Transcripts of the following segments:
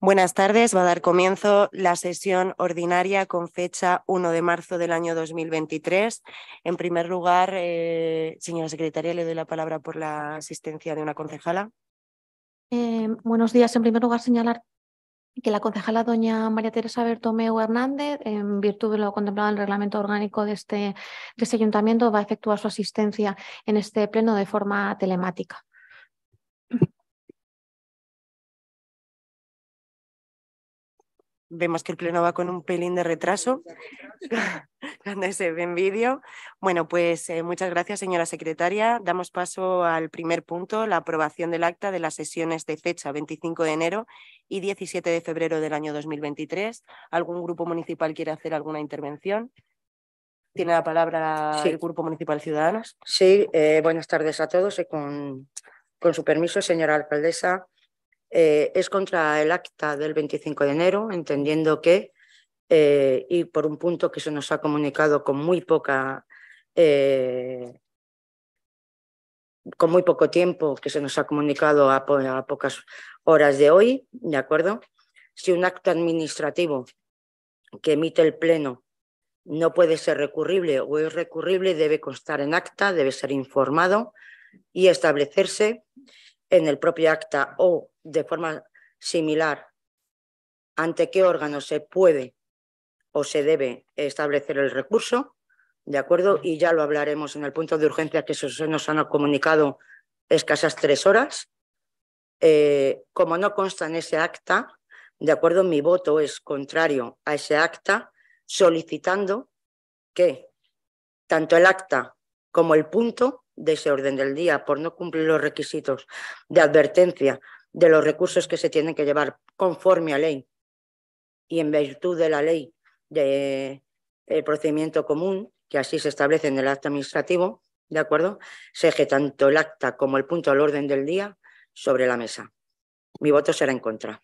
Buenas tardes. Va a dar comienzo la sesión ordinaria con fecha 1 de marzo del año 2023. En primer lugar, eh, señora secretaria, le doy la palabra por la asistencia de una concejala. Eh, buenos días. En primer lugar, señalar que la concejala doña María Teresa Bertomeu Hernández, en virtud de lo contemplado en el reglamento orgánico de este, de este ayuntamiento, va a efectuar su asistencia en este pleno de forma telemática. vemos que el pleno va con un pelín de retraso cuando se ve en vídeo. Bueno, pues eh, muchas gracias, señora secretaria. Damos paso al primer punto, la aprobación del acta de las sesiones de fecha 25 de enero y 17 de febrero del año 2023. ¿Algún grupo municipal quiere hacer alguna intervención? Tiene la palabra el Grupo Municipal Ciudadanos. Sí, eh, buenas tardes a todos. Con, con su permiso, señora alcaldesa, eh, es contra el acta del 25 de enero, entendiendo que, eh, y por un punto que se nos ha comunicado con muy poca... Eh, muy poco tiempo que se nos ha comunicado a, pocas horas de hoy, ¿de acuerdo? Si un acto administrativo que emite el Pleno no puede ser recurrible o es recurrible, debe constar en acta, debe ser informado y establecerse en el propio acta o de forma similar ante qué órgano se puede o se debe establecer el recurso, ¿de acuerdo? Y ya lo hablaremos en el punto de urgencia que se nos han comunicado escasas tres horas. Eh, como no consta en ese acta, de acuerdo, mi voto es contrario a ese acta, solicitando que tanto el acta como el punto de ese orden del día, por no cumplir los requisitos de advertencia de los recursos que se tienen que llevar conforme a ley y en virtud de la ley del el eh, procedimiento común, que así se establece en el acto administrativo, ¿de acuerdo? Se eje tanto el acta como el punto al orden del día sobre la mesa. Mi voto será en contra.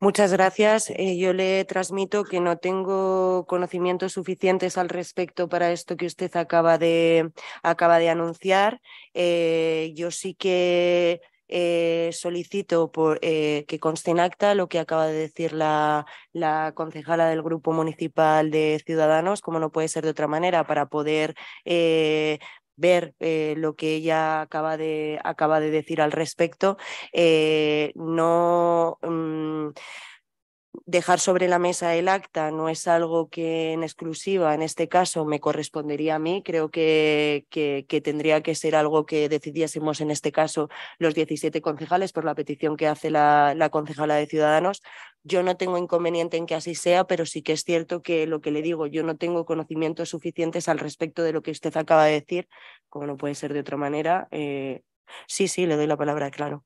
Muchas gracias. Eh, yo le transmito que no tengo conocimientos suficientes al respecto para esto que usted acaba de, acaba de anunciar. Eh, yo sí que eh, solicito por, que conste en acta lo que acaba de decir la, la, concejala del Grupo Municipal de Ciudadanos, como no puede ser de otra manera, para poder ver eh, lo que ella acaba de, acaba de decir al respecto, eh, no... Mm, dejar sobre la mesa el acta no es algo que en exclusiva, en este caso, me correspondería a mí. Creo que, tendría que ser algo que decidiésemos, en este caso, los 17 concejales por la petición que hace la, concejala de Ciudadanos. Yo no tengo inconveniente en que así sea, pero sí que es cierto que lo que le digo, yo no tengo conocimientos suficientes al respecto de lo que usted acaba de decir, como no puede ser de otra manera. Eh, sí, sí, le doy la palabra, claro.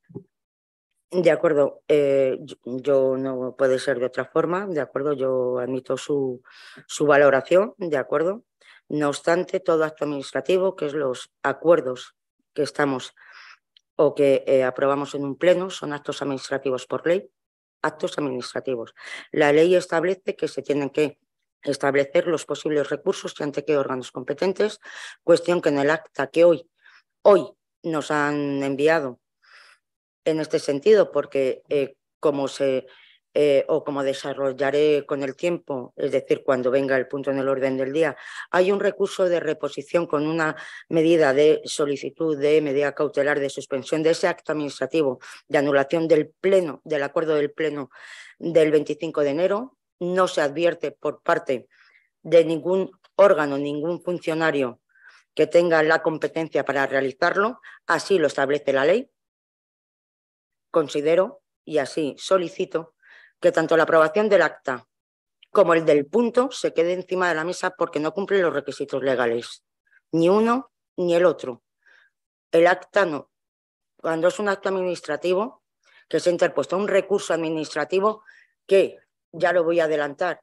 De acuerdo, eh, yo no puede ser de otra forma, de acuerdo, yo admito su, su valoración, de acuerdo. No obstante, todo acto administrativo, que es los acuerdos que estamos o que eh, aprobamos en un pleno, son actos administrativos por ley, actos administrativos. La ley establece que se tienen que establecer los posibles recursos y ante qué órganos competentes, cuestión que en el acta que hoy, hoy nos han enviado en este sentido, porque eh, como se eh, o como desarrollaré con el tiempo, es decir, cuando venga el punto en el orden del día, hay un recurso de reposición con una medida de solicitud de medida cautelar de suspensión de ese acto administrativo de anulación del pleno, del acuerdo del pleno del 25 de enero. No se advierte por parte de ningún órgano, ningún funcionario que tenga la competencia para realizarlo, así lo establece la ley, Considero, y así solicito, que tanto la aprobación del acta como el del punto se quede encima de la mesa porque no cumple los requisitos legales, ni uno ni el otro. El acta no. Cuando es un acto administrativo, que se ha interpuesto un recurso administrativo que, ya lo voy a adelantar,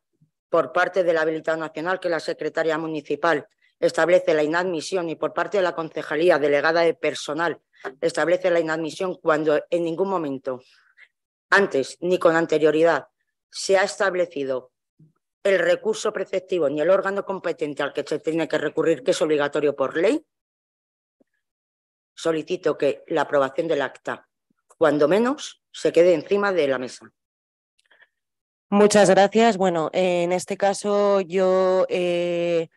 por parte de la habilitado nacional, que la secretaria municipal, establece la inadmisión y por parte de la concejalía delegada de personal establece la inadmisión cuando en ningún momento antes ni con anterioridad se ha establecido el recurso preceptivo ni el órgano competente al que se tiene que recurrir, que es obligatorio por ley, solicito que la aprobación del acta, cuando menos, se quede encima de la mesa. Muchas gracias. Bueno, en este caso yo eh,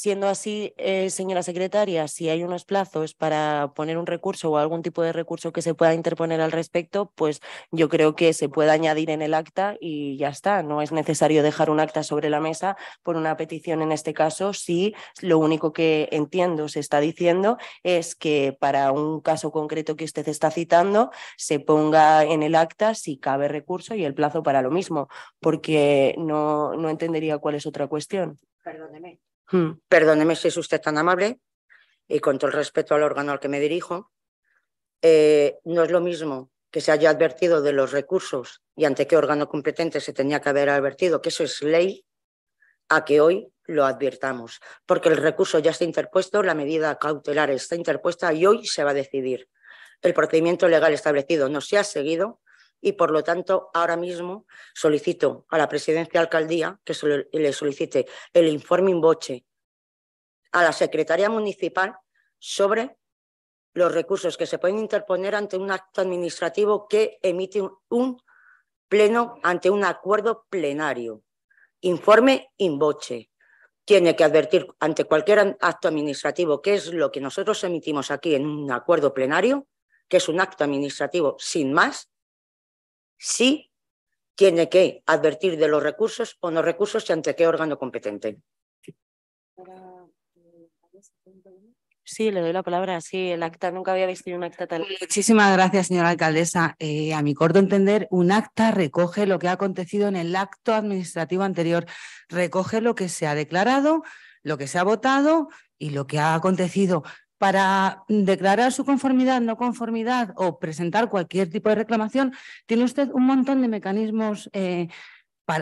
Siendo así, eh, señora secretaria, si hay unos plazos para poner un recurso o algún tipo de recurso que se pueda interponer al respecto, pues yo creo que se puede añadir en el acta y ya está. No es necesario dejar un acta sobre la mesa por una petición en este caso si lo único que entiendo se está diciendo es que para un caso concreto que usted está citando se ponga en el acta si cabe recurso y el plazo para lo mismo, porque no, no entendería cuál es otra cuestión. Perdóneme, Hmm. perdóneme si es usted tan amable y con todo el respeto al órgano al que me dirijo, eh, no es lo mismo que se haya advertido de los recursos y ante qué órgano competente se tenía que haber advertido, que eso es ley, a que hoy lo advirtamos, porque el recurso ya está interpuesto, la medida cautelar está interpuesta y hoy se va a decidir. El procedimiento legal establecido no se ha seguido y por lo tanto ahora mismo solicito a la presidencia alcaldía que le solicite el informe in a la secretaría municipal sobre los recursos que se pueden interponer ante un acto administrativo que emite un pleno ante un acuerdo plenario. Informe in voce. Tiene que advertir ante cualquier acto administrativo, que es lo que nosotros emitimos aquí en un acuerdo plenario, que es un acto administrativo sin más, sí tiene que advertir de los recursos o no recursos y ante qué órgano competente. Sí, le doy la palabra. Sí, el acta, nunca había visto un acta tal. Muchísimas gracias, señora alcaldesa. Eh, a mi corto entender, un acta recoge lo que ha acontecido en el acto administrativo anterior, recoge lo que se ha declarado, lo que se ha votado y lo que ha acontecido para declarar su conformidad, no conformidad o presentar cualquier tipo de reclamación, tiene usted un montón de mecanismos eh,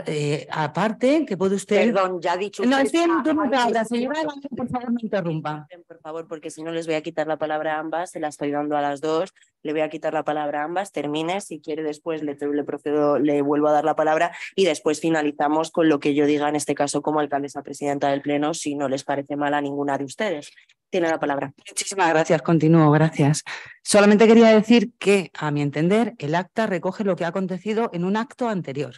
eh, aparte, que puede usted. Perdón, ya ha dicho. no, es bien, no señora, por favor, no interrumpa. Por favor, porque si no les voy a quitar la palabra a ambas, se la estoy dando a las dos. Le voy a quitar la palabra a ambas, termine. Si quiere, después le, le, procedo, le vuelvo a dar la palabra y después finalizamos con lo que yo diga, en este caso, como alcaldesa presidenta del Pleno, si no les parece mal a ninguna de ustedes. Tiene la palabra. Muchísimas gracias, continúo, gracias. Solamente quería decir que, a mi entender, el acta recoge lo que ha acontecido en un acto anterior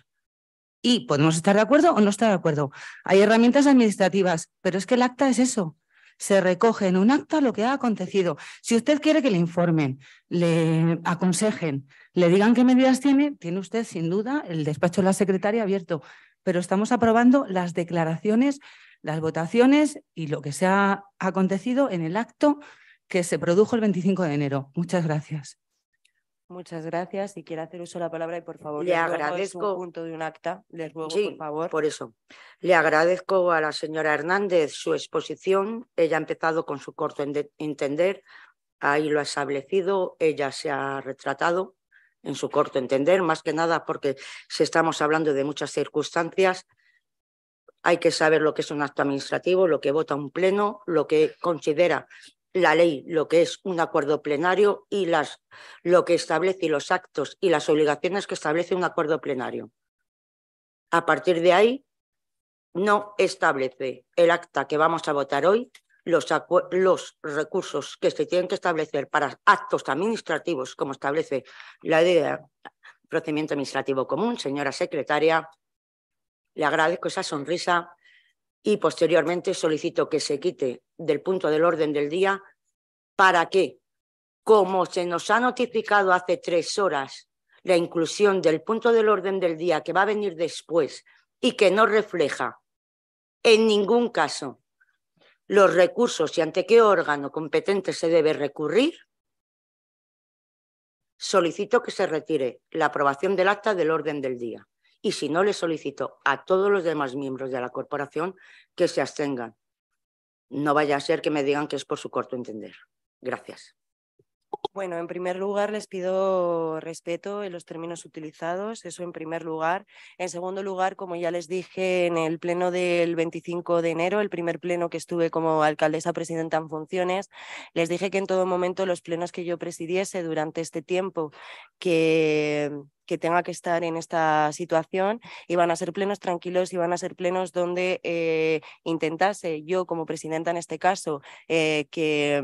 y podemos estar de acuerdo o no estar de acuerdo. Hay herramientas administrativas, pero es que el acta es eso. Se recoge en un acta lo que ha acontecido. Si usted quiere que le informen, le aconsejen, le digan qué medidas tiene, tiene usted sin duda el despacho de la secretaria abierto. Pero estamos aprobando las declaraciones, las votaciones y lo que se ha acontecido en el acto que se produjo el 25 de enero. Muchas gracias. Muchas gracias. Si quiere hacer uso de la palabra y por favor, le agradezco. un punto de un acta, por favor. Por eso, le agradezco a la señora Hernández su exposición. Ella ha empezado con su corto entender, ahí lo ha establecido, ella se ha retratado en su corto entender, más que nada porque si estamos hablando de muchas circunstancias, hay que saber lo que es un acto administrativo, lo que vota un pleno, lo que considera la ley, lo que es un acuerdo plenario y las, lo que establece los actos y las obligaciones que establece un acuerdo plenario. A partir de ahí, no establece el acta que vamos a votar hoy, los, los recursos que se tienen que establecer para actos administrativos, como establece la ley de procedimiento administrativo común. Señora secretaria, le agradezco esa sonrisa y posteriormente solicito que se quite del punto del orden del día para que, como se nos ha notificado hace tres horas la inclusión del punto del orden del día que va a venir después y que no refleja en ningún caso los recursos y ante qué órgano competente se debe recurrir, solicito que se retire la aprobación del acta del orden del día y si no, le solicito a todos los demás miembros de la corporación que se abstengan. No vaya a ser que me digan que es por su corto entender. Gracias. Bueno, en primer lugar les pido respeto en los términos utilizados, eso en primer lugar. En segundo lugar, como ya les dije en el pleno del 25 de enero, el primer pleno que estuve como alcaldesa presidenta en funciones, les dije que en todo momento los plenos que yo presidiese durante este tiempo que que tenga que estar en esta situación y van a ser plenos tranquilos y van a ser plenos donde eh, intentase yo como presidenta en este caso eh,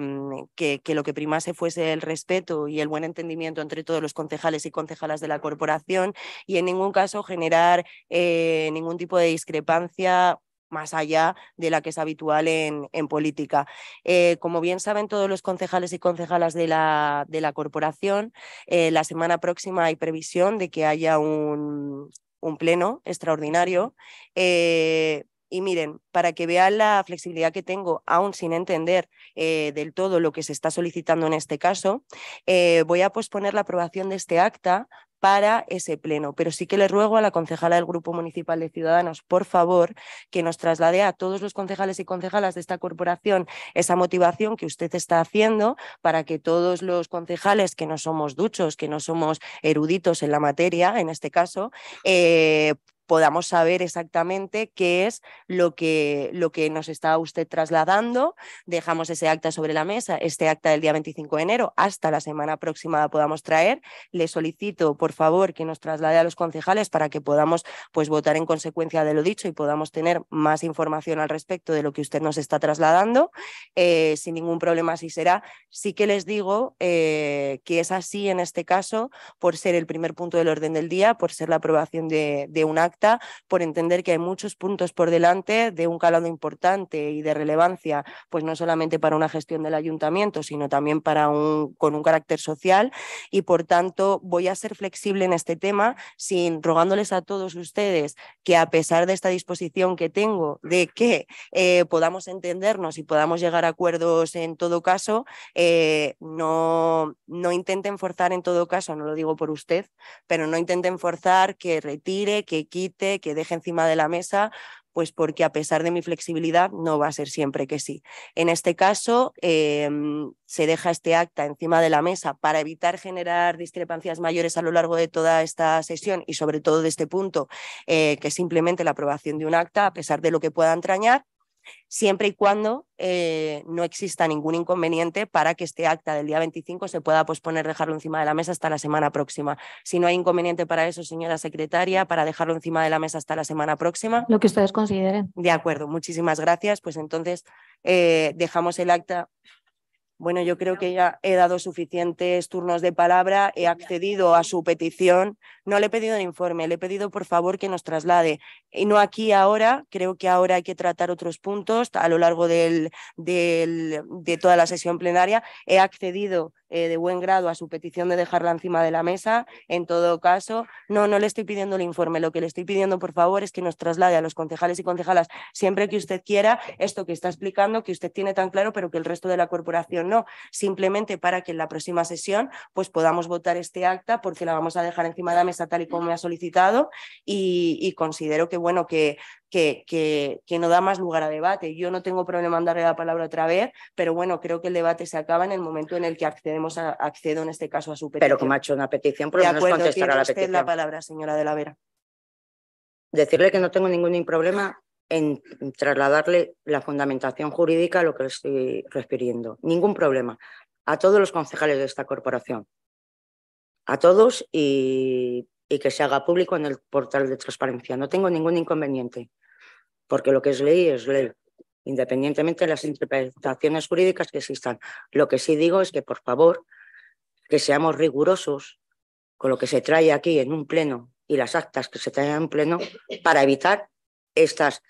mm, que, que, lo que primase fuese el respeto y el buen entendimiento entre todos los concejales y concejalas de la corporación y en ningún caso generar eh, ningún tipo de discrepancia más allá de la que es habitual en, política. Eh, como bien saben todos los concejales y concejalas de la, de la corporación, eh, la semana próxima hay previsión de que haya un, pleno extraordinario. Eh, y miren, para que vean la flexibilidad que tengo, aún sin entender del todo lo que se está solicitando en este caso, voy a posponer la aprobación de este acta para ese pleno. Pero sí que le ruego a la concejala del Grupo Municipal de Ciudadanos, por favor, que nos traslade a todos los concejales y concejalas de esta corporación esa motivación que usted está haciendo para que todos los concejales que no somos duchos, que no somos eruditos en la materia, en este caso, eh, podamos saber exactamente qué es lo que, lo que nos está usted trasladando. Dejamos ese acta sobre la mesa, este acta del día 25 de enero, hasta la semana próxima la podamos traer. Le solicito, por favor, que nos traslade a los concejales para que podamos pues, votar en consecuencia de lo dicho y podamos tener más información al respecto de lo que usted nos está trasladando. Eh, sin ningún problema, así será. Sí que les digo eh, que es así en este caso por ser el primer punto del orden del día, por ser la aprobación de un acta por entender que hay muchos puntos por delante de un calado importante y de relevancia, pues no solamente para una gestión del ayuntamiento, sino también para un, con un carácter social y por tanto voy a ser flexible en este tema sin rogándoles a todos ustedes que a pesar de esta disposición que tengo de que eh, podamos entendernos y podamos llegar a acuerdos en todo caso, eh, no, no intenten forzar en todo caso, no lo digo por usted, pero no intenten forzar que retire, que quite que deje encima de la mesa, pues porque a pesar de mi flexibilidad no va a ser siempre que sí. En este caso, em, se deja este acta encima de la mesa para evitar generar discrepancias mayores a lo largo de toda esta sesión y sobre todo de este punto, eh, que es simplemente la aprobación de un acta, a pesar de lo que pueda entrañar siempre y cuando eh, no exista ningún inconveniente para que este acta del día 25 se pueda posponer, dejarlo encima de la mesa hasta la semana próxima. Si no hay inconveniente para eso, señora secretaria, para dejarlo encima de la mesa hasta la semana próxima. Lo que ustedes consideren. De acuerdo, muchísimas gracias. Pues entonces eh, dejamos el acta bueno, yo creo que ya he dado suficientes turnos de palabra, he accedido a su petición, no le he pedido el informe, le he pedido por favor que nos traslade y no aquí ahora, creo que ahora hay que tratar otros puntos a lo largo del, de toda la sesión plenaria. He accedido eh, de buen grado a su petición de dejarla encima de la mesa. En todo caso, no, no le estoy pidiendo el informe. Lo que le estoy pidiendo, por favor, es que nos traslade a los concejales y concejalas siempre que usted quiera esto que está explicando, que usted tiene tan claro, pero que el resto de la corporación no. Simplemente para que en la próxima sesión pues podamos votar este acta porque la vamos a dejar encima de la mesa tal y como me ha solicitado y, y considero que bueno, que, que, que, no da más lugar a debate. Yo no tengo problema en darle la palabra otra vez, pero bueno, creo que el debate se acaba en el momento en el que accedemos accedo en este caso a su petición. Pero como ha hecho una petición, por lo menos contestará la petición. la palabra, señora de la Vera. Decirle que no tengo ningún problema en trasladarle la fundamentación jurídica a lo que le estoy refiriendo. Ningún problema. A todos los concejales de esta corporación. A todos y y que se haga público en el portal de transparencia. No tengo ningún inconveniente, porque lo que es ley es ley, independientemente de las interpretaciones jurídicas que existan. Lo que sí digo es que, por favor, que seamos rigurosos con lo que se trae aquí en un pleno y las actas que se traen en pleno para evitar estas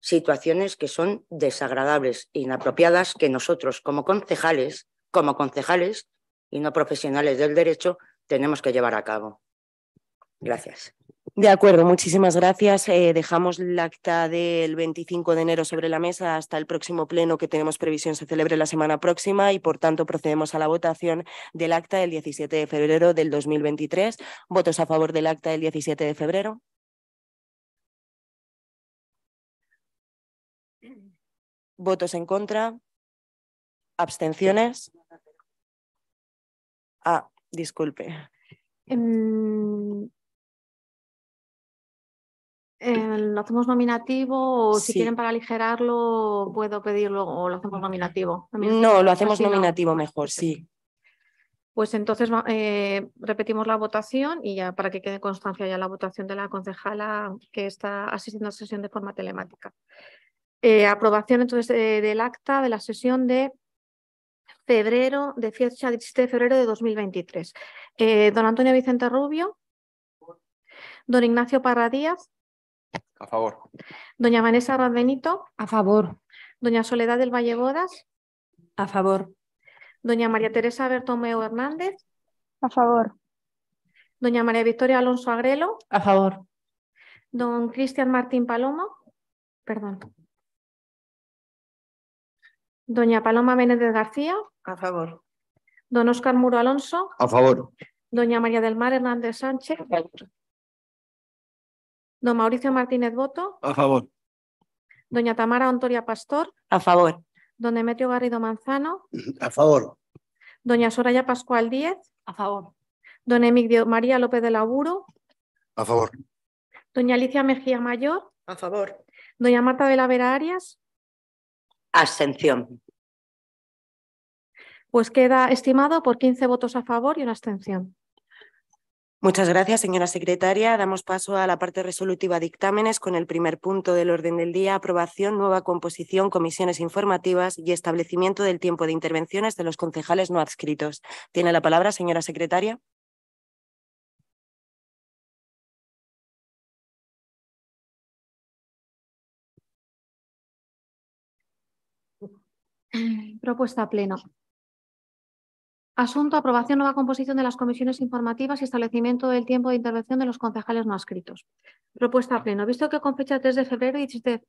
situaciones que son desagradables, inapropiadas, que nosotros como concejales, como concejales y no profesionales del derecho, tenemos que llevar a cabo. Gracias. De acuerdo, muchísimas gracias. Eh, dejamos el acta del 25 de enero sobre la mesa hasta el próximo pleno que tenemos previsión se celebre la semana próxima y, por tanto, procedemos a la votación del acta del 17 de febrero del 2023. ¿Votos a favor del acta del 17 de febrero? ¿Votos en contra? ¿Abstenciones? Ah, disculpe. Em, eh, ¿Lo hacemos nominativo o si quieren para aligerarlo puedo pedirlo o lo hacemos mm. nominativo? no, lo hacemos nominativo mejor, sí. Pues entonces eh, repetimos la votación y ya para que quede constancia ya la votación de la concejala que está asistiendo a la sesión de forma telemática. Eh, aprobación entonces del acta de la sesión de febrero, de fecha 17 de febrero de 2023. don Antonio Vicente Rubio. Don Ignacio Parra Díaz. A favor. Doña Vanessa Bardenito. A favor. Doña Soledad del Valle Bodas. A favor. Doña María Teresa Bertomeo Hernández. A favor. Doña María Victoria Alonso Agrelo. A favor. Don Cristian Martín Palomo. Perdón. Doña Paloma Menéndez García. A favor. Don Óscar Muro Alonso. A favor. Doña María del Mar Hernández Sánchez. A favor. Don Mauricio Martínez voto. A favor. Doña Tamara Ontoria Pastor. A favor. Don Emetio Garrido Manzano. A favor. Doña Soraya Pascual Díez. A favor. Don Emigdio María López de Laburo. A favor. Doña Alicia Mejía Mayor. A favor. Doña Marta de la Vera Arias. Abstención. Pues queda estimado por 15 votos a favor y una abstención. Muchas gracias, señora secretaria. Damos paso a la parte resolutiva dictámenes con el primer punto del orden del día, aprobación, nueva composición, comisiones informativas y establecimiento del tiempo de intervenciones de los concejales no adscritos. Tiene la palabra, señora secretaria. Propuesta pleno. Asunto, aprobación nueva composición de las comisiones informativas y establecimiento del tiempo de intervención de los concejales no adscritos. Propuesta a pleno. Visto que con fecha 3 de febrero y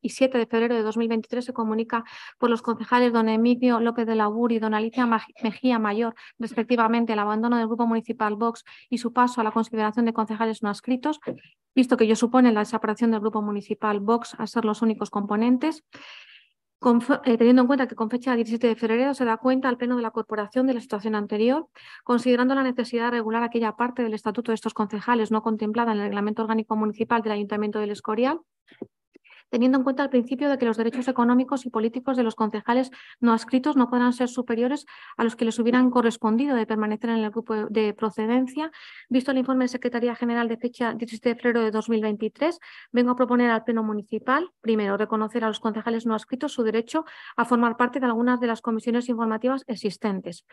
7 de febrero de 2023 se comunica por los concejales don Emilio López de Labur y don Alicia Mejía Mayor, respectivamente, el abandono del Grupo Municipal Vox y su paso a la consideración de concejales no adscritos, visto que ello supone la desaparición del Grupo Municipal Vox a ser los únicos componentes, eh, teniendo en cuenta que con fecha 17 de febrero se da cuenta al Pleno de la Corporación de la situación anterior, considerando la necesidad de regular aquella parte del estatuto de estos concejales no contemplada en el Reglamento Orgánico Municipal del Ayuntamiento del Escorial, teniendo en cuenta el principio de que los derechos económicos y políticos de los concejales no adscritos no podrán ser superiores a los que les hubieran correspondido de permanecer en el grupo de procedencia. Visto el informe de Secretaría General de fecha 17 de febrero de 2023, vengo a proponer al Pleno Municipal, primero, reconocer a los concejales no adscritos su derecho a formar parte de algunas de las comisiones informativas existentes.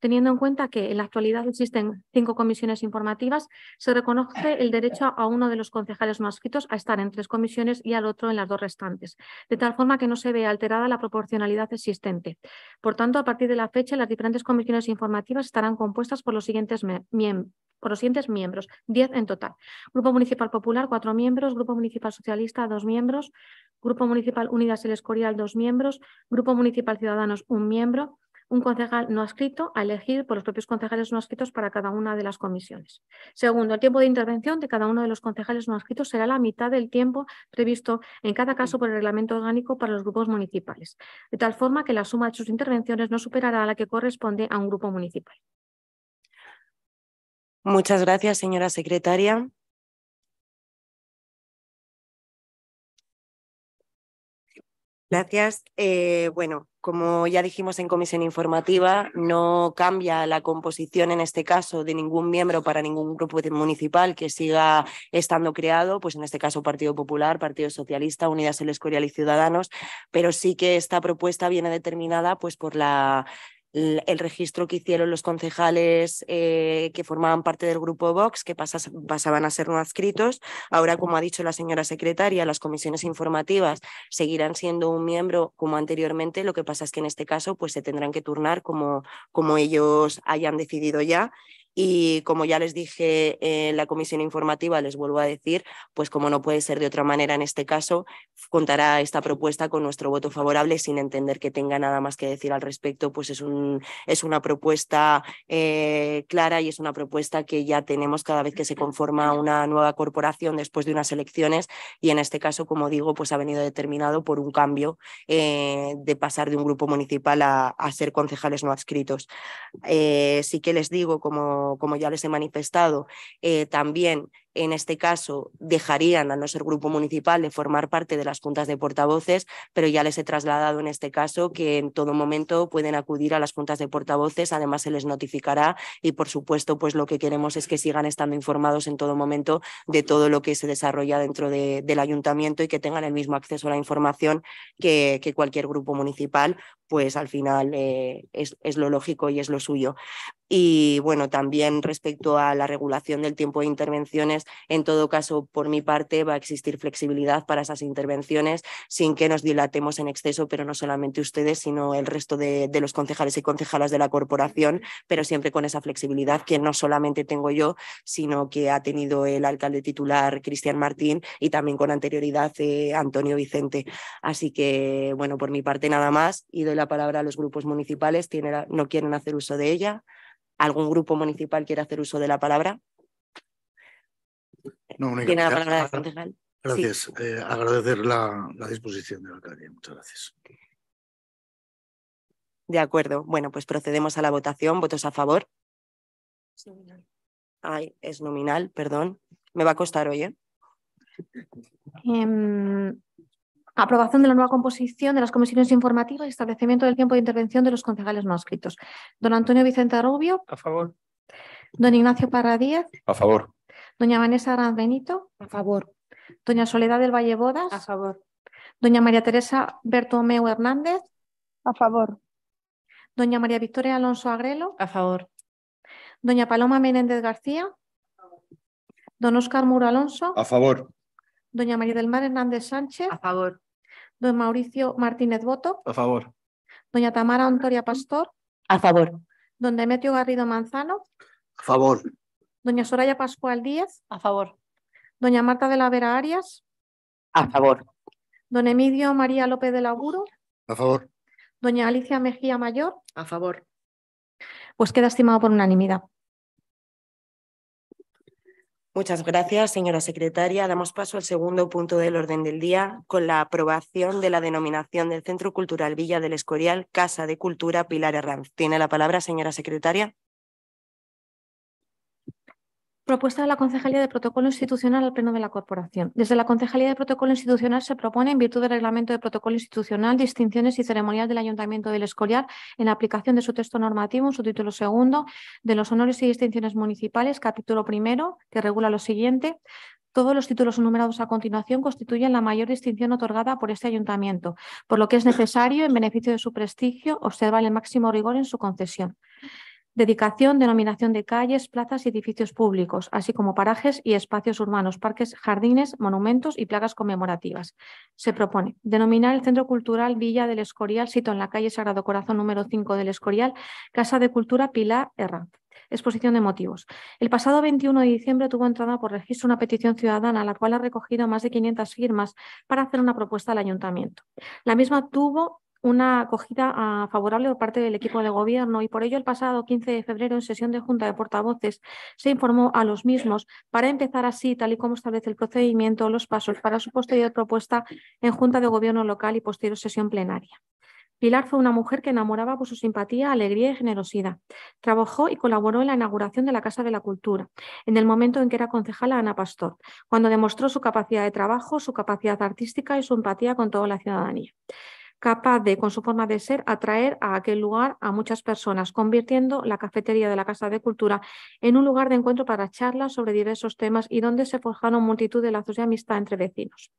Teniendo en cuenta que en la actualidad existen cinco comisiones informativas, se reconoce el derecho a uno de los concejales no adscritos a estar en tres comisiones y al otro en la dos restantes, de tal forma que no se vea alterada la proporcionalidad existente. Por tanto, a partir de la fecha, las diferentes comisiones informativas estarán compuestas por los siguientes miembros por los siguientes miembros, 10 en total. Grupo Municipal Popular, cuatro miembros, Grupo Municipal Socialista, dos miembros, Grupo Municipal Unidas El Escorial, dos miembros, Grupo Municipal Ciudadanos, un miembro, un concejal no adscrito a elegir por los propios concejales no adscritos para cada una de las comisiones. Segundo, el tiempo de intervención de cada uno de los concejales no adscritos será la mitad del tiempo previsto en cada caso por el reglamento orgánico para los grupos municipales, de tal forma que la suma de sus intervenciones no superará la que corresponde a un grupo municipal. Muchas gracias, señora secretaria. Gracias. Eh, bueno, como ya dijimos en comisión informativa, no cambia la composición en este caso de ningún miembro para ningún grupo municipal que siga estando creado, pues en este caso Partido Popular, Partido Socialista, Unidas El Escorial y Ciudadanos, pero sí que esta propuesta viene determinada pues por la el registro que hicieron los concejales eh, que formaban parte del grupo Vox, que pasaban a ser no adscritos. Ahora, como ha dicho la señora secretaria, las comisiones informativas seguirán siendo un miembro como anteriormente. Lo que pasa es que en este caso pues, se tendrán que turnar como, como ellos hayan decidido ya. Y como ya les dije en la comisión informativa, les vuelvo a decir, pues como no puede ser de otra manera en este caso, contará esta propuesta con nuestro voto favorable sin entender que tenga nada más que decir al respecto, pues es, un, es una propuesta eh, clara y es una propuesta que ya tenemos cada vez que se conforma una nueva corporación después de unas elecciones y en este caso, como digo, pues ha venido determinado por un cambio eh, de pasar de un grupo municipal a, ser concejales no adscritos. Eh, sí que les digo, como como, ya les he manifestado, eh, también en este caso dejarían, al no ser grupo municipal, de formar parte de las juntas de portavoces, pero ya les he trasladado en este caso que en todo momento pueden acudir a las juntas de portavoces, además se les notificará y, por supuesto, pues lo que queremos es que sigan estando informados en todo momento de todo lo que se desarrolla dentro del ayuntamiento y que tengan el mismo acceso a la información que, cualquier grupo municipal, pues al final eh, es, es lo lógico y es lo suyo. Y bueno, también respecto a la regulación del tiempo de intervenciones, en todo caso, por mi parte, va a existir flexibilidad para esas intervenciones sin que nos dilatemos en exceso, pero no solamente ustedes, sino el resto de, los concejales y concejalas de la corporación, pero siempre con esa flexibilidad que no solamente tengo yo, sino que ha tenido el alcalde titular Cristian Martín y también con anterioridad eh, Antonio Vicente. Así que, bueno, por mi parte nada más y doy la palabra a los grupos municipales, no quieren hacer uso de ella. ¿Algún grupo municipal quiere hacer uso de la palabra? No, única, Tiene la palabra Gracias. Eh, agradecer la, disposición de la alcaldía. Muchas gracias. De acuerdo. Bueno, pues procedemos a la votación. ¿Votos a favor? Es nominal. Ay, es nominal, perdón. Me va a costar hoy, ¿eh? Em, Aprobación de la nueva composición de las comisiones informativas y establecimiento del tiempo de intervención de los concejales no escritos. Don Antonio Vicente Rubio. A favor. Don Ignacio Parradíez. A favor. Doña Vanessa Gran Benito. A favor. Doña Soledad del Valle Bodas. A favor. Doña María Teresa Bertomeu Hernández. A favor. Doña María Victoria Alonso Agrelo. A favor. Doña Paloma Menéndez García. Don Óscar Muro Alonso. A favor. Doña María del Mar Hernández Sánchez. A favor. Don Mauricio Martínez Boto. A favor. Doña Tamara Ontoria Pastor. A favor. Don Demetrio Garrido Manzano. A favor. Doña Soraya Pascual Díez. A favor. Doña Marta de la Vera Arias. A favor. Don Emilio María López del Auguro. A favor. Doña Alicia Mejía Mayor. A favor. Pues queda estimado por unanimidad. Muchas gracias, señora secretaria. Damos paso al segundo punto del orden del día, con la aprobación de la denominación del Centro Cultural Villa del Escorial, Casa de Cultura Pilar Herranz. Tiene la palabra, señora secretaria. Propuesta de la Concejalía de Protocolo Institucional al Pleno de la Corporación. Desde la Concejalía de Protocolo Institucional se propone, en virtud del Reglamento de Protocolo Institucional, distinciones y ceremonias del Ayuntamiento del Escorial en aplicación de su texto normativo, en su título segundo, de los honores y distinciones municipales, capítulo primero, que regula lo siguiente. Todos los títulos enumerados a continuación constituyen la mayor distinción otorgada por este ayuntamiento, por lo que es necesario, en beneficio de su prestigio, observar el máximo rigor en su concesión. Dedicación, denominación de calles, plazas y edificios públicos, así como parajes y espacios urbanos, parques, jardines, monumentos y plagas conmemorativas. Se propone denominar el Centro Cultural Villa del Escorial, sito en la calle Sagrado Corazón número 5 del Escorial, Casa de Cultura Pilar Herranz. Exposición de motivos. El pasado 21 de diciembre tuvo entrada por registro una petición ciudadana, la cual ha recogido más de 500 firmas para hacer una propuesta al ayuntamiento. La misma tuvo una acogida ah, favorable por parte del equipo de gobierno y por ello el pasado 15 de febrero en sesión de Junta de Portavoces se informó a los mismos para empezar así, tal y como establece el procedimiento, los pasos para su posterior propuesta en Junta de Gobierno local y posterior sesión plenaria. Pilar fue una mujer que enamoraba por su simpatía, alegría y generosidad. Trabajó y colaboró en la inauguración de la Casa de la Cultura, en el momento en que era concejala Ana Pastor, cuando demostró su capacidad de trabajo, su capacidad artística y su empatía con toda la ciudadanía capaz de, con su forma de ser, atraer a aquel lugar a muchas personas, convirtiendo la cafetería de la Casa de Cultura en un lugar de encuentro para charlas sobre diversos temas y donde se forjaron multitud de lazos de amistad entre vecinos.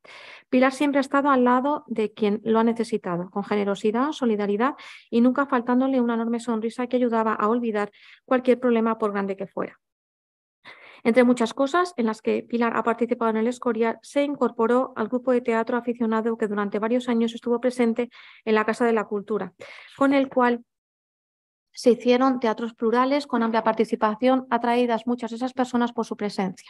Pilar siempre ha estado al lado de quien lo ha necesitado, con generosidad, solidaridad y nunca faltándole una enorme sonrisa que ayudaba a olvidar cualquier problema por grande que fuera. Entre muchas cosas en las que Pilar ha participado en el Escorial, se incorporó al grupo de teatro aficionado que durante varios años estuvo presente en la Casa de la Cultura, con el cual se hicieron teatros plurales con amplia participación, atraídas muchas de esas personas por su presencia.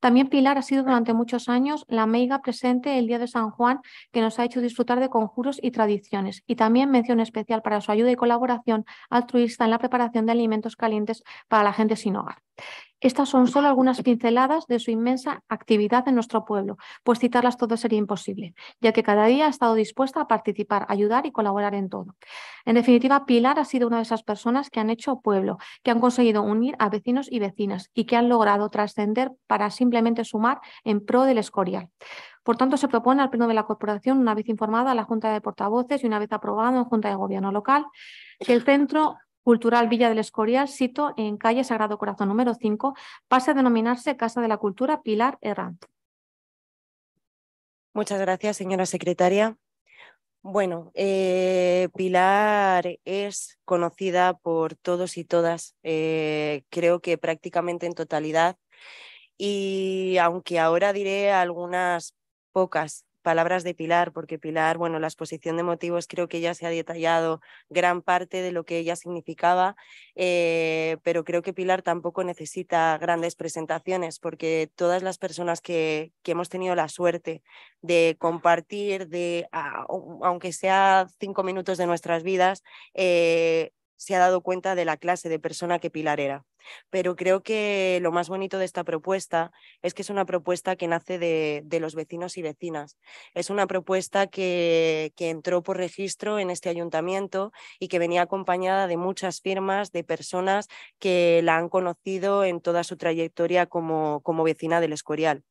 También Pilar ha sido durante muchos años la meiga presente el día de San Juan, que nos ha hecho disfrutar de conjuros y tradiciones, y también mención especial para su ayuda y colaboración altruista en la preparación de alimentos calientes para la gente sin hogar. Estas son solo algunas pinceladas de su inmensa actividad en nuestro pueblo, pues citarlas todas sería imposible, ya que cada día ha estado dispuesta a participar, ayudar y colaborar en todo. En definitiva, Pilar ha sido una de esas personas que han hecho pueblo, que han conseguido unir a vecinos y vecinas y que han logrado trascender para simplemente sumar en pro del escorial. Por tanto, se propone al Pleno de la Corporación, una vez informada a la Junta de Portavoces y una vez aprobado en Junta de Gobierno Local, que el centro Cultural Villa del Escorial, sito en calle Sagrado Corazón número 5, pasa a denominarse Casa de la Cultura Pilar Errant. Muchas gracias, señora secretaria. Bueno, eh, Pilar es conocida por todos y todas, eh, creo que prácticamente en totalidad, y aunque ahora diré algunas pocas palabras de Pilar, porque Pilar, bueno, la exposición de motivos creo que ya se ha detallado gran parte de lo que ella significaba, eh, pero creo que Pilar tampoco necesita grandes presentaciones, porque todas las personas que, hemos tenido la suerte de compartir, de, aunque sea cinco minutos de nuestras vidas, eh, se ha dado cuenta de la clase de persona que Pilar era. Pero creo que lo más bonito de esta propuesta es que es una propuesta que nace de, los vecinos y vecinas. Es una propuesta que, entró por registro en este ayuntamiento y que venía acompañada de muchas firmas, de personas que la han conocido en toda su trayectoria como vecina del Escorial.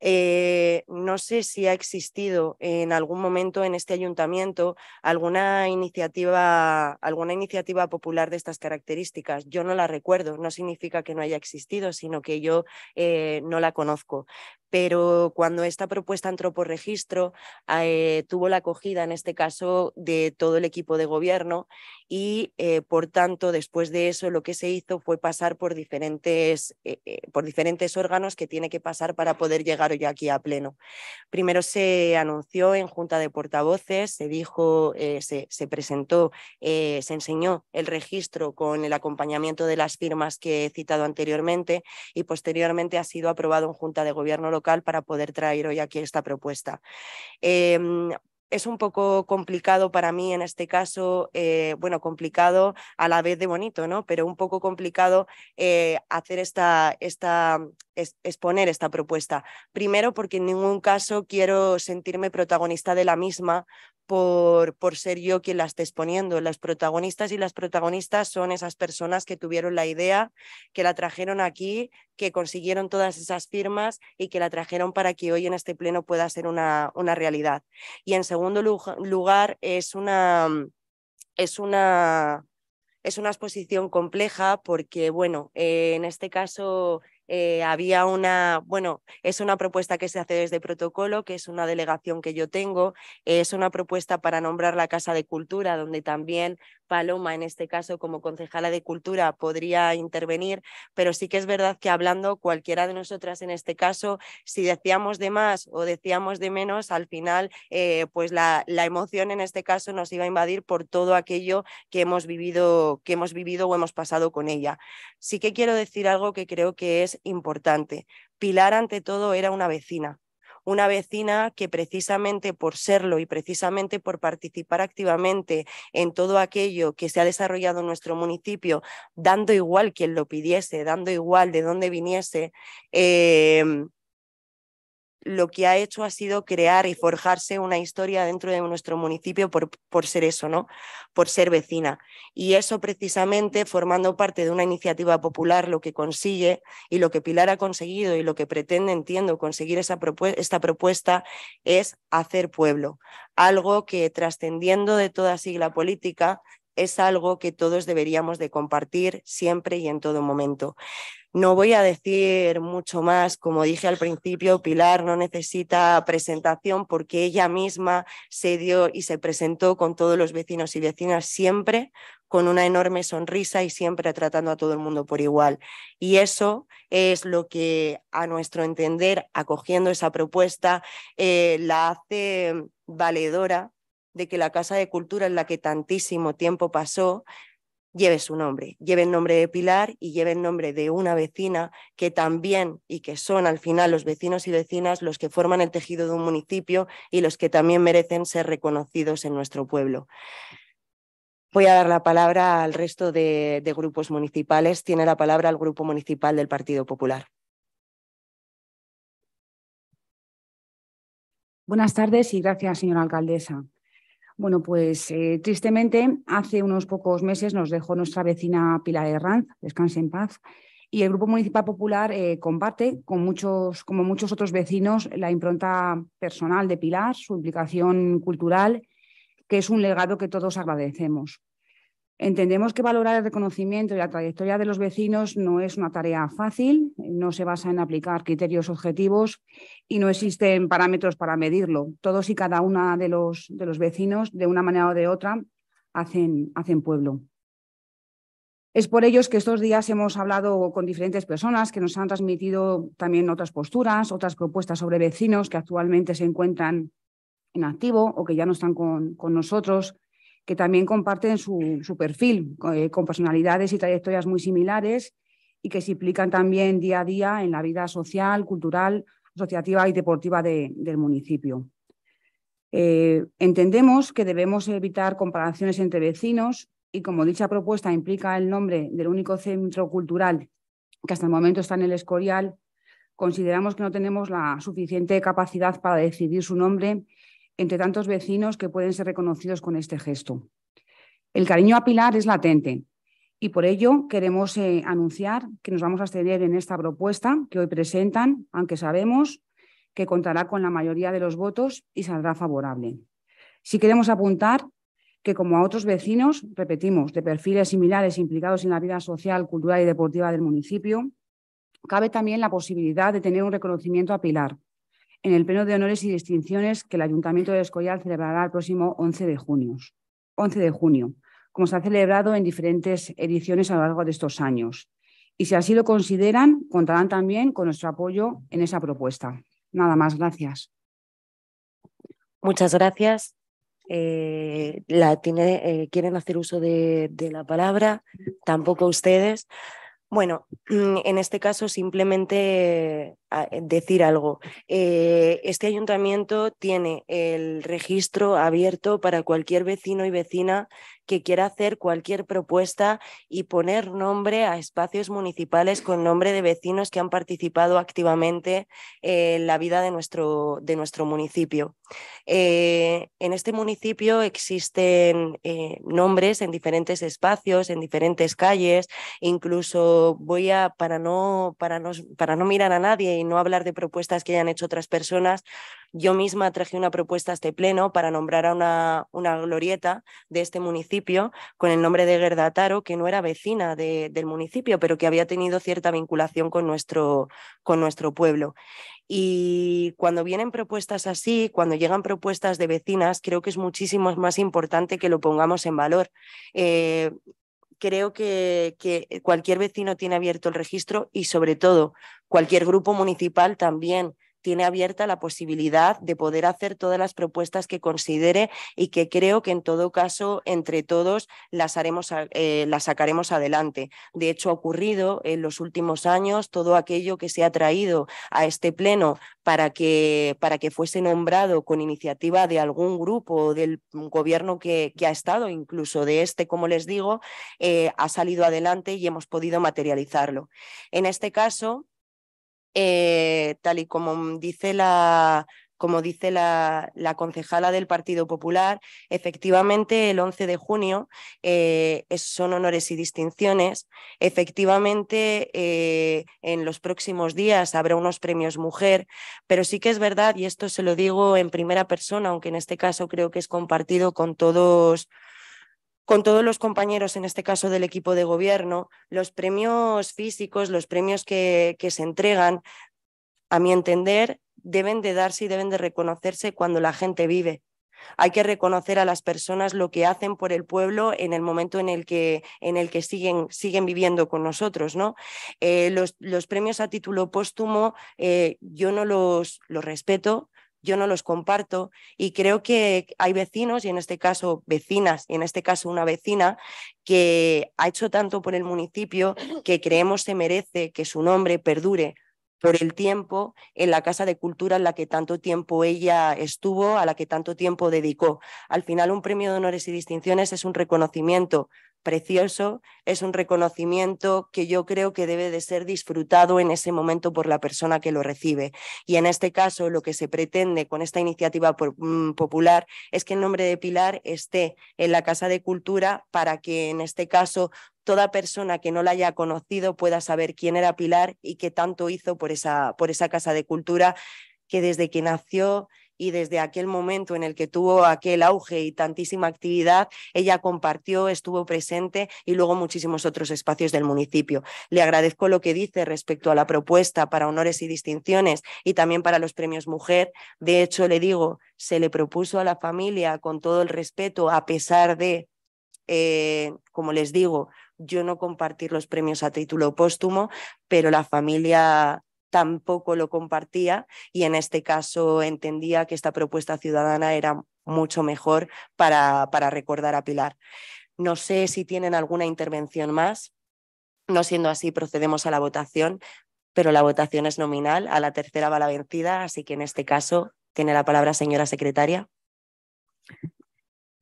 Eh, no sé si ha existido en algún momento en este ayuntamiento alguna iniciativa, alguna iniciativa popular de estas características. Yo no la recuerdo, no significa que no haya existido, sino que yo eh, no la conozco. Pero cuando esta propuesta entró por registro, eh, tuvo la acogida, en este caso, de todo el equipo de gobierno y, por tanto, después de eso, lo que se hizo fue pasar por diferentes, por diferentes órganos que tiene que pasar para poder llegar claro ya aquí a pleno. Primero se anunció en Junta de Portavoces, se dijo, eh, se, presentó, eh, se enseñó el registro con el acompañamiento de las firmas que he citado anteriormente y posteriormente ha sido aprobado en Junta de Gobierno local para poder traer hoy aquí esta propuesta. Em, es un poco complicado para mí en este caso, eh, bueno, complicado a la vez de bonito, ¿no? Pero un poco complicado eh, hacer esta, esta mm, exponer esta propuesta. Primero, porque en ningún caso quiero sentirme protagonista de la misma por, por ser yo quien la esté exponiendo. Las protagonistas y las protagonistas son esas personas que tuvieron la idea, que la trajeron aquí, que consiguieron todas esas firmas y que la trajeron para que hoy en este pleno pueda ser una, una realidad. Y en segundo lugar, es una, mm, es una, es una exposición compleja porque, bueno, eh, en este caso eh, había una, bueno, es una propuesta que se hace desde protocolo, que es una delegación que yo tengo, es una propuesta para nombrar la Casa de Cultura, donde también Paloma, en este caso, como concejala de cultura, podría intervenir, pero sí que es verdad que hablando cualquiera de nosotras en este caso, si decíamos de más o decíamos de menos, al final, eh, pues la, la, emoción en este caso nos iba a invadir por todo aquello que hemos vivido, que hemos vivido o hemos pasado con ella. Sí que quiero decir algo que creo que es importante. Pilar, ante todo, era una vecina una vecina que precisamente por serlo y precisamente por participar activamente en todo aquello que se ha desarrollado en nuestro municipio, dando igual quien lo pidiese, dando igual de dónde viniese, em, lo que ha hecho ha sido crear y forjarse una historia dentro de nuestro municipio por, ser eso, ¿no? Por ser vecina. Y eso precisamente formando parte de una iniciativa popular lo que consigue y lo que Pilar ha conseguido y lo que pretende, entiendo, conseguir esa esta propuesta es hacer pueblo, algo que trascendiendo de toda sigla política es algo que todos deberíamos de compartir siempre y en todo momento. No voy a decir mucho más, como dije al principio, Pilar no necesita presentación porque ella misma se dio y se presentó con todos los vecinos y vecinas siempre con una enorme sonrisa y siempre tratando a todo el mundo por igual. Y eso es lo que a nuestro entender, acogiendo esa propuesta, eh, la hace valedora de que la Casa de Cultura en la que tantísimo tiempo pasó lleve su nombre, lleve el nombre de Pilar y lleve el nombre de una vecina que también y que son al final los vecinos y vecinas los que forman el tejido de un municipio y los que también merecen ser reconocidos en nuestro pueblo. Voy a dar la palabra al resto de, grupos municipales. Tiene la palabra el Grupo Municipal del Partido Popular. Buenas tardes y gracias, señora alcaldesa. Bueno, pues eh, tristemente hace unos pocos meses nos dejó nuestra vecina Pilar Herranz, descanse en paz, y el Grupo Municipal Popular combate eh, comparte con muchos, como muchos otros vecinos, la impronta personal de Pilar, su implicación cultural, que es un legado que todos agradecemos. Entendemos que valorar el reconocimiento y la trayectoria de los vecinos no es una tarea fácil, no se basa en aplicar criterios objetivos y no existen parámetros para medirlo. Todos y cada una de los, de los vecinos, de una manera o de otra, hacen, hacen pueblo. Es por ello que estos días hemos hablado con diferentes personas que nos han transmitido también otras posturas, otras propuestas sobre vecinos que actualmente se encuentran en activo o que ya no están con, con nosotros que también comparten su, perfil, eh, con personalidades y trayectorias muy similares y que se implican también día a día en la vida social, cultural, asociativa y deportiva del municipio. Eh, entendemos que debemos evitar comparaciones entre vecinos y como dicha propuesta implica el nombre del único centro cultural que hasta el momento está en el Escorial, consideramos que no tenemos la suficiente capacidad para decidir su nombre entre tantos vecinos que pueden ser reconocidos con este gesto. El cariño a Pilar es latente y por ello queremos eh, anunciar que nos vamos a abstener en esta propuesta que hoy presentan, aunque sabemos que contará con la mayoría de los votos y saldrá favorable. Si queremos apuntar que, como a otros vecinos, repetimos, de perfiles similares implicados en la vida social, cultural y deportiva del municipio, cabe también la posibilidad de tener un reconocimiento a Pilar, en el pleno de honores y distinciones que el Ayuntamiento de Escoyal celebrará el próximo 11 de junio. 11 de junio como se ha celebrado en diferentes ediciones a lo largo de estos años. Y si así lo consideran, contarán también con nuestro apoyo en esa propuesta. Nada más, gracias. Muchas gracias. Eh, eh, quieren hacer uso de la palabra, tampoco ustedes. Bueno, mm, en este caso simplemente ah, eh, decir algo. Eh, este ayuntamiento tiene el registro abierto para cualquier vecino y vecina que quiera hacer cualquier propuesta y poner nombre a espacios municipales con nombre de vecinos que han participado activamente en la vida de nuestro, de nuestro municipio. Eh, en este municipio existen eh, nombres en diferentes espacios, en diferentes calles, incluso voy a, para no, para para no mirar a nadie y no hablar de propuestas que hayan hecho otras personas, yo misma traje una propuesta a este pleno para nombrar a una, glorieta de este municipio con el nombre de Gerda Taro, que no era vecina del municipio, pero que había tenido cierta vinculación con nuestro, con nuestro pueblo. Y cuando vienen propuestas así, cuando llegan propuestas de vecinas, creo que es muchísimo más importante que lo pongamos en valor. Eh, creo que, que, cualquier vecino tiene abierto el registro y sobre todo cualquier grupo municipal también tiene abierta la posibilidad de poder hacer todas las propuestas que considere y que creo que en todo caso entre todos las, haremos, eh, las sacaremos adelante. De hecho, ha ocurrido en los últimos años todo aquello que se ha traído a este pleno para que, para que fuese nombrado con iniciativa de algún grupo del gobierno que, ha estado, incluso de este, como les digo, eh, ha salido adelante y hemos podido materializarlo. En este caso, eh, tal y como dice la, como dice la, concejala del Partido Popular, efectivamente el 11 de junio eh, son honores y distinciones. Efectivamente, eh, en los próximos días habrá unos premios mujer, pero sí que es verdad, y esto se lo digo en primera persona, aunque en este caso creo que es compartido con todos con todos los compañeros, en este caso del equipo de gobierno, los premios físicos, los premios que, se entregan, a mi entender, deben de darse y deben de reconocerse cuando la gente vive. Hay que reconocer a las personas lo que hacen por el pueblo en el momento en el que, en el que siguen, siguen viviendo con nosotros. ¿no? Eh, los, los, premios a título póstumo eh, yo no los, los respeto, yo no los comparto y creo que hay vecinos, y en este caso vecinas, y en este caso una vecina, que ha hecho tanto por el municipio que creemos se merece que su nombre perdure por el tiempo en la Casa de Cultura en la que tanto tiempo ella estuvo, a la que tanto tiempo dedicó. Al final, un premio de honores y distinciones es un reconocimiento precioso, es un reconocimiento que yo creo que debe de ser disfrutado en ese momento por la persona que lo recibe. Y en este caso, lo que se pretende con esta iniciativa mm, popular es que el nombre de Pilar esté en la Casa de Cultura para que en este caso toda persona que no la haya conocido pueda saber quién era Pilar y qué tanto hizo por esa, por esa casa de cultura que desde que nació y desde aquel momento en el que tuvo aquel auge y tantísima actividad, ella compartió, estuvo presente y luego muchísimos otros espacios del municipio. Le agradezco lo que dice respecto a la propuesta para honores y distinciones y también para los premios mujer. De hecho, le digo, se le propuso a la familia con todo el respeto, a pesar de, eh, como les digo, yo no compartir los premios a título póstumo, pero la familia tampoco lo compartía y en este caso entendía que esta propuesta ciudadana era mucho mejor para, para recordar a Pilar. No sé si tienen alguna intervención más. No siendo así, procedemos a la votación, pero la votación es nominal. A la tercera va la vencida, así que en este caso tiene la palabra señora secretaria.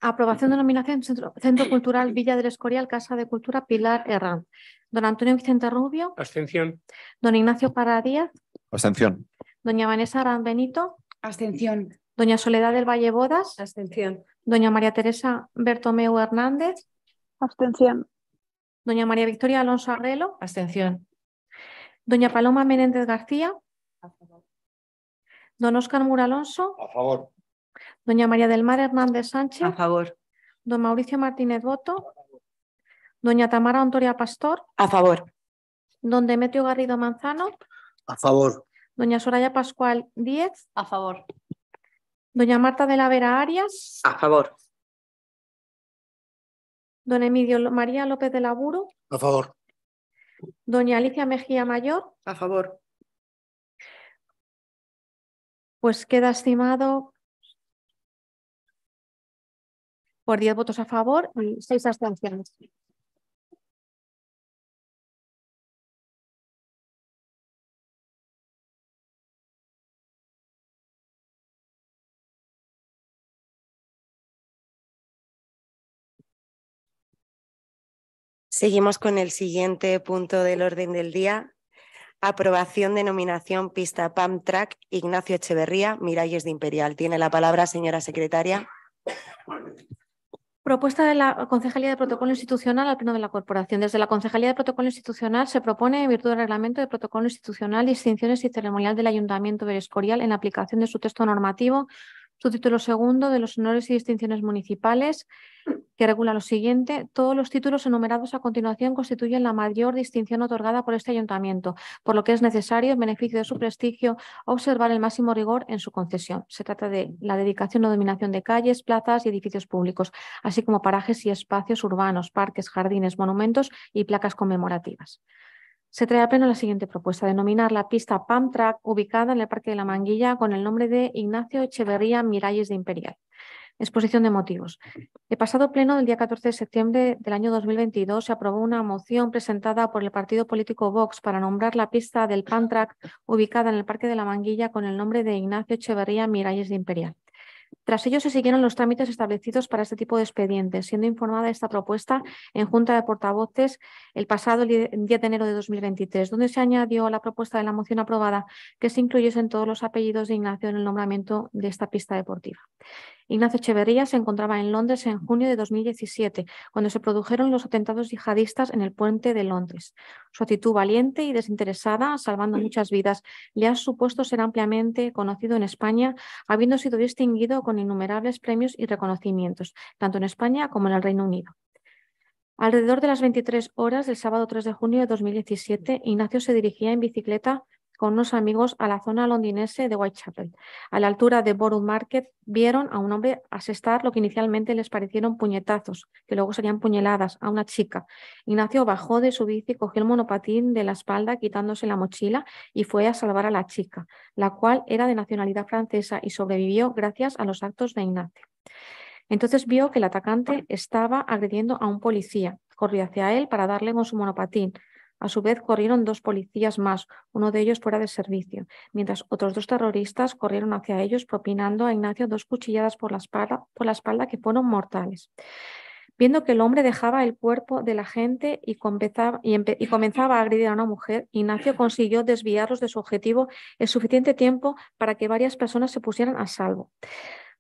Aprobación de nominación Centro, Cultural Villa del Escorial, Casa de Cultura Pilar Herrán. Don Antonio Vicente Rubio. Abstención. Don Ignacio Paradíaz. Abstención. Doña Vanessa Arán Benito. Abstención. Doña Soledad del Valle Bodas. Abstención. Doña María Teresa Bertomeu Hernández. Abstención. Doña María Victoria Alonso Arrelo. Abstención. Doña Paloma Menéndez García. A favor. Don Óscar Muralonso. A favor. Doña María del Mar Hernández Sánchez. A favor. Don Mauricio Martínez Boto. Doña Tamara Ontoria Pastor. A favor. Don Demetrio Garrido Manzano. A favor. Doña Soraya Pascual Díez. A favor. Doña Marta de la Vera Arias. A favor. Don Emilio María López de Laburo. A favor. Doña Alicia Mejía Mayor. A favor. Pues queda estimado por 10 votos a favor y 6 abstenciones. Seguimos con el siguiente punto del orden del día. Aprobación de nominación pista PAM Track Ignacio Echeverría, Miralles de Imperial. Tiene la palabra, señora secretaria. Propuesta de la Concejalía de Protocolo Institucional al Pleno de la Corporación. Desde la Concejalía de Protocolo Institucional se propone, en virtud del Reglamento de Protocolo Institucional, distinciones y ceremonial del Ayuntamiento de Escorial en aplicación de su texto normativo su título segundo de los honores y distinciones municipales, que regula lo siguiente. Todos los títulos enumerados a continuación constituyen la mayor distinción otorgada por este ayuntamiento, por lo que es necesario, en beneficio de su prestigio, observar el máximo rigor en su concesión. Se trata de la dedicación o dominación de calles, plazas y edificios públicos, así como parajes y espacios urbanos, parques, jardines, monumentos y placas conmemorativas. Se trae a pleno la siguiente propuesta, denominar la pista PAMTRAC ubicada en el Parque de la Manguilla con el nombre de Ignacio Echeverría Miralles de Imperial. Exposición de motivos. El pasado pleno del día 14 de septiembre del año 2022 se aprobó una moción presentada por el partido político Vox para nombrar la pista del Pantrack ubicada en el Parque de la Manguilla con el nombre de Ignacio Echeverría Miralles de Imperial. Tras ello, se siguieron los trámites establecidos para este tipo de expedientes, siendo informada esta propuesta en Junta de Portavoces el pasado 10 de enero de 2023, donde se añadió la propuesta de la moción aprobada que se incluyese en todos los apellidos de Ignacio en el nombramiento de esta pista deportiva. Ignacio Echeverría se encontraba en Londres en junio de 2017, cuando se produjeron los atentados yihadistas en el puente de Londres. Su actitud valiente y desinteresada, salvando mm. muchas vidas, le ha supuesto ser ampliamente conocido en España, habiendo sido distinguido con innumerables premios y reconocimientos, tanto en España como en el Reino Unido. Alrededor de las 23 horas del sábado 3 de junio de 2017, Ignacio se dirigía en bicicleta con unos amigos a la zona londinense de Whitechapel. A la altura de Borough Market vieron a un hombre asestar lo que inicialmente les parecieron puñetazos, que luego serían puñaladas, a una chica. Ignacio bajó de su bici, cogió el monopatín de la espalda quitándose la mochila y fue a salvar a la chica, la cual era de nacionalidad francesa y sobrevivió gracias a los actos de Ignacio. Entonces vio que el atacante estaba agrediendo a un policía. Corrió hacia él para darle con su monopatín. A su vez, corrieron dos policías más, uno de ellos fuera de servicio, mientras otros dos terroristas corrieron hacia ellos, propinando a Ignacio dos cuchilladas por la espalda, por la espalda que fueron mortales. Viendo que el hombre dejaba el cuerpo de la gente y comenzaba, comenzaba a agredir a una mujer, Ignacio consiguió desviarlos de su objetivo el suficiente tiempo para que varias personas se pusieran a salvo.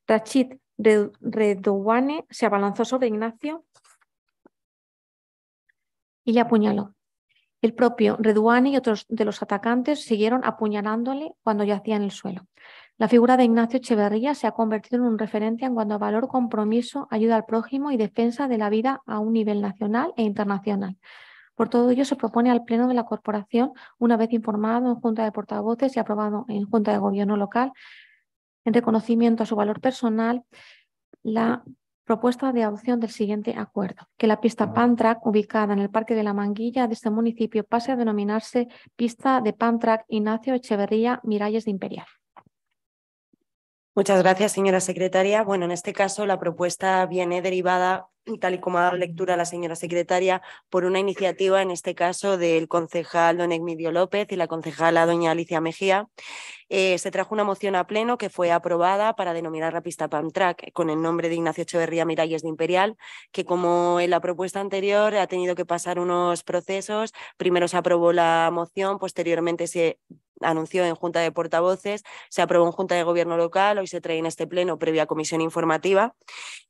Rachid Redouane se abalanzó sobre Ignacio y le apuñaló. El propio Reduani y otros de los atacantes siguieron apuñalándole cuando yacía en el suelo. La figura de Ignacio Echeverría se ha convertido en un referente en cuanto a valor, compromiso, ayuda al prójimo y defensa de la vida a un nivel nacional e internacional. Por todo ello, se propone al Pleno de la Corporación, una vez informado en Junta de Portavoces y aprobado en Junta de Gobierno Local, en reconocimiento a su valor personal, la propuesta de adopción del siguiente acuerdo. Que la pista Pantrack, ubicada en el Parque de la Manguilla de este municipio, pase a denominarse pista de Pantrack Ignacio Echeverría Miralles de Imperial. Muchas gracias, señora secretaria. Bueno, en este caso la propuesta viene derivada tal y como ha dado lectura la señora secretaria, por una iniciativa, en este caso, del concejal don Emilio López y la concejala doña Alicia Mejía. Eh, se trajo una moción a pleno que fue aprobada para denominar la pista Pantrack eh, con el nombre de Ignacio Echeverría Miralles de Imperial, que como en la propuesta anterior ha tenido que pasar unos procesos. Primero se aprobó la moción, posteriormente se anunció en Junta de Portavoces, se aprobó en Junta de Gobierno Local, hoy se trae en este pleno previa comisión informativa.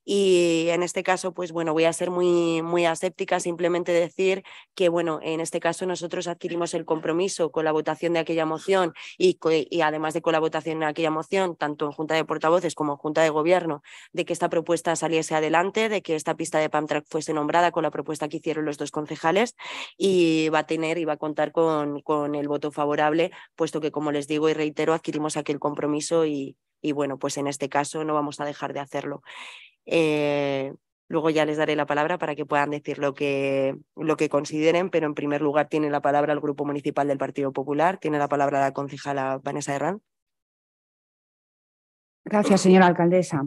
Y en este caso, pues bueno, voy a ser muy, muy aséptica, simplemente decir que, bueno, en este caso nosotros adquirimos el compromiso con la votación de aquella moción y, además de con la votación de aquella moción, tanto en Junta de Portavoces como en Junta de Gobierno, de que esta propuesta saliese adelante, de que esta pista de PamTrack fuese nombrada con la propuesta que hicieron los dos concejales y va a tener y va a contar con, con el voto favorable puesto que, como les digo y reitero, adquirimos aquel compromiso y, bueno, pues en este caso no vamos a dejar de hacerlo. Eh, luego ya les daré la palabra para que puedan decir lo que, lo que consideren, pero en primer lugar tiene la palabra el Grupo Municipal del Partido Popular, tiene la palabra la concejala Vanessa Herrán. Gracias, señora alcaldesa.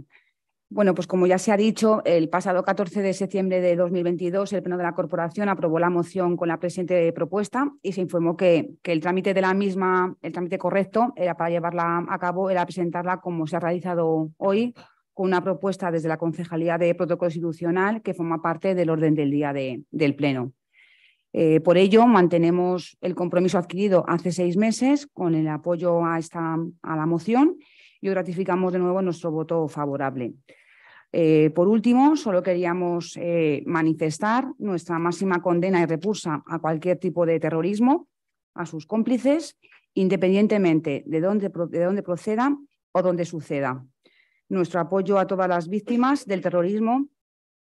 Bueno, pues como ya se ha dicho, el pasado 14 de septiembre de 2022 el Pleno de la Corporación aprobó la moción con la presente propuesta y se informó que, el trámite de la misma, el trámite correcto era para llevarla a cabo, era presentarla como se ha realizado hoy, con una propuesta desde la Concejalía de Protocolo Institucional que forma parte del orden del día del Pleno. Eh, por ello, mantenemos el compromiso adquirido hace seis meses con el apoyo a, esta, a la moción y ratificamos de nuevo nuestro voto favorable. Eh, por último, solo queríamos eh, manifestar nuestra máxima condena y repulsa a cualquier tipo de terrorismo, a sus cómplices, independientemente de dónde, de dónde proceda o donde suceda. Nuestro apoyo a todas las víctimas del terrorismo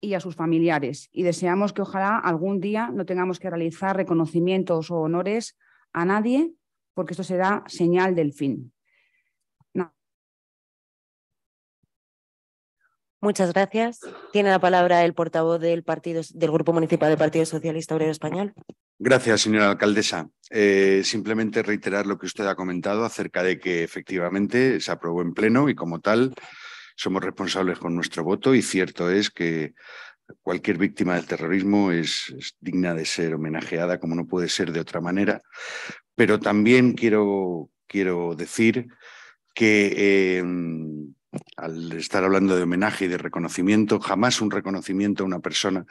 y a sus familiares. Y deseamos que ojalá algún día no tengamos que realizar reconocimientos o honores a nadie, porque esto será señal del fin. Muchas gracias. Tiene la palabra el portavoz del, Grupo Municipal del Partido Socialista Obrero Español. Gracias, señora alcaldesa. Eh, simplemente reiterar lo que usted ha comentado acerca de que efectivamente se aprobó en pleno y como tal somos responsables con nuestro voto y cierto es que cualquier víctima del terrorismo es, digna de ser homenajeada como no puede ser de otra manera. Pero también quiero, quiero decir que... Eh, al estar hablando de homenaje y de reconocimiento, jamás un reconocimiento a una persona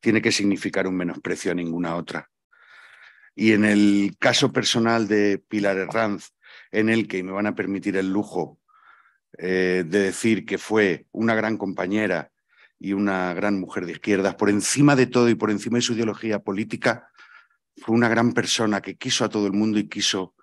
tiene que significar un menosprecio a ninguna otra. Y en el caso personal de Pilar Herranz, en el que, me van a permitir el lujo eh, de decir que fue una gran compañera y una gran mujer de izquierdas, por encima de todo y por encima de su ideología política, fue una gran persona que quiso a todo el mundo y quiso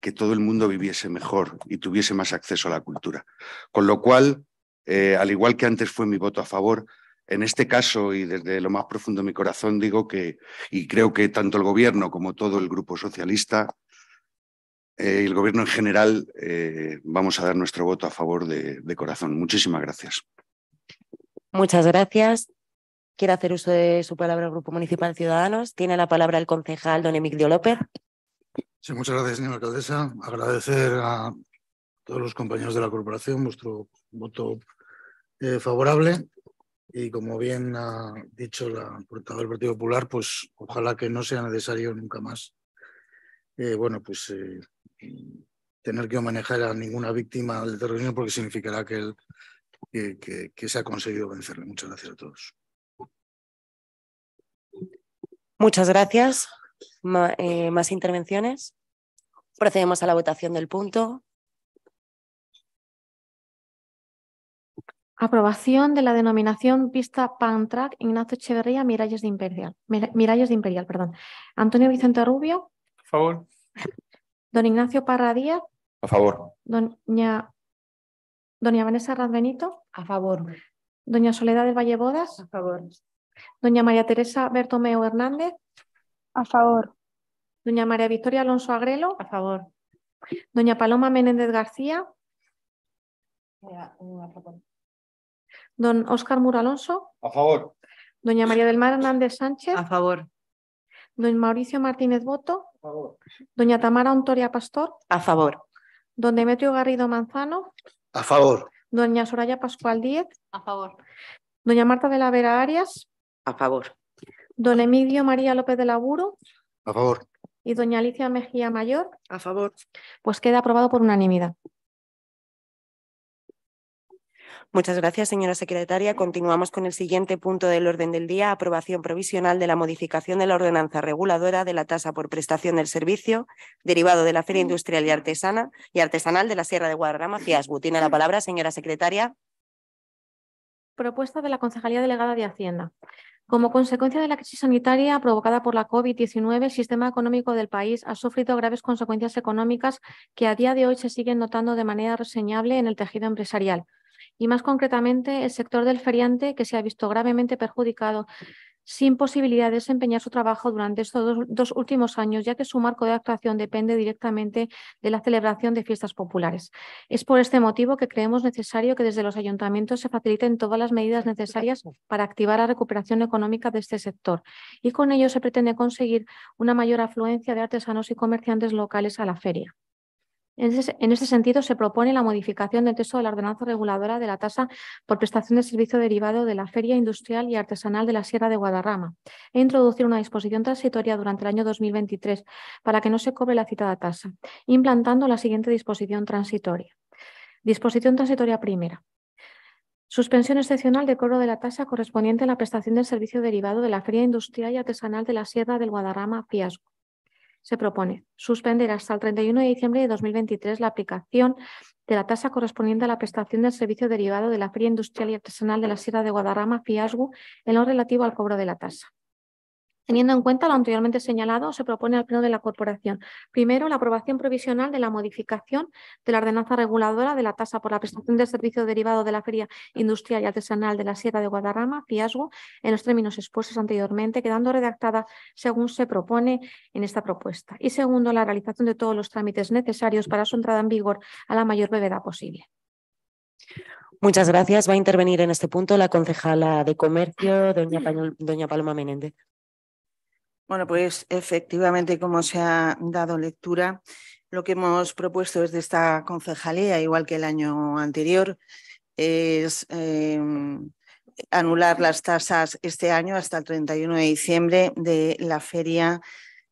que todo el mundo viviese mejor y tuviese más acceso a la cultura. Con lo cual, eh, al igual que antes fue mi voto a favor, en este caso y desde lo más profundo de mi corazón digo que, y creo que tanto el gobierno como todo el grupo socialista eh, el gobierno en general, eh, vamos a dar nuestro voto a favor de, corazón. Muchísimas gracias. Muchas gracias. Quiero hacer uso de su palabra el Grupo Municipal Ciudadanos. Tiene la palabra el concejal don Emigdio López muchas gracias, señora alcaldesa. Agradecer a todos los compañeros de la corporación vuestro voto eh, favorable. Y como bien ha dicho la portavoz del Partido Popular, pues ojalá que no sea necesario nunca más, eh, bueno, pues eh, tener que manejar a ninguna víctima del terrorismo porque significará que, que se ha conseguido vencerle. Muchas gracias a todos. Muchas gracias. Eh, más intervenciones. Procedemos a la votación del punto. Aprobación de la denominación pista Pantrack Ignacio Echeverría Miralles de Imperial. de Imperial, perdón. Antonio Vicente Rubio. A favor. Don Ignacio parradía A favor. Doña, Doña Vanessa Radbenito. A favor. Doña Soledad de Valle Bodas. A favor. Doña María Teresa Bertomeo Hernández. A favor. Doña María Victoria Alonso Agrelo, a favor. Doña Paloma Menéndez García. A favor. Don Óscar Muralonso. Alonso. A favor. Doña María del Mar Hernández Sánchez. A favor. Don Mauricio Martínez Boto. A favor. Doña Tamara Ontoria Pastor. A favor. Don Demetrio Garrido Manzano. A favor. Doña Soraya Pascual Díez. A favor. Doña Marta de la Vera Arias. A favor. Don Emilio María López de Laburo. A favor y doña Alicia Mejía Mayor. A favor. Pues queda aprobado por unanimidad. Muchas gracias, señora secretaria. Continuamos con el siguiente punto del orden del día, aprobación provisional de la modificación de la ordenanza reguladora de la tasa por prestación del servicio derivado de la Feria Industrial y Artesana y Artesanal de la Sierra de Guadarrama, Fiasbu. Tiene la palabra, señora secretaria. Propuesta de la Concejalía Delegada de Hacienda. Como consecuencia de la crisis sanitaria provocada por la COVID-19, el sistema económico del país ha sufrido graves consecuencias económicas que a día de hoy se siguen notando de manera reseñable en el tejido empresarial y más concretamente el sector del feriante que se ha visto gravemente perjudicado sin posibilidad de desempeñar su trabajo durante estos dos, últimos años, ya que su marco de actuación depende directamente de la celebración de fiestas populares. Es por este motivo que creemos necesario que desde los ayuntamientos se faciliten todas las medidas necesarias para activar la recuperación económica de este sector y con ello se pretende conseguir una mayor afluencia de artesanos y comerciantes locales a la feria. En este sentido, se propone la modificación del texto de la ordenanza reguladora de la tasa por prestación de servicio derivado de la Feria Industrial y Artesanal de la Sierra de Guadarrama e introducir una disposición transitoria durante el año 2023 para que no se cobre la citada tasa, implantando la siguiente disposición transitoria. Disposición transitoria primera. Suspensión excepcional de cobro de la tasa correspondiente a la prestación del servicio derivado de la Feria Industrial y Artesanal de la Sierra del Guadarrama Fiasco se propone suspender hasta el 31 de diciembre de 2023 la aplicación de la tasa correspondiente a la prestación del servicio derivado de la Feria Industrial y Artesanal de la Sierra de Guadarrama, FIASGU, en lo relativo al cobro de la tasa. Teniendo en cuenta lo anteriormente señalado, se propone al Pleno de la Corporación, primero, la aprobación provisional de la modificación de la ordenanza reguladora de la tasa por la prestación del servicio derivado de la Feria Industrial y Artesanal de la Sierra de Guadarrama, Fiasgo, en los términos expuestos anteriormente, quedando redactada según se propone en esta propuesta. Y segundo, la realización de todos los trámites necesarios para su entrada en vigor a la mayor brevedad posible. Muchas gracias. Va a intervenir en este punto la concejala de Comercio, doña, Paloma Menéndez. Bueno, pues efectivamente, como se ha dado lectura, lo que hemos propuesto desde esta concejalía, igual que el año anterior, es em, anular las tasas este año hasta el 31 de diciembre de la feria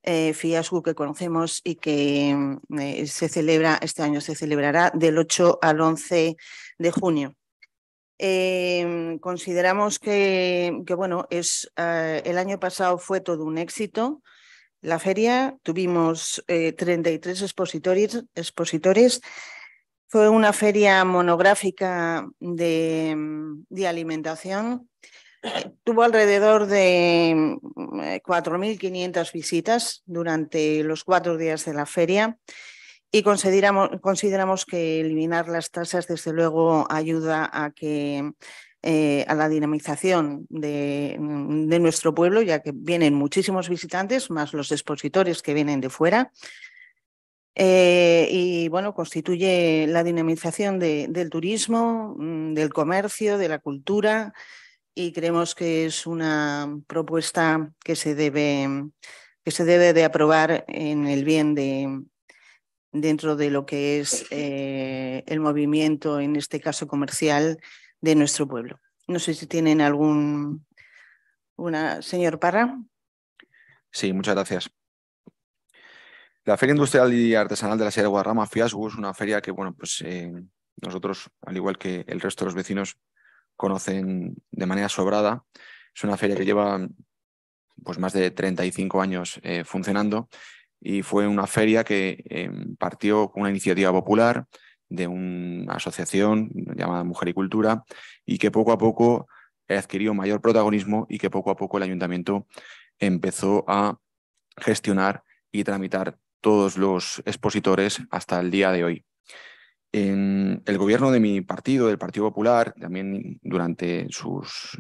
eh, fiasco que conocemos y que em, eh, se celebra, este año se celebrará del 8 al 11 de junio. Em, consideramos que, bueno, es, eh, el año pasado fue todo un éxito. La feria, tuvimos 33 eh, expositores, expositores. Fue una feria monográfica de, mm, de alimentación. Eh, tuvo alrededor de 4.500 mm, visitas durante los cuatro días de la feria y consideramos, que eliminar las tasas, desde luego, ayuda a que eh, a la dinamización mm, de, nuestro pueblo, ya que vienen muchísimos visitantes, más los expositores que vienen de fuera. Eh, y bueno, constituye la dinamización del turismo, mm, del comercio, de la cultura, y creemos que es una propuesta que se debe, que se debe de aprobar en el bien de, dentro de lo que es eh, el movimiento, en este caso comercial, de nuestro pueblo. No sé si tienen algún... Una... Señor Parra. Sí, muchas gracias. La Feria Industrial y Artesanal de la Sierra de Guadarrama, FIASGU, es una feria que, bueno, pues eh, nosotros, al igual que el resto de los vecinos, conocen de manera sobrada. Es una feria que lleva pues más de 35 años eh, funcionando y fue una feria que em, partió con una iniciativa popular de una asociación llamada Mujer y Cultura y que poco a poco adquirió mayor protagonismo y que poco a poco el ayuntamiento empezó a gestionar y tramitar todos los expositores hasta el día de hoy. En el gobierno de mi partido, del Partido Popular, también durante sus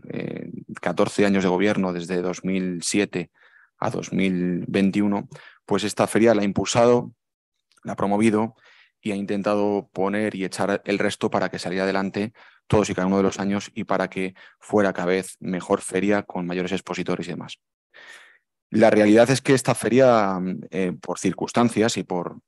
14 eh, años de gobierno, desde 2007 a 2021, pues esta feria la ha impulsado, la ha promovido y ha intentado poner y echar el resto para que saliera adelante todos y cada uno de los años y para que fuera cada vez mejor feria con mayores expositores y demás. La realidad es que esta feria, mm, eh, por circunstancias y por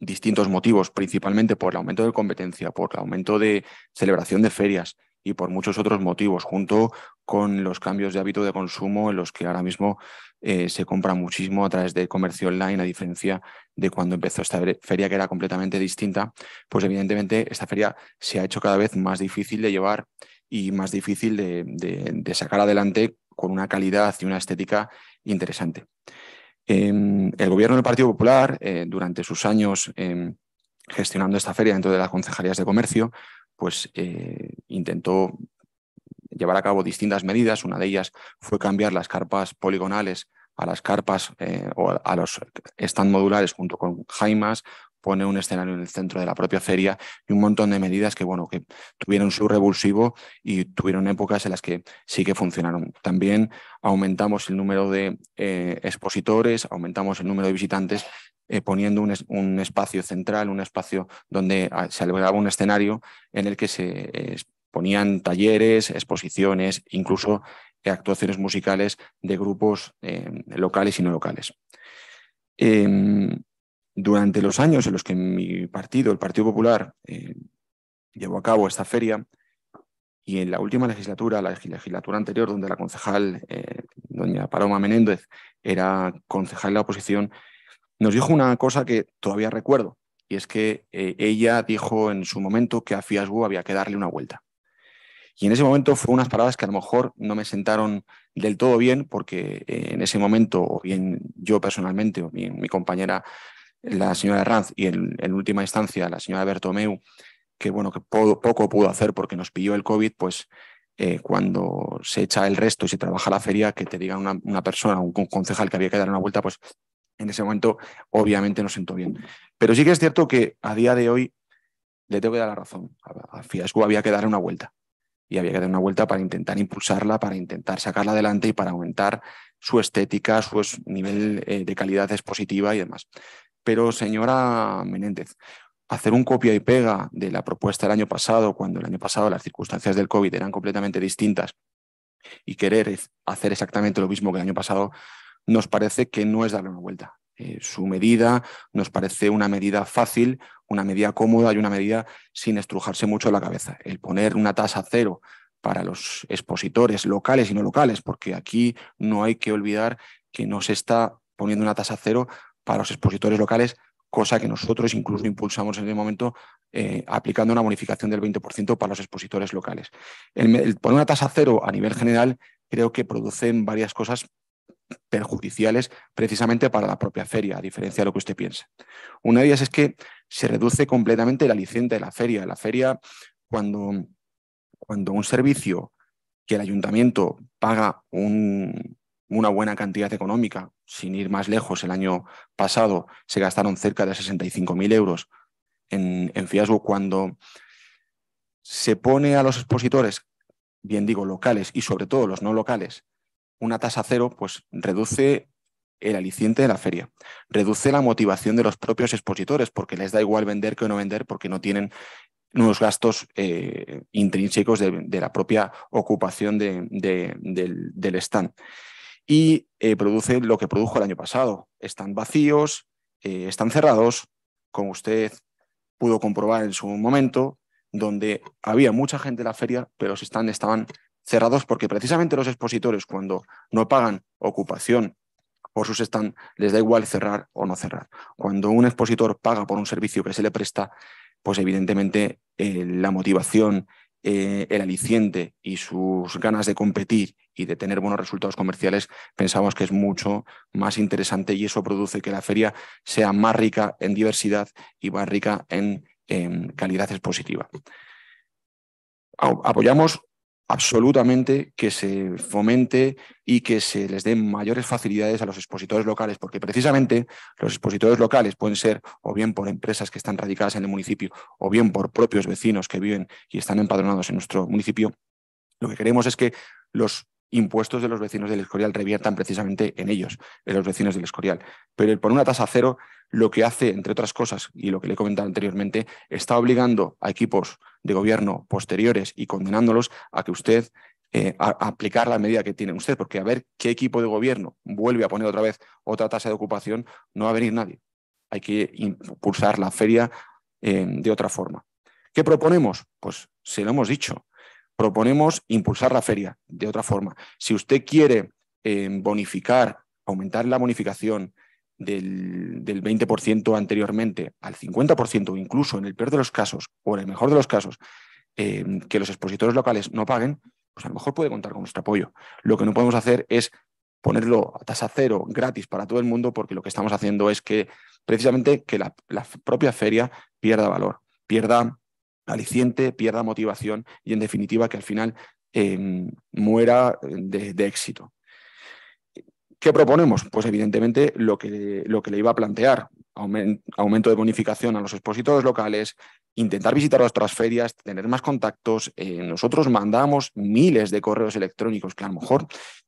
distintos motivos, principalmente por el aumento de competencia, por el aumento de celebración de ferias y por muchos otros motivos, junto con los cambios de hábito de consumo en los que ahora mismo eh, se compra muchísimo a través de comercio online, a diferencia de cuando empezó esta feria que era completamente distinta, pues evidentemente esta feria se ha hecho cada vez más difícil de llevar y más difícil de, sacar adelante con una calidad y una estética interesante. Em, el gobierno del Partido Popular, eh, durante sus años em, gestionando esta feria dentro de las concejalías de comercio, pues eh, intentó llevar a cabo distintas medidas. Una de ellas fue cambiar las carpas poligonales a las carpas eh, o a los stand modulares junto con jaimas, pone un escenario en el centro de la propia feria y un montón de medidas que, bueno, que tuvieron su revulsivo y tuvieron épocas en las que sí que funcionaron. También aumentamos el número de eh, expositores, aumentamos el número de visitantes, eh, poniendo un, espacio central, un espacio donde ah, se albergaba un escenario en el que se, ponían talleres, exposiciones, incluso eh, actuaciones musicales de grupos eh, locales y no locales. Em, durante los años en los que mi partido, el Partido Popular, eh, llevó a cabo esta feria, y en la última legislatura, la legislatura anterior, donde la concejal, doña Paloma Menéndez, era concejal de la oposición, nos dijo una cosa que todavía recuerdo, y es que ella dijo en su momento que a Fiasgo había que darle una vuelta. Y en ese momento fue unas palabras que a lo mejor no me sentaron del todo bien, porque eh, en ese momento, o bien yo personalmente, o mi compañera, la señora Herranz, y en, última instancia la señora Bertomeu, que bueno, que poco pudo hacer porque nos pilló el COVID, pues eh, cuando se echa el resto y se trabaja la feria, que te diga una, persona, un concejal que había que dar una vuelta, pues en ese momento obviamente no sentó bien. Pero sí que es cierto que a día de hoy le tengo que dar la razón. A, Fiasco había que darle una vuelta y había que dar una vuelta para intentar impulsarla, para intentar sacarla adelante y para aumentar su estética, su nivel eh, de calidad expositiva y demás. Pero señora Menéndez, hacer un copia y pega de la propuesta del año pasado, cuando el año pasado las circunstancias del COVID eran completamente distintas, y querer hacer exactamente lo mismo que el año pasado, nos parece que no es darle una vuelta, eh, su medida, nos parece una medida fácil, una medida cómoda y una medida sin estrujarse mucho la cabeza. El poner una tasa cero para los expositores locales y no locales, porque aquí no hay que olvidar que no se está poniendo una tasa cero para los expositores locales, cosa que nosotros incluso impulsamos en el momento eh, aplicando una bonificación del 20% para los expositores locales. El, poner una tasa cero a nivel general creo que producen varias cosas perjudiciales precisamente para la propia feria, a diferencia de lo que usted piensa. Una de ellas es que se reduce completamente la licencia de la feria. La feria, cuando, cuando un servicio que el ayuntamiento paga una buena cantidad económica, sin ir más lejos, el año pasado se gastaron cerca de 65.000 euros en, en Fiasco cuando se pone a los expositores, bien digo, locales y sobre todo los no locales, una tasa cero, pues reduce el aliciente de la feria, reduce la motivación de los propios expositores, porque les da igual vender que no vender, porque no tienen unos gastos eh, intrínsecos de, la propia ocupación del, stand. Y eh, produce lo que produjo el año pasado. Están vacíos, eh, están cerrados, como usted pudo comprobar en su momento, donde había mucha gente en la feria, pero los stands estaban cerrados porque precisamente los expositores cuando no pagan ocupación por sus stands, les da igual cerrar o no cerrar. Cuando un expositor paga por un servicio que se le presta, pues evidentemente eh, la motivación, eh, el aliciente y sus ganas de competir y de tener buenos resultados comerciales, pensamos que es mucho más interesante y eso produce que la feria sea más rica en diversidad y más rica en calidad expositiva. Apoyamos absolutamente que se fomente y que se les den mayores facilidades a los expositores locales, porque precisamente los expositores locales pueden ser o bien por empresas que están radicadas en el municipio o bien por propios vecinos que viven y están empadronados en nuestro municipio. Lo que queremos es que los impuestos de los vecinos del Escorial reviertan precisamente en ellos, en los vecinos del Escorial. Pero el poner una tasa cero lo que hace, entre otras cosas, y lo que le he comentado anteriormente, está obligando a equipos de gobierno posteriores y condenándolos a que usted eh, a, aplicar la medida que tiene usted, porque a ver qué equipo de gobierno vuelve a poner otra vez otra tasa de ocupación, no va a venir nadie. Hay que impulsar la feria eh, de otra forma. ¿Qué proponemos? Pues se lo hemos dicho, proponemos impulsar la feria de otra forma. Si usted quiere eh, bonificar, aumentar la bonificación del, del 20% anteriormente al 50% o incluso en el peor de los casos o en el mejor de los casos, eh, que los expositores locales no paguen, pues a lo mejor puede contar con nuestro apoyo. Lo que no podemos hacer es ponerlo a tasa cero, gratis para todo el mundo, porque lo que estamos haciendo es que precisamente que la, la propia feria pierda valor, pierda aliciente, pierda motivación y en definitiva que al final em, muera eh, de, éxito. ¿Qué proponemos? Pues evidentemente lo que, lo que le iba a plantear, aumento de bonificación a los expositores locales, intentar visitar otras ferias, tener más contactos. Eh, nosotros mandamos miles de correos electrónicos, que a lo mejor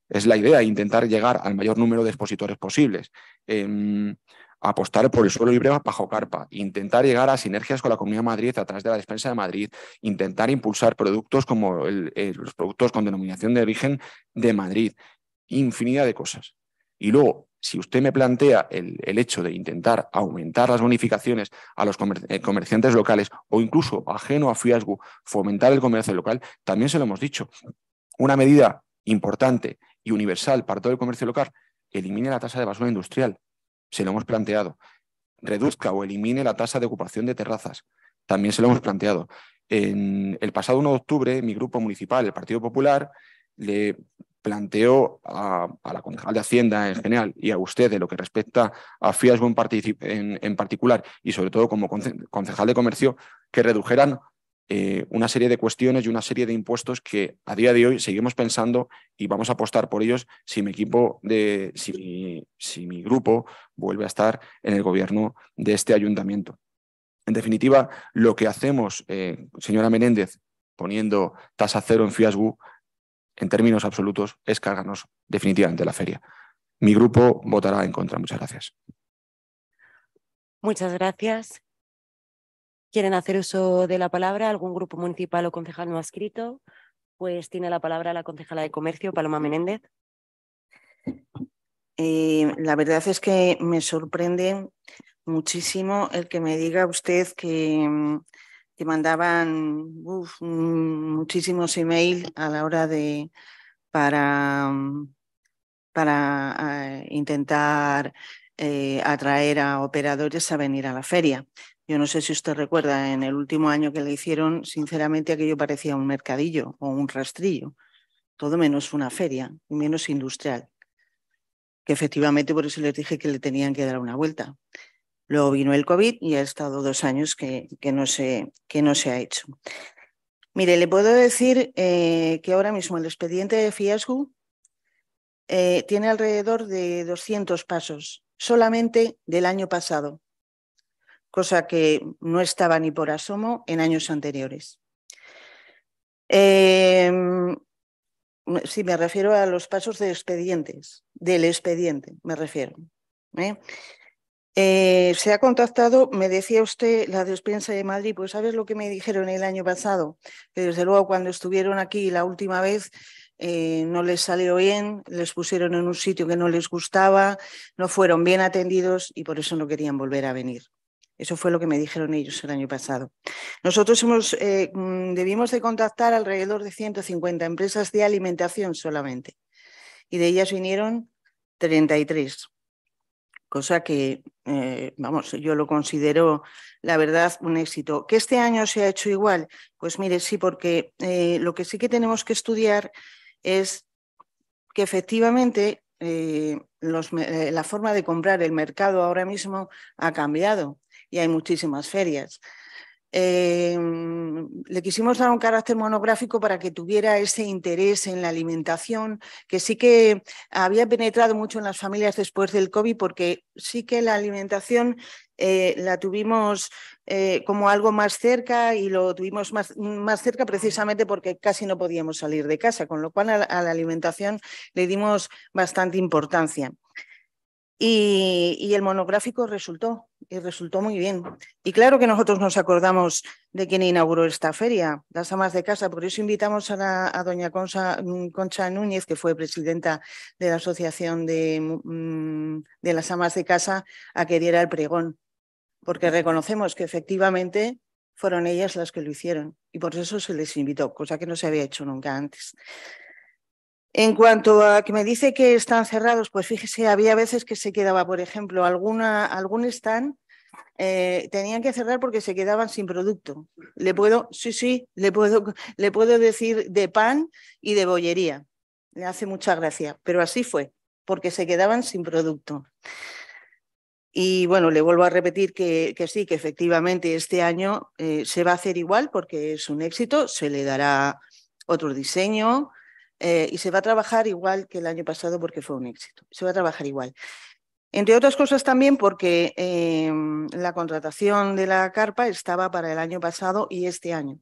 es la idea, intentar llegar al mayor número de expositores posibles. Em, apostar por el suelo libre bajo carpa, intentar llegar a sinergias con la Comunidad de Madrid a través de la despensa de Madrid, intentar impulsar productos como los productos con denominación de origen de Madrid, infinidad de cosas. Y luego, si usted me plantea el, hecho de intentar aumentar las bonificaciones a los eh, comerciantes locales o incluso ajeno a Fiasco, fomentar el comercio local, también se lo hemos dicho. Una medida importante y universal para todo el comercio local, elimine la tasa de basura industrial se lo hemos planteado. Reduzca o elimine la tasa de ocupación de terrazas, también se lo hemos planteado. En el pasado 1 de octubre, mi grupo municipal, el Partido Popular, le planteó a, la concejal de Hacienda en general y a usted de lo que respecta a Fiasbo en, particular y sobre todo como concejal de comercio que redujeran eh, una serie de cuestiones y una serie de impuestos que a día de hoy seguimos pensando y vamos a apostar por ellos si mi equipo, de, si, mi, grupo vuelve a estar en el gobierno de este ayuntamiento. En definitiva, lo que hacemos, eh, señora Menéndez, poniendo tasa cero en Fiasgu en términos absolutos, es cargarnos definitivamente la feria. Mi grupo votará en contra. Muchas gracias. Muchas gracias quieren hacer uso de la palabra, algún grupo municipal o concejal no escrito? pues tiene la palabra la concejala de Comercio, Paloma Menéndez. Eh, la verdad es que me sorprende muchísimo el que me diga usted que, mm, que mandaban mm, muchísimos emails a la hora de para, mm, para ah, intentar eh, atraer a operadores a venir a la feria. Yo no sé si usted recuerda, en el último año que le hicieron, sinceramente aquello parecía un mercadillo o un rastrillo, todo menos una feria, menos industrial, que efectivamente por eso les dije que le tenían que dar una vuelta. Luego vino el COVID y ha estado dos años que, que, no, se, que no, se, ha hecho. Mire, le puedo decir eh, que ahora mismo el expediente de Fiasco eh, tiene alrededor de 200 pasos, solamente del año pasado cosa que no estaba ni por asomo en años anteriores. Em, sí, me refiero a los pasos de expedientes, del expediente, me refiero. ¿eh? Eh, se ha contactado, me decía usted, la despensa de Madrid, pues ¿sabes lo que me dijeron el año pasado? Que desde luego cuando estuvieron aquí la última vez eh, no les salió bien, les pusieron en un sitio que no les gustaba, no fueron bien atendidos y por eso no querían volver a venir. Eso fue lo que me dijeron ellos el año pasado. Nosotros hemos, eh, mm, debimos de contactar alrededor de 150 empresas de alimentación solamente y de ellas vinieron 33, cosa que, eh, vamos, yo lo considero, la verdad, un éxito. ¿Que este año se ha hecho igual? Pues mire, sí, porque eh, lo que sí que tenemos que estudiar es que efectivamente la forma de comprar el mercado ahora mismo ha cambiado y hay muchísimas ferias. Em, le quisimos dar un carácter monográfico para que tuviera ese interés en la alimentación, que sí que había penetrado mucho en las familias después del COVID, porque sí que la alimentación eh, la tuvimos eh, como algo más cerca y lo tuvimos más, cerca precisamente porque casi no podíamos salir de casa, con lo cual a, la alimentación le dimos bastante importancia. y el monográfico resultó y resultó muy bien. Y claro que nosotros nos acordamos de quien inauguró esta feria, las amas de casa. Por eso invitamos a, doña Concha, mm, Concha, Núñez, que fue presidenta de la Asociación de, mm, de las Amas de Casa, a que diera el pregón, porque reconocemos que efectivamente fueron ellas las que lo hicieron y por eso se les invitó, cosa que no se había hecho nunca antes. En cuanto a que me dice que están cerrados, pues fíjese, había veces que se quedaba, por ejemplo, alguna, algún stand eh, tenían que cerrar porque se quedaban sin producto. Le puedo, sí, sí, le puedo, le puedo decir de pan y de bollería. Le hace mucha gracia, pero así fue, porque se quedaban sin producto. Y bueno, le vuelvo a repetir que, sí, que efectivamente este año eh, se va a hacer igual porque es un éxito, se le dará otro diseño, eh, y se va a trabajar igual que el año pasado porque fue un éxito. Se va a trabajar igual. Entre otras cosas también porque em, la contratación de la carpa estaba para el año pasado y este año,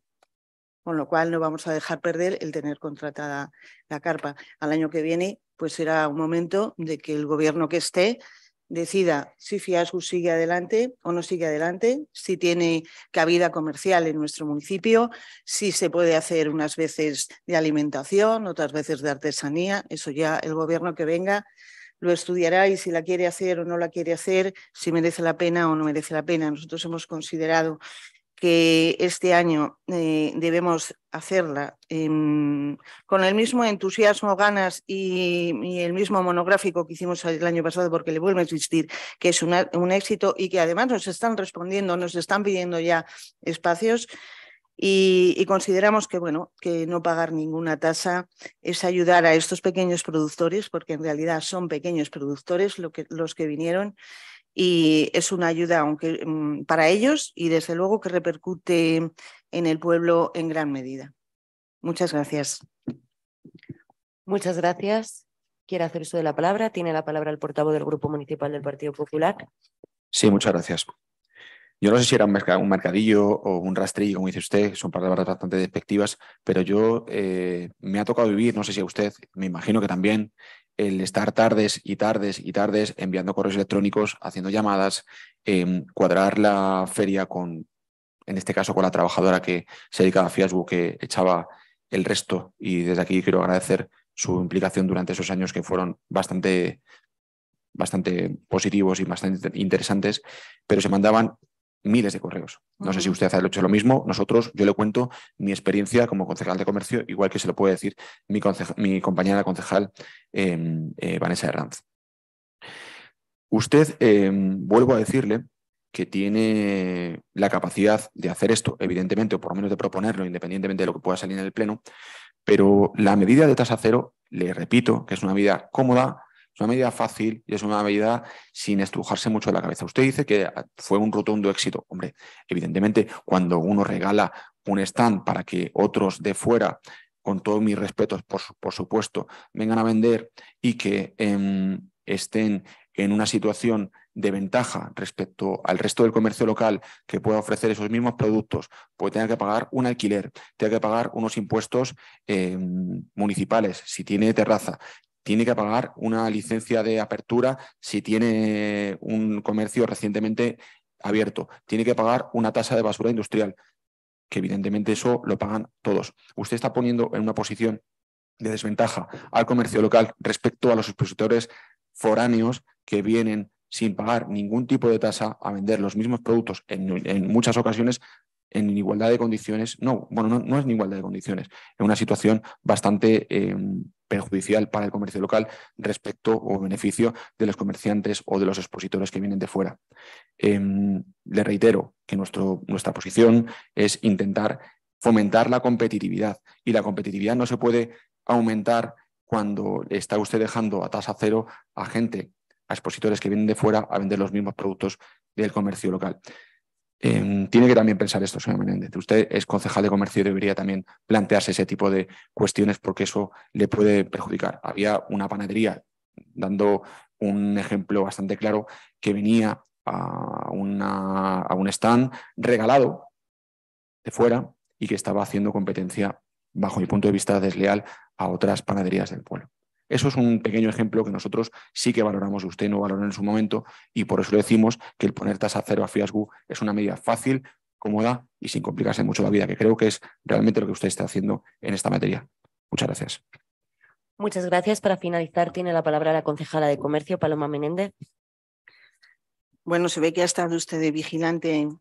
con lo cual no vamos a dejar perder el tener contratada la carpa. Al año que viene, pues será un momento de que el gobierno que esté decida si Fiasco sigue adelante o no sigue adelante, si tiene cabida comercial en nuestro municipio, si se puede hacer unas veces de alimentación, otras veces de artesanía, eso ya el gobierno que venga lo estudiará y si la quiere hacer o no la quiere hacer, si merece la pena o no merece la pena. Nosotros hemos considerado que este año eh, debemos hacerla em, con el mismo entusiasmo, ganas y, el mismo monográfico que hicimos el año pasado, porque le vuelvo a insistir que es un éxito y que además nos están respondiendo, nos están pidiendo ya espacios. Y, consideramos que bueno que no pagar ninguna tasa es ayudar a estos pequeños productores porque en realidad son pequeños productores que, los que vinieron y es una ayuda aunque, mm, para ellos y desde luego que repercute en el pueblo en gran medida. Muchas gracias. Muchas gracias. Quiere hacer uso de la palabra. Tiene la palabra el portavoz del Grupo Municipal del Partido Popular. Sí, muchas gracias. Yo no sé si era un, mercadillo o un rastrillo, como dice usted, son palabras bastante despectivas, pero yo eh, me ha tocado vivir, no sé si a usted, me imagino que también, el estar tardes y tardes y tardes enviando correos electrónicos, haciendo llamadas, em, cuadrar la feria con, en este caso, con la trabajadora que se dedicaba a Facebook, que echaba el resto. Y desde aquí quiero agradecer su implicación durante esos años que fueron bastante, bastante positivos y bastante interesantes, pero se mandaban miles de correos. No sé si usted ha hecho lo mismo. Nosotros, yo le cuento mi experiencia como concejal de comercio, igual que se lo puede decir mi, compañera concejal em, eh, Vanessa Herranz. Usted, em, vuelvo a decirle que tiene la capacidad de hacer esto, evidentemente, o por lo menos de proponerlo, independientemente de lo que pueda salir en el Pleno, pero la medida de tasa cero, le repito, que es una medida cómoda, es una medida fácil y es una medida sin estrujarse mucho la cabeza. Usted dice que fue un rotundo éxito. Hombre, evidentemente, cuando uno regala un stand para que otros de fuera, con todos mis respetos, por, supuesto, vengan a vender y que em, estén en una situación de ventaja respecto al resto del comercio local que pueda ofrecer esos mismos productos, pues tenga que pagar un alquiler, tenga que pagar unos impuestos em, municipales, si tiene terraza, tiene que pagar una licencia de apertura si tiene un comercio recientemente abierto, tiene que pagar una tasa de basura industrial, que evidentemente eso lo pagan todos. Usted está poniendo en una posición de desventaja al comercio local respecto a los expositores foráneos que vienen sin pagar ningún tipo de tasa a vender los mismos productos en, en muchas ocasiones en igualdad de condiciones, no, bueno, no, es en igualdad de condiciones, es una situación bastante eh, perjudicial para el comercio local respecto o beneficio de los comerciantes o de los expositores que vienen de fuera. Em, le reitero que nuestra posición es intentar fomentar la competitividad y la competitividad no se puede aumentar cuando está usted dejando a tasa cero a gente, a expositores que vienen de fuera a vender los mismos productos del comercio local. Em, tiene que también pensar esto, señor Menéndez. Usted es concejal de comercio y debería también plantearse ese tipo de cuestiones porque eso le puede perjudicar. Había una panadería, dando un ejemplo bastante claro, que venía a, una, a un stand regalado de fuera y que estaba haciendo competencia, bajo mi punto de vista, desleal a otras panaderías del pueblo. Eso es un pequeño ejemplo que nosotros sí que valoramos, usted no valoró en su momento, y por eso le decimos que el poner tasa cero a FIASGU es una medida fácil, cómoda y sin complicarse mucho la vida, que creo que es realmente lo que usted está haciendo en esta materia. Muchas gracias. Muchas gracias. Para finalizar, tiene la palabra la concejala de Comercio, Paloma Menéndez. Bueno, se ve que ha estado usted vigilante vigilante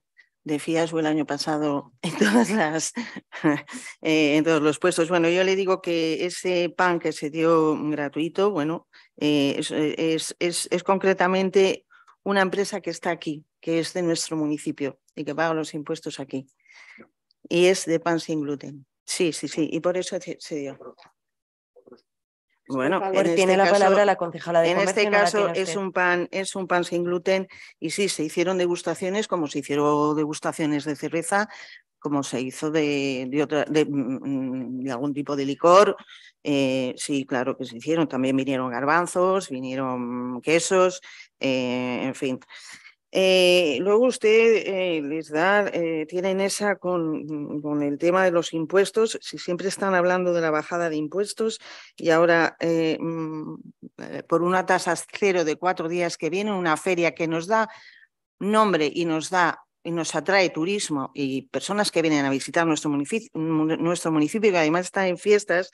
de fiasco el año pasado en, todas las, eh, en todos los puestos. Bueno, yo le digo que ese pan que se dio gratuito, bueno, eh, eh, es, es, concretamente una empresa que está aquí, que es de nuestro municipio y que paga los impuestos aquí. Y es de pan sin gluten. Sí, sí, sí, y por eso se dio. Bueno, este tiene la palabra la concejala de En este caso es un pan, es un pan sin gluten y sí, se hicieron degustaciones, como se hicieron degustaciones de cerveza, como se hizo de, otra, mm, mm, algún tipo de licor. Eh, sí, claro que se hicieron. También vinieron garbanzos, vinieron quesos, eh, en fin. Eh, luego usted eh, les da, eh, tienen esa mm, con, el tema de los impuestos, si siempre están hablando de la bajada de impuestos y ahora eh, mm, por una tasa cero de cuatro días que viene, una feria que nos da nombre y nos da y nos atrae turismo y personas que vienen a visitar nuestro municipio, nuestro municipio que además está en fiestas,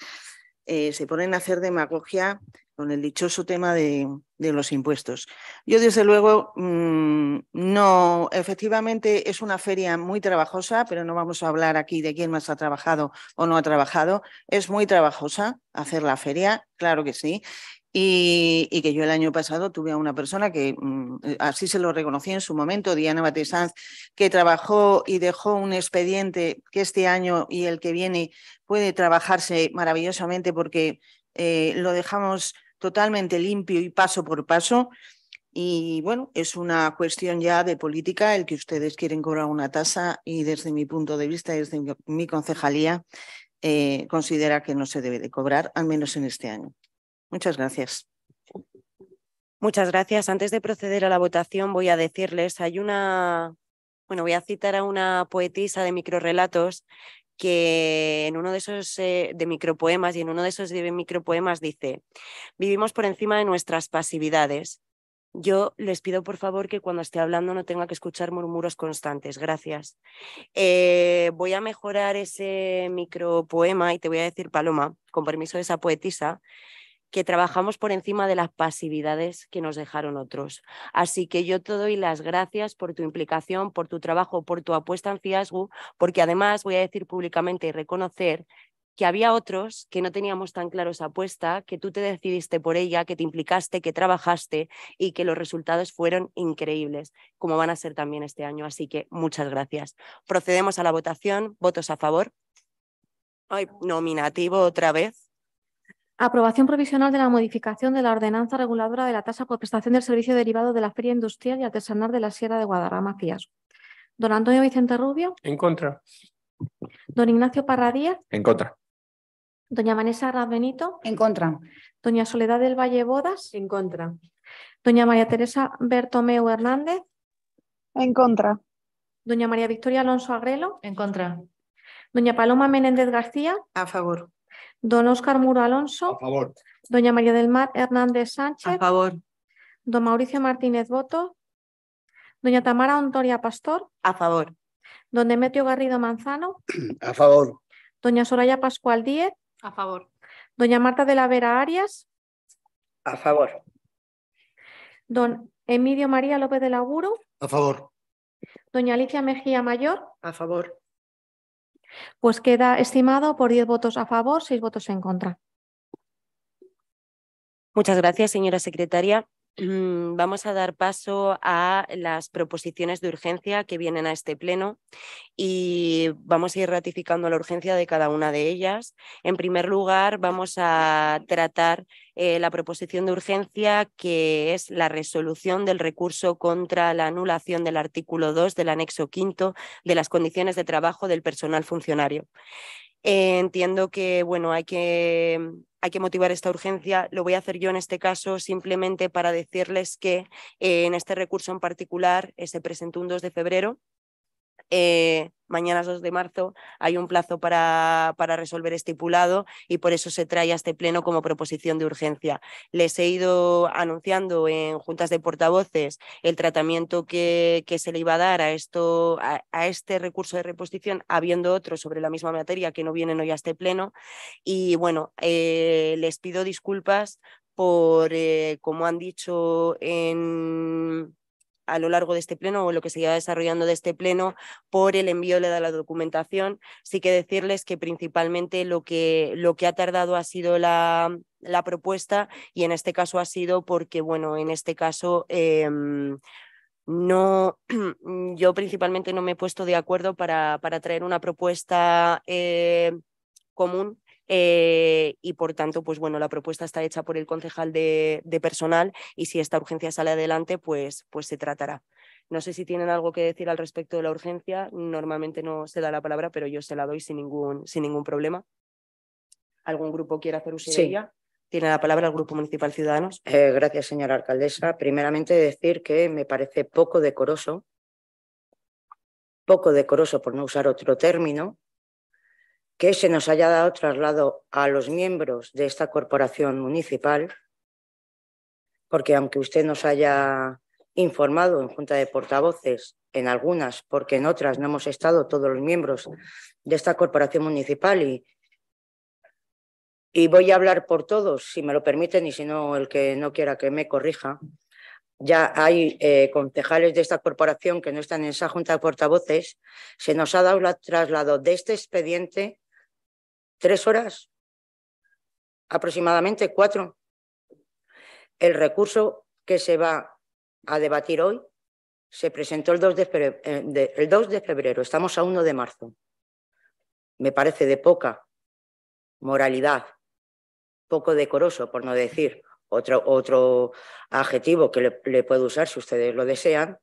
se ponen a hacer demagogia con el dichoso tema de, los impuestos. Yo, desde luego, mm, no, efectivamente es una feria muy trabajosa, pero no vamos a hablar aquí de quién más ha trabajado o no ha trabajado. Es muy trabajosa hacer la feria, claro que sí. Y, que yo el año pasado tuve a una persona que mm, eh, así se lo reconocí en su momento, Diana Batesanz, que trabajó y dejó un expediente que este año y el que viene puede trabajarse maravillosamente porque eh, lo dejamos totalmente limpio y paso por paso. Y bueno, es una cuestión ya de política el que ustedes quieren cobrar una tasa y desde mi punto de vista, desde mi concejalía, eh, considera que no se debe de cobrar, al menos en este año. Muchas gracias. Muchas gracias. Antes de proceder a la votación, voy a decirles, hay una, bueno, voy a citar a una poetisa de microrelatos que en uno de esos eh, de micropoemas y en uno de esos micropoemas dice, vivimos por encima de nuestras pasividades. Yo les pido por favor que cuando esté hablando no tenga que escuchar murmuros constantes. Gracias. Eh, voy a mejorar ese micropoema y te voy a decir, Paloma, con permiso de esa poetisa, que trabajamos por encima de las pasividades que nos dejaron otros. Así que yo te doy las gracias por tu implicación, por tu trabajo, por tu apuesta en Fiasgu, porque además voy a decir públicamente y reconocer que había otros que no teníamos tan claro esa apuesta, que tú te decidiste por ella, que te implicaste, que trabajaste y que los resultados fueron increíbles, como van a ser también este año. Así que muchas gracias. Procedemos a la votación. ¿Votos a favor? Ay, nominativo otra vez. Aprobación provisional de la modificación de la ordenanza reguladora de la tasa por prestación del servicio derivado de la Feria Industrial y Artesanal de la Sierra de Guadarrama, FIAS. Don Antonio Vicente Rubio. En contra. Don Ignacio Parradía. En contra. Doña Vanessa Arras Benito. En contra. Doña Soledad del Valle Bodas. En contra. Doña María Teresa Bertomeu Hernández. En contra. Doña María Victoria Alonso Agrelo. En contra. Doña Paloma Menéndez García. A favor. Don Óscar Muro Alonso. A favor. Doña María del Mar Hernández Sánchez. A favor. Don Mauricio Martínez Boto. Doña Tamara Ontoria Pastor. A favor. Don Demetrio Garrido Manzano. A favor. Doña Soraya Pascual Díez. A favor. Doña Marta de la Vera Arias. A favor. Don Emilio María López del Aguro. A favor. Doña Alicia Mejía Mayor. A favor. Pues queda estimado por 10 votos a favor, 6 votos en contra. Muchas gracias, señora secretaria. Mm, vamos a dar paso a las proposiciones de urgencia que vienen a este pleno y vamos a ir ratificando la urgencia de cada una de ellas. En primer lugar, vamos a tratar eh, la proposición de urgencia que es la resolución del recurso contra la anulación del artículo 2 del anexo quinto de las condiciones de trabajo del personal funcionario. Eh, entiendo que bueno, hay que hay que motivar esta urgencia. Lo voy a hacer yo en este caso simplemente para decirles que eh, en este recurso en particular eh, se presentó un 2 de febrero eh, mañana 2 de marzo hay un plazo para, para, resolver estipulado y por eso se trae a este pleno como proposición de urgencia. Les he ido anunciando en juntas de portavoces el tratamiento que, que se le iba a dar a, esto, a, este recurso de reposición, habiendo otro sobre la misma materia que no vienen hoy a este pleno. Y bueno, eh, les pido disculpas por, eh, como han dicho en a lo largo de este pleno o lo que se lleva desarrollando de este pleno por el envío de la documentación. Sí que decirles que principalmente lo que, lo que ha tardado ha sido la, la propuesta y en este caso ha sido porque, bueno, en este caso... Em, no, yo principalmente no me he puesto de acuerdo para, para traer una propuesta eh, común eh, y por tanto, pues bueno, la propuesta está hecha por el concejal de, personal y si esta urgencia sale adelante, pues, pues se tratará. No sé si tienen algo que decir al respecto de la urgencia, normalmente no se da la palabra, pero yo se la doy sin ningún, sin ningún problema. ¿Algún grupo quiere hacer uso de ella? Tiene la palabra el Grupo Municipal Ciudadanos. Eh, gracias, señora alcaldesa. Primeramente, decir que me parece poco decoroso, poco decoroso por no usar otro término, que se nos haya dado traslado a los miembros de esta corporación municipal, porque aunque usted nos haya informado en Junta de Portavoces, en algunas, porque en otras no hemos estado todos los miembros de esta corporación municipal y, y voy a hablar por todos, si me lo permiten y si no, el que no quiera que me corrija. Ya hay eh, concejales de esta corporación que no están en esa junta de portavoces. Se nos ha dado el traslado de este expediente tres horas, aproximadamente cuatro. El recurso que se va a debatir hoy se presentó el 2 eh, de febrero, estamos a 1 de marzo. Me parece de poca moralidad, poco decoroso, por no decir otro, otro adjetivo que le, puedo usar si ustedes lo desean,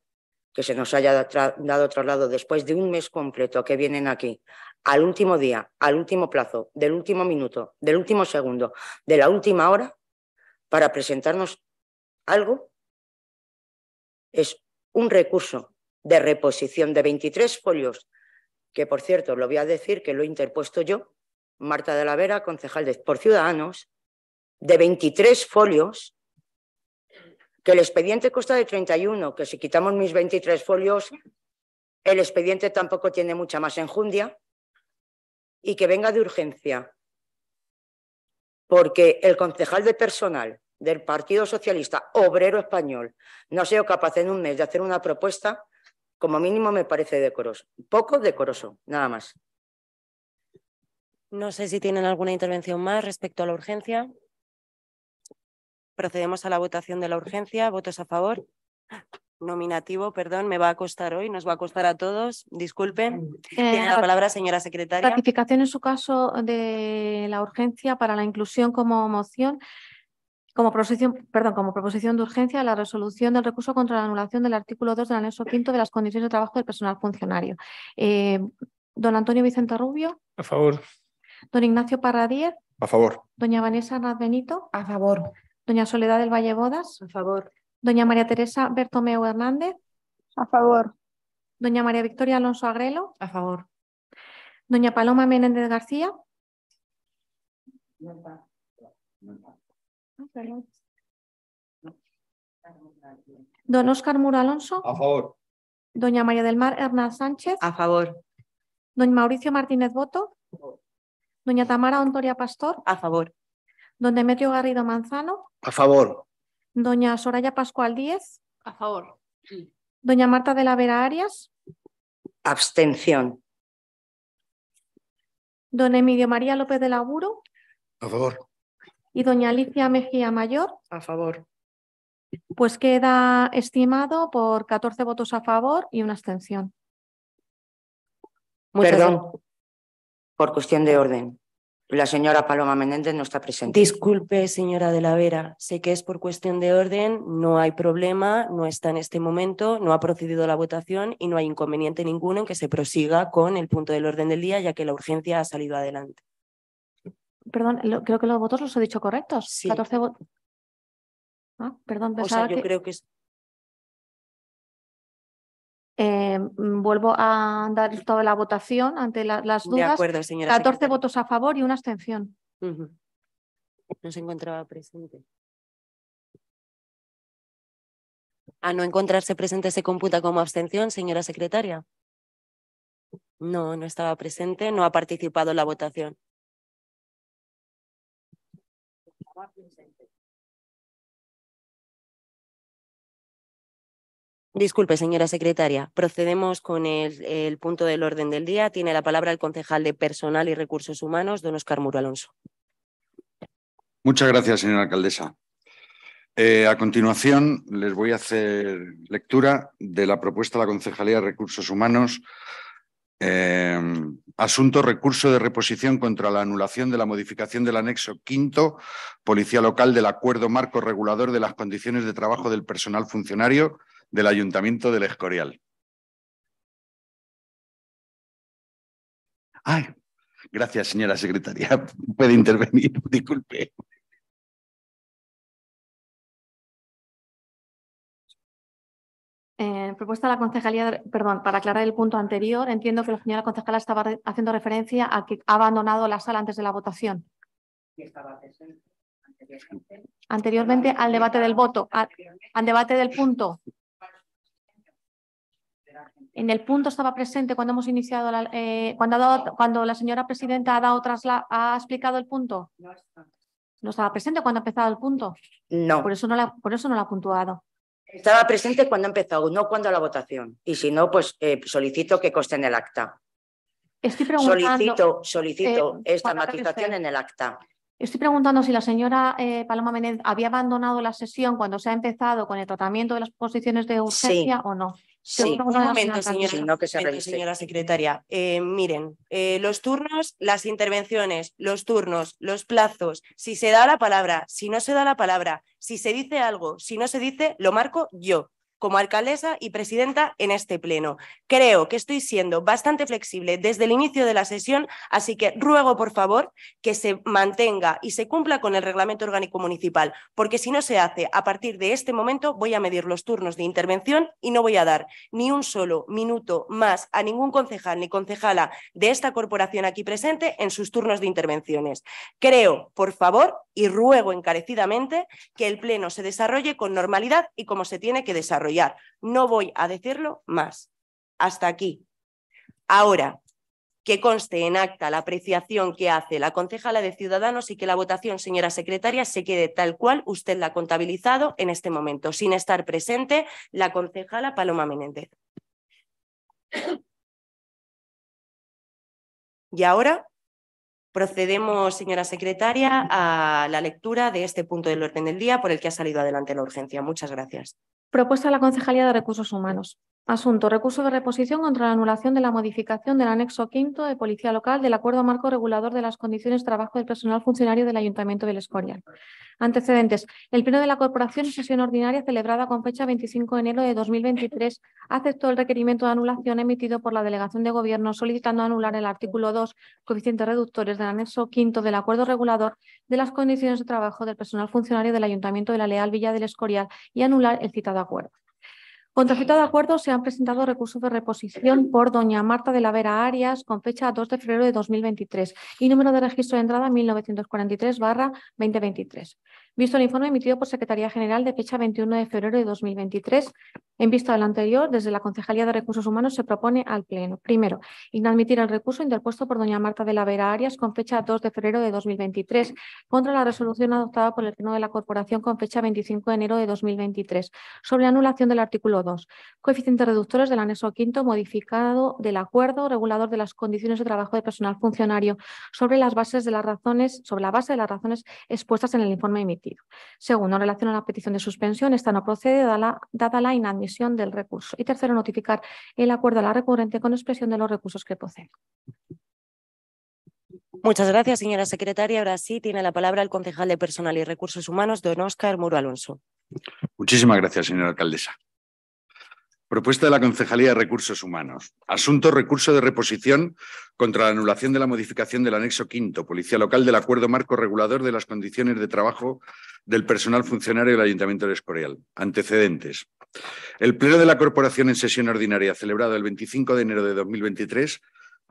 que se nos haya dado traslado después de un mes completo que vienen aquí al último día, al último plazo, del último minuto, del último segundo, de la última hora, para presentarnos algo, es un recurso de reposición de 23 folios, que por cierto, lo voy a decir que lo he interpuesto yo, Marta de la Vera, concejal de, por Ciudadanos, de 23 folios, que el expediente consta de 31, que si quitamos mis 23 folios, el expediente tampoco tiene mucha más enjundia, y que venga de urgencia, porque el concejal de personal del Partido Socialista Obrero Español no ha sido capaz en un mes de hacer una propuesta, como mínimo me parece decoroso, poco decoroso, nada más. No sé si tienen alguna intervención más respecto a la urgencia. Procedemos a la votación de la urgencia. ¿Votos a favor? nominativo, perdón, me va a costar hoy, nos va a costar a todos, disculpen. Tiene eh, la palabra señora secretaria. Ratificación en su caso de la urgencia para la inclusión como moción. Como proposición, perdón, como proposición de urgencia, la resolución del recurso contra la anulación del artículo 2 del anexo 5 de las condiciones de trabajo del personal funcionario. Eh, don Antonio Vicente Rubio. A favor. Don Ignacio Parradier. A favor. Doña Vanessa Benito, A favor. Doña Soledad del Valle Bodas. A favor. Doña María Teresa Bertomeu Hernández. A favor. Doña María Victoria Alonso Agrelo. A favor. Doña Paloma Menéndez García. No está. No Don Óscar Muro Alonso. A favor. Doña María del Mar Hernán Sánchez. A favor. Doña Mauricio Martínez Boto. A favor. Doña Tamara Ontoria Pastor. A favor. Don Demetrio Garrido Manzano. A favor. Doña Soraya Pascual Díez. A favor. Doña Marta de la Vera Arias. Abstención. Don Emilio María López de Laburo. A favor. Y doña Alicia Mejía Mayor. A favor. Pues queda estimado por 14 votos a favor y una abstención. Perdón, por cuestión de orden. La señora Paloma Menéndez no está presente. Disculpe, señora de la Vera, sé que es por cuestión de orden, no hay problema, no está en este momento, no ha procedido la votación y no hay inconveniente ninguno en que se prosiga con el punto del orden del día, ya que la urgencia ha salido adelante. Perdón, creo que los votos los he dicho correctos. Sí. 14 votos. Ah, perdón, pensaba o sea, yo creo que Eh, mm, vuelvo a dar toda la votación ante las dudas. De acuerdo, señora. 14 votos a favor y una abstención. No se encontraba presente. A no encontrarse presente se computa como abstención, señora secretaria. No, no estaba presente, no ha participado en la votación. Disculpe, señora secretaria. Procedemos con el, punto del orden del día. Tiene la palabra el concejal de Personal y Recursos Humanos, don Oscar Muro Alonso. Muchas gracias, señora alcaldesa. Eh, a continuación, les voy a hacer lectura de la propuesta de la Concejalía de Recursos Humanos. Em, asunto recurso de reposición contra la anulación de la modificación del anexo quinto, Policía Local del Acuerdo Marco Regulador de las Condiciones de Trabajo del Personal Funcionario del Ayuntamiento del Escorial. Ay, gracias, señora secretaria. Puede intervenir, disculpe. Eh, propuesta de la concejalía, perdón, para aclarar el punto anterior, entiendo que la señora concejala estaba haciendo referencia a que ha abandonado la sala antes de la votación. anteriormente. al debate del voto, al debate del punto en el punto estaba presente cuando hemos iniciado, la, eh, cuando, cuando la señora presidenta ha, dado ha explicado el punto. No estaba presente cuando ha empezado el punto. No. Por eso no la, por eso no ha puntuado. Estaba presente cuando ha empezado, no cuando la votación. Y si no, pues eh, solicito que conste en el acta. Estoy preguntando, solicito, solicito eh, esta matización en el acta. Estoy preguntando si la señora Paloma Menéndez había abandonado la sesión cuando se ha empezado con el tratamiento de las posiciones de urgencia o no. Sí, un momento, señora, secretaria. Eh, miren, eh, los turnos, las intervenciones, los turnos, los plazos, si se da la palabra, si no se da la palabra, si se dice algo, si no se dice, lo marco yo como alcaldesa y presidenta en este pleno. Creo que estoy siendo bastante flexible desde el inicio de la sesión, así que ruego, por favor, que se mantenga y se cumpla con el reglamento orgánico municipal, porque si no se hace, a partir de este momento voy a medir los turnos de intervención y no voy a dar ni un solo minuto más a ningún concejal ni concejala de esta corporación aquí presente en sus turnos de intervenciones. Creo, por favor, y ruego encarecidamente que el pleno se desarrolle con normalidad y como se tiene que desarrollar. No voy a decirlo más. Hasta aquí. Ahora, que conste en acta la apreciación que hace la concejala de Ciudadanos y que la votación, señora secretaria, se quede tal cual usted la ha contabilizado en este momento, sin estar presente la concejala Paloma Menéndez. Y ahora Procedemos, señora secretaria, a la lectura de este punto del orden del día por el que ha salido adelante la urgencia. Muchas gracias. Propuesta a la Concejalía de Recursos Humanos. Asunto. Recurso de reposición contra la anulación de la modificación del anexo quinto de Policía Local del Acuerdo Marco Regulador de las Condiciones de Trabajo del Personal Funcionario del Ayuntamiento del Escorial. Antecedentes. El Pleno de la Corporación en sesión ordinaria celebrada con fecha 25 de enero de 2023 aceptó el requerimiento de anulación emitido por la Delegación de Gobierno solicitando anular el artículo 2, coeficientes reductores del anexo quinto del Acuerdo Regulador de las Condiciones de Trabajo del Personal Funcionario del Ayuntamiento de la Leal Villa del Escorial y anular el citado acuerdo. Con de acuerdo, se han presentado recursos de reposición por doña Marta de la Vera Arias con fecha 2 de febrero de 2023 y número de registro de entrada 1943 barra 2023 visto el informe emitido por Secretaría General de fecha 21 de febrero de 2023. En vista de lo anterior, desde la Concejalía de Recursos Humanos se propone al Pleno. Primero, inadmitir el recurso interpuesto por doña Marta de la Vera Arias con fecha 2 de febrero de 2023 contra la resolución adoptada por el Pleno de la Corporación con fecha 25 de enero de 2023 sobre anulación del artículo 2, coeficientes reductores del anexo quinto modificado del acuerdo regulador de las condiciones de trabajo de personal funcionario sobre las bases de las razones sobre la base de las razones expuestas en el informe emitido. Segundo, en relación a la petición de suspensión, esta no procede dada la, inadmisión del recurso. Y tercero, notificar el acuerdo a la recurrente con expresión de los recursos que posee. Muchas gracias, señora secretaria. Ahora sí tiene la palabra el concejal de Personal y Recursos Humanos, don Óscar Muro Alonso. Muchísimas gracias, señora alcaldesa. Propuesta de la Concejalía de Recursos Humanos. Asunto recurso de reposición contra la anulación de la modificación del anexo quinto, Policía Local del Acuerdo Marco Regulador de las Condiciones de Trabajo del Personal Funcionario del Ayuntamiento de Escorial. Antecedentes. El Pleno de la Corporación en sesión ordinaria, celebrado el 25 de enero de 2023,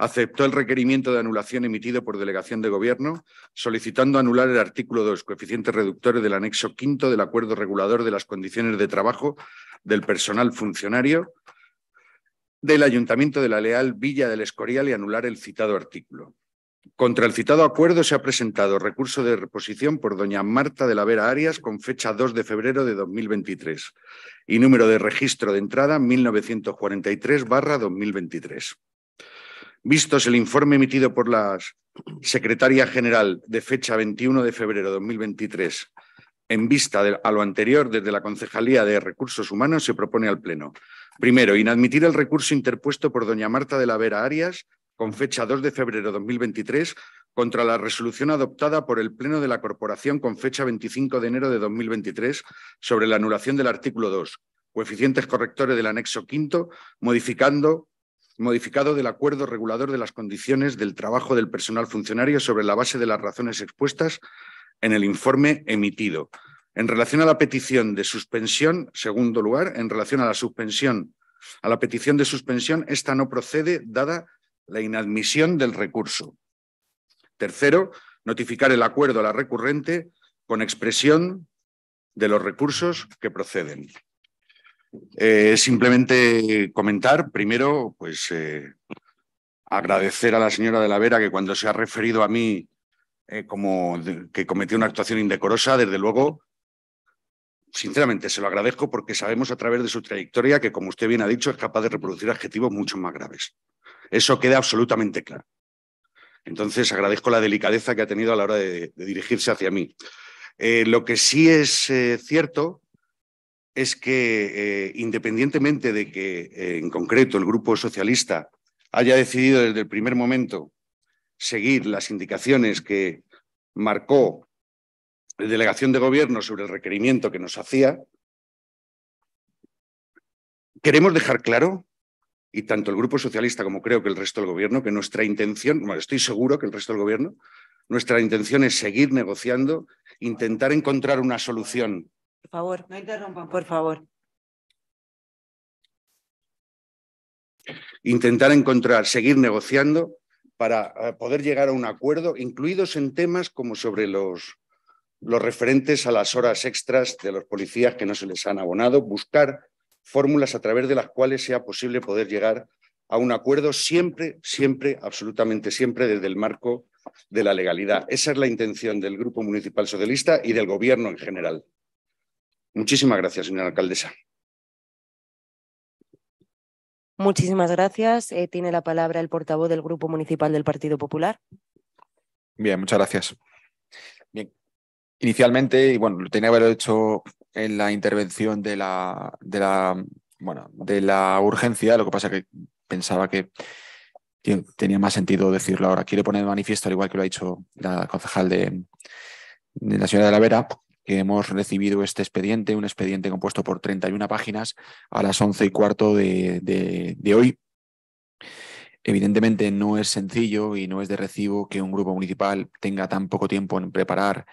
aceptó el requerimiento de anulación emitido por delegación de gobierno, solicitando anular el artículo 2, coeficientes reductores del anexo quinto del acuerdo regulador de las condiciones de trabajo del personal funcionario del Ayuntamiento de la Leal Villa del Escorial y anular el citado artículo. Contra el citado acuerdo se ha presentado recurso de reposición por doña Marta de la Vera Arias con fecha 2 de febrero de 2023 y número de registro de entrada 1943-2023. Vistos el informe emitido por la secretaria General de fecha 21 de febrero de 2023, en vista a lo anterior desde la Concejalía de Recursos Humanos, se propone al Pleno. Primero, inadmitir el recurso interpuesto por doña Marta de la Vera Arias, con fecha 2 de febrero de 2023, contra la resolución adoptada por el Pleno de la Corporación con fecha 25 de enero de 2023 sobre la anulación del artículo 2, coeficientes correctores del anexo quinto, modificando modificado del acuerdo regulador de las condiciones del trabajo del personal funcionario sobre la base de las razones expuestas en el informe emitido. En relación a la petición de suspensión, segundo lugar, en relación a la suspensión, a la petición de suspensión, esta no procede dada la inadmisión del recurso. Tercero, notificar el acuerdo a la recurrente con expresión de los recursos que proceden. Eh, simplemente comentar, primero, pues eh, agradecer a la señora de la Vera que cuando se ha referido a mí eh, como que cometió una actuación indecorosa, desde luego, sinceramente se lo agradezco porque sabemos a través de su trayectoria que, como usted bien ha dicho, es capaz de reproducir adjetivos mucho más graves. Eso queda absolutamente claro. Entonces, agradezco la delicadeza que ha tenido a la hora de, de dirigirse hacia mí. lo que sí es cierto es que eh, independientemente de que en concreto el Grupo Socialista haya decidido desde el primer momento seguir las indicaciones que marcó la delegación de gobierno sobre el requerimiento que nos hacía, queremos dejar claro, y tanto el Grupo Socialista como creo que el resto del Gobierno, que nuestra intención, bueno, estoy seguro que el resto del Gobierno, nuestra intención es seguir negociando, intentar encontrar una solución por favor. No interrumpan. Por favor. Intentar encontrar, seguir negociando para eh, poder llegar a un acuerdo, incluidos en temas como sobre los, los referentes a las horas extras de los policías que no se les han abonado, buscar fórmulas a través de las cuales sea posible poder llegar a un acuerdo siempre, siempre, absolutamente siempre desde el marco de la legalidad. Esa es la intención del Grupo Municipal Socialista y del Gobierno en general. Muchísimas gracias, señora alcaldesa. Muchísimas gracias. Eh, tiene la palabra el portavoz del Grupo Municipal del Partido Popular. Bien, muchas gracias. Bien, inicialmente, y bueno, lo tenía que haber hecho en la intervención de la, de la, bueno, de la urgencia, lo que pasa que pensaba que tenía más sentido decirlo ahora. Quiero poner manifiesto, al igual que lo ha dicho la concejal de, de la señora de la Vera, que hemos recibido este expediente, un expediente compuesto por 31 páginas a las 11 y cuarto de, hoy. Evidentemente no es sencillo y no es de recibo que un grupo municipal tenga tan poco tiempo en preparar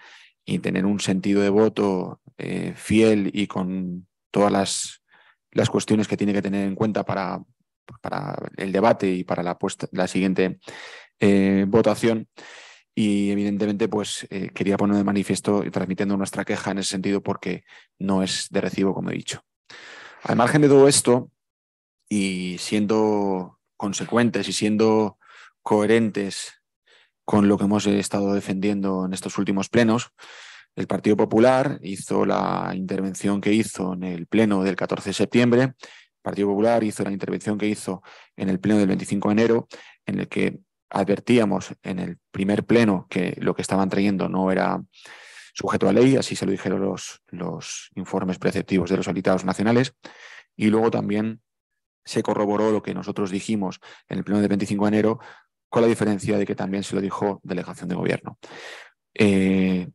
y tener un sentido de voto eh, fiel y con todas las, las, cuestiones que tiene que tener en cuenta para, para el debate y para la, la siguiente eh, votación y evidentemente pues eh, quería poner de manifiesto y transmitiendo nuestra queja en ese sentido porque no es de recibo, como he dicho. Al margen de todo esto y siendo consecuentes y siendo coherentes con lo que hemos estado defendiendo en estos últimos plenos, el Partido Popular hizo la intervención que hizo en el pleno del 14 de septiembre, el Partido Popular hizo la intervención que hizo en el pleno del 25 de enero, en el que advertíamos en el primer pleno que lo que estaban trayendo no era sujeto a ley, así se lo dijeron los, los informes preceptivos de los habilitados nacionales, y luego también se corroboró lo que nosotros dijimos en el pleno del 25 de enero, con la diferencia de que también se lo dijo delegación de gobierno. Eh,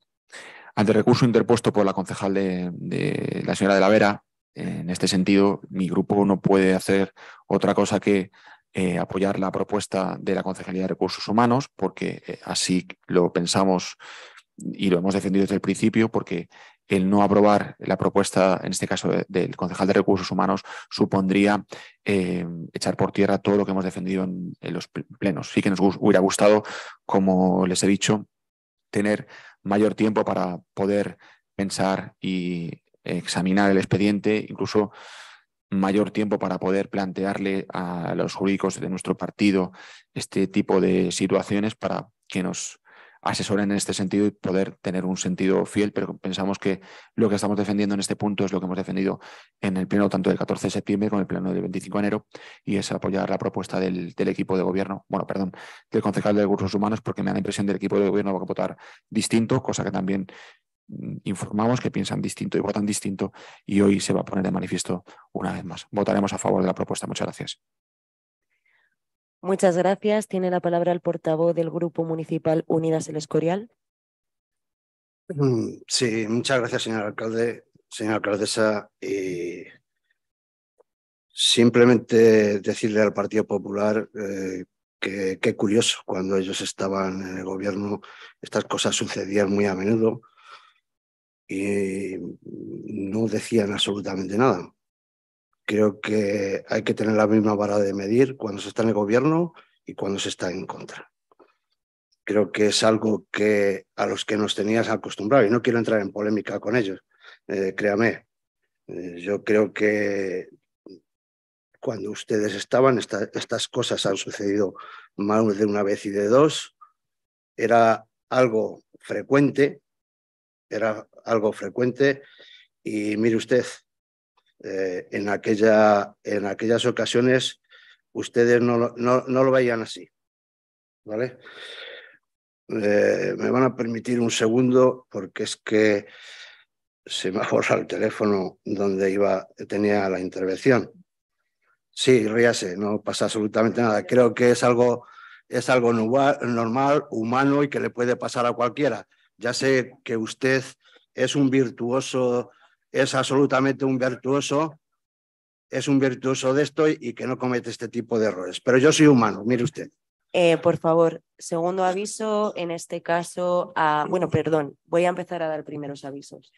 ante recurso interpuesto por la concejal de la señora de la Vera, en este sentido, mi grupo no puede hacer otra cosa que eh, apoyar la propuesta de la Concejalía de Recursos Humanos, porque eh, así lo pensamos y lo hemos defendido desde el principio, porque el no aprobar la propuesta, en este caso del concejal de recursos humanos, supondría eh, echar por tierra todo lo que hemos defendido en, en los plenos. Sí que nos hubiera gustado, como les he dicho, tener mayor tiempo para poder pensar y examinar el expediente, incluso mayor tiempo para poder plantearle a los jurídicos de nuestro partido este tipo de situaciones para que nos asesoren en este sentido y poder tener un sentido fiel, pero pensamos que lo que estamos defendiendo en este punto es lo que hemos defendido en el pleno tanto del 14 de septiembre como el pleno del 25 de enero y es apoyar la propuesta del, del equipo de gobierno, bueno, perdón, del concejal de recursos humanos porque me da la impresión del equipo de gobierno va a votar distinto, cosa que también informamos que piensan distinto y votan distinto y hoy se va a poner de manifiesto una vez más. Votaremos a favor de la propuesta. Muchas gracias. Muchas gracias. Tiene la palabra el portavoz del Grupo Municipal Unidas El Escorial. Mm, sí, muchas gracias, señor alcalde, señora alcaldesa. simplemente decirle al Partido Popular eh, que qué curioso, cuando ellos estaban en el gobierno, estas cosas sucedían muy a menudo y eh, no decían absolutamente nada. Creo que hay que tener la misma vara de medir cuando se está en el gobierno y cuando se está en contra. Creo que es algo que a los que nos tenías acostumbrado y no quiero entrar en polémica con ellos, eh, créame. Eh, yo creo que cuando ustedes estaban, estas cosas han sucedido más de una vez y de dos. Era algo frecuente, era algo frecuente y mire usted, eh, en, aquella, en aquellas ocasiones ustedes no, no, no lo veían así. ¿Vale? Eh, me van a permitir un segundo porque es que se me ha borrado el teléfono donde iba, tenía la intervención. Sí, ríase, no pasa absolutamente nada. Creo que es algo, es algo normal, humano y que le puede pasar a cualquiera. Ya sé que usted es un virtuoso, es absolutamente un virtuoso, es un virtuoso de esto y que no comete este tipo de errores. Pero yo soy humano, mire usted. Eh, por favor, segundo aviso, en este caso, bueno, perdón, voy a empezar a dar primeros avisos.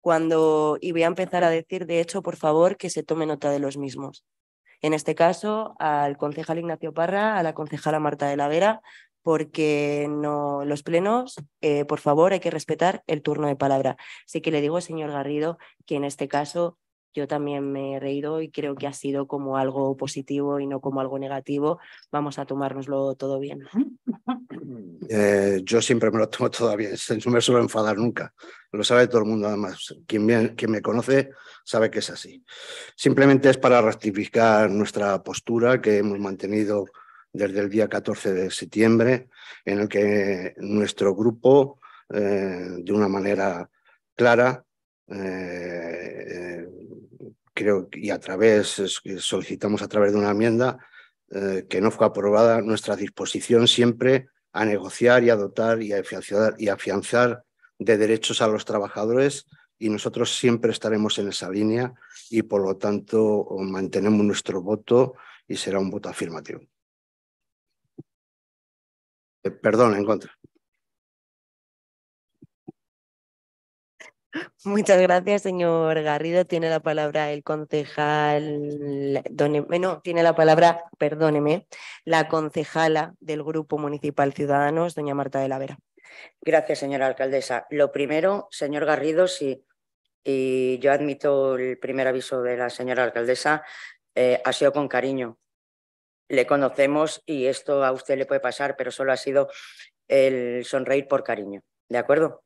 Cuando, y voy a empezar a decir, de hecho, por favor, que se tome nota de los mismos. En este caso, al concejal Ignacio Parra, a la concejala Marta de la Vera, porque no, los plenos, eh, por favor, hay que respetar el turno de palabra. Así que le digo, señor Garrido, que en este caso yo también me he reído y creo que ha sido como algo positivo y no como algo negativo. Vamos a tomárnoslo todo bien. Eh, yo siempre me lo tomo todo bien, no me suelo enfadar nunca. Lo sabe todo el mundo, además. quien me conoce sabe que es así. Simplemente es para rectificar nuestra postura que hemos mantenido desde el día 14 de septiembre, en el que nuestro grupo, eh, de una manera clara, eh, creo y a través, solicitamos a través de una enmienda eh, que no fue aprobada, nuestra disposición siempre a negociar y a dotar y a y afianzar de derechos a los trabajadores y nosotros siempre estaremos en esa línea y por lo tanto mantenemos nuestro voto y será un voto afirmativo. Eh, perdón, en contra. Muchas gracias, señor Garrido. Tiene la palabra el concejal, Bueno, em-, eh, tiene la palabra, perdóneme, la concejala del Grupo Municipal Ciudadanos, doña Marta de la Vera. Gracias, señora alcaldesa. Lo primero, señor Garrido, sí, y yo admito el primer aviso de la señora alcaldesa, eh, ha sido con cariño le conocemos y esto a usted le puede pasar, pero solo ha sido el sonreír por cariño, ¿de acuerdo?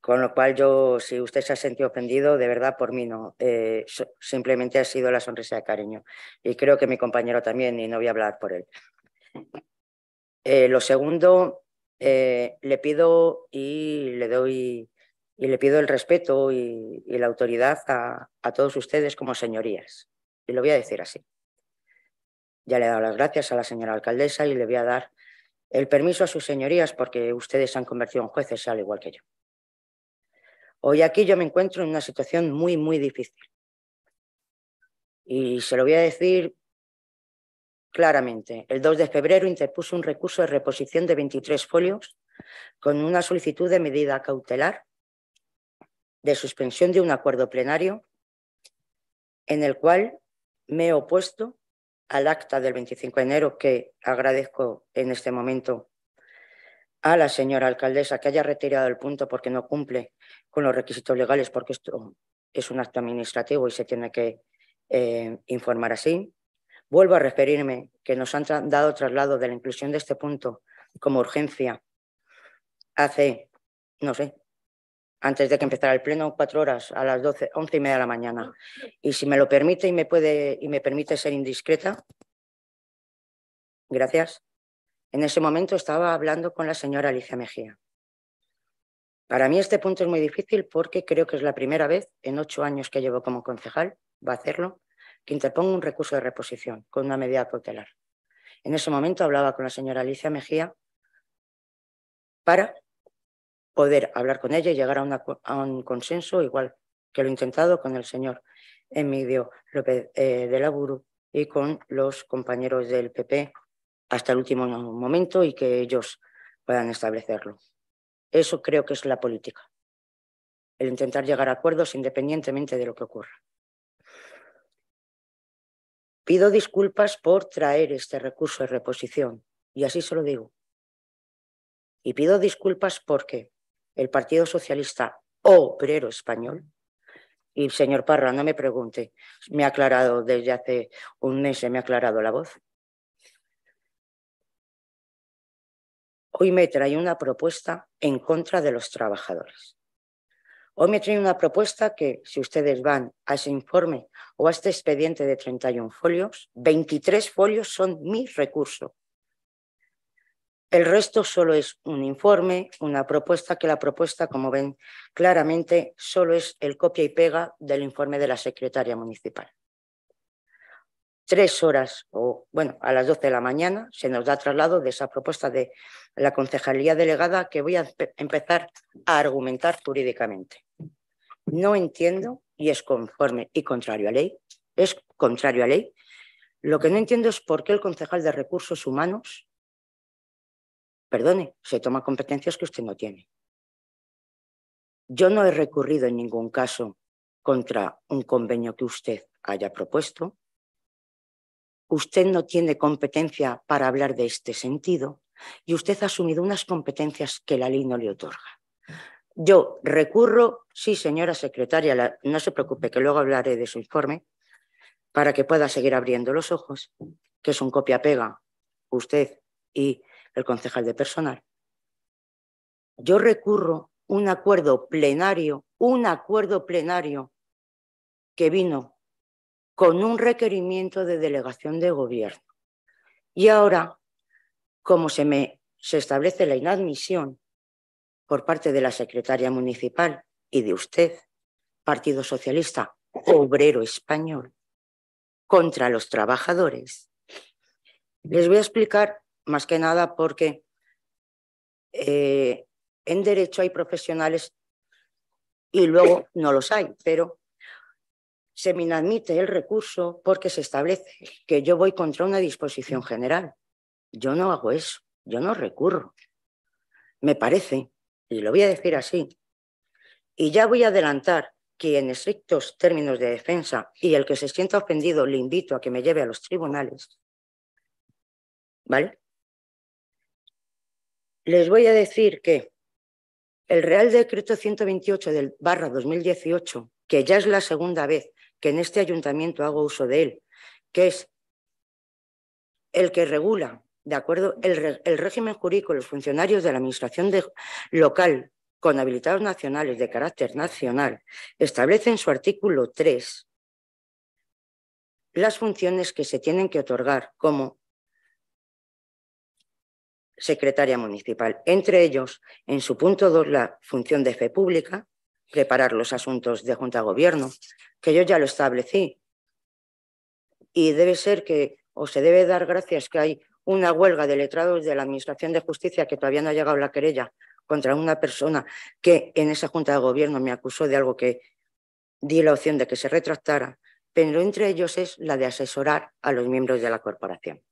Con lo cual yo, si usted se ha sentido ofendido, de verdad por mí no, eh, simplemente ha sido la sonrisa de cariño. Y creo que mi compañero también, y no voy a hablar por él. Eh, lo segundo, eh, le pido y le doy y le pido el respeto y, la autoridad a todos ustedes como señorías. Y lo voy a decir así. Ya le he dado las gracias a la señora alcaldesa y le voy a dar el permiso a sus señorías porque ustedes se han convertido en jueces al igual que yo. Hoy aquí yo me encuentro en una situación muy, muy difícil. Y se lo voy a decir claramente. El 2 de febrero interpuso un recurso de reposición de 23 folios con una solicitud de medida cautelar de suspensión de un acuerdo plenario en el cual me he opuesto al acta del 25 de enero, que agradezco en este momento a la señora alcaldesa que haya retirado el punto porque no cumple con los requisitos legales, porque esto es un acto administrativo y se tiene que eh, informar así. Vuelvo a referirme que nos han dado traslado de la inclusión de este punto como urgencia hace, no sé, antes de que empezara el pleno, cuatro horas, a las doce once y media de la mañana. Y si me lo permite y me, puede, y me permite ser indiscreta, gracias. En ese momento estaba hablando con la señora Alicia Mejía. Para mí este punto es muy difícil porque creo que es la primera vez en ocho años que llevo como concejal, va a hacerlo, que interpongo un recurso de reposición con una medida cautelar. En ese momento hablaba con la señora Alicia Mejía para poder hablar con ella y llegar a, un consenso, igual que lo he intentado con el señor Emilio López eh, de la y con los compañeros del PP hasta el último momento y que ellos puedan establecerlo. Eso creo que es la política, el intentar llegar a acuerdos independientemente de lo que ocurra. Pido disculpas por traer este recurso de reposición, y así se lo digo. Y pido disculpas porque el Partido Socialista Obrero Español, y señor Parra, no me pregunte, me ha aclarado desde hace un mes, se me ha aclarado la voz. Hoy me trae una propuesta en contra de los trabajadores. Hoy me trae una propuesta que, si ustedes van a ese informe o a este expediente de 31 folios, 23 folios son mi recurso. El resto solo es un informe, una propuesta, que la propuesta, como ven claramente, solo es el copia y pega del informe de la secretaria municipal. Tres horas, o bueno, a las doce de la mañana, se nos da traslado de esa propuesta de la concejalía delegada que voy a empezar a argumentar jurídicamente. No entiendo, y es conforme y contrario a ley, es contrario a ley. Lo que no entiendo es por qué el concejal de recursos humanos Perdone, se toma competencias que usted no tiene. Yo no he recurrido en ningún caso contra un convenio que usted haya propuesto. Usted no tiene competencia para hablar de este sentido y usted ha asumido unas competencias que la ley no le otorga. Yo recurro, sí, señora secretaria, no se preocupe, que luego hablaré de su informe, para que pueda seguir abriendo los ojos, que es un copia-pega, usted y el concejal de personal. Yo recurro un acuerdo plenario, un acuerdo plenario que vino con un requerimiento de delegación de gobierno. Y ahora, como se me se establece la inadmisión por parte de la secretaria municipal y de usted, Partido Socialista Obrero Español, contra los trabajadores, les voy a explicar más que nada porque eh, en derecho hay profesionales y luego no los hay, pero se me inadmite el recurso porque se establece que yo voy contra una disposición general. Yo no hago eso, yo no recurro. Me parece, y lo voy a decir así, y ya voy a adelantar que en estrictos términos de defensa y el que se sienta ofendido le invito a que me lleve a los tribunales, ¿vale? les voy a decir que el Real Decreto 128 del barra 2018, que ya es la segunda vez que en este ayuntamiento hago uso de él, que es el que regula, de acuerdo, el, régimen jurídico de los funcionarios de la Administración local con habilitados nacionales de carácter nacional, establece en su artículo 3 las funciones que se tienen que otorgar como secretaria municipal, entre ellos, en su punto dos, la función de fe pública, preparar los asuntos de Junta de Gobierno, que yo ya lo establecí. Y debe ser que, o se debe dar gracias que hay una huelga de letrados de la Administración de Justicia que todavía no ha llegado la querella contra una persona que en esa Junta de Gobierno me acusó de algo que di la opción de que se retractara, pero entre ellos es la de asesorar a los miembros de la corporación.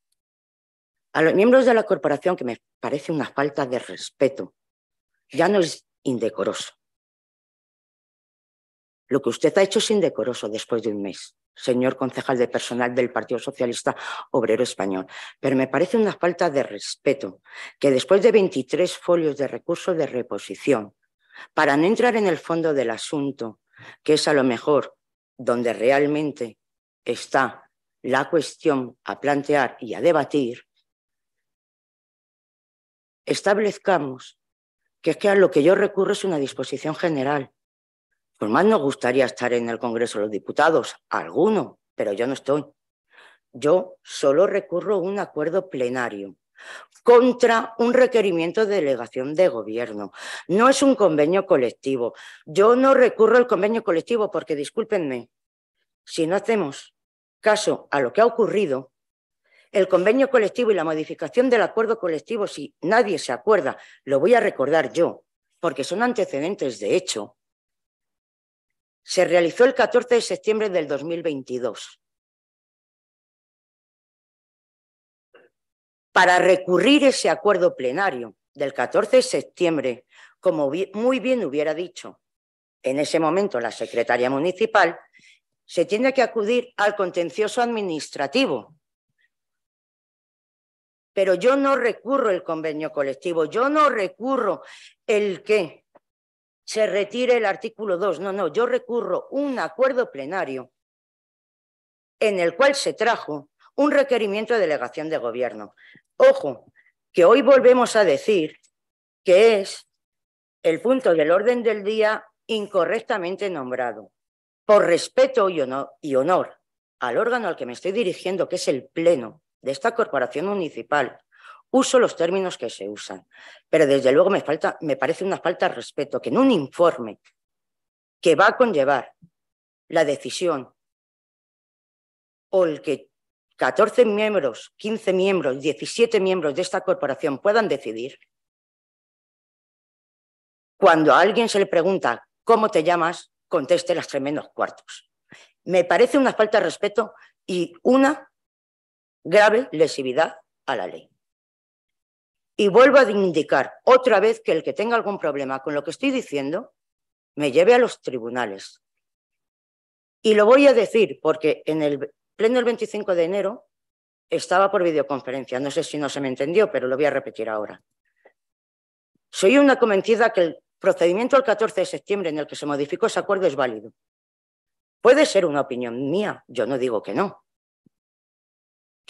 A los miembros de la corporación, que me parece una falta de respeto, ya no es indecoroso. Lo que usted ha hecho es indecoroso después de un mes, señor concejal de personal del Partido Socialista Obrero Español. Pero me parece una falta de respeto que después de 23 folios de recursos de reposición, para no entrar en el fondo del asunto, que es a lo mejor donde realmente está la cuestión a plantear y a debatir, establezcamos que es que a lo que yo recurro es una disposición general. Por pues más nos gustaría estar en el Congreso de los Diputados, alguno, pero yo no estoy. Yo solo recurro a un acuerdo plenario contra un requerimiento de delegación de gobierno. No es un convenio colectivo. Yo no recurro al convenio colectivo porque, discúlpenme, si no hacemos caso a lo que ha ocurrido, el convenio colectivo y la modificación del acuerdo colectivo, si nadie se acuerda, lo voy a recordar yo, porque son antecedentes de hecho, se realizó el 14 de septiembre del 2022. Para recurrir ese acuerdo plenario del 14 de septiembre, como muy bien hubiera dicho en ese momento la secretaria municipal, se tiene que acudir al contencioso administrativo pero yo no recurro el convenio colectivo, yo no recurro el que se retire el artículo 2, no, no, yo recurro un acuerdo plenario en el cual se trajo un requerimiento de delegación de gobierno. Ojo, que hoy volvemos a decir que es el punto del orden del día incorrectamente nombrado, por respeto y honor, y honor al órgano al que me estoy dirigiendo, que es el Pleno de esta corporación municipal. Uso los términos que se usan, pero desde luego me, falta, me parece una falta de respeto que en un informe que va a conllevar la decisión o el que 14 miembros, 15 miembros, 17 miembros de esta corporación puedan decidir, cuando a alguien se le pregunta cómo te llamas, conteste las tres cuartos. Me parece una falta de respeto y una grave lesividad a la ley. Y vuelvo a indicar otra vez que el que tenga algún problema con lo que estoy diciendo, me lleve a los tribunales. Y lo voy a decir porque en el pleno del 25 de enero estaba por videoconferencia. No sé si no se me entendió, pero lo voy a repetir ahora. Soy una convencida que el procedimiento del 14 de septiembre en el que se modificó ese acuerdo es válido. Puede ser una opinión mía, yo no digo que no,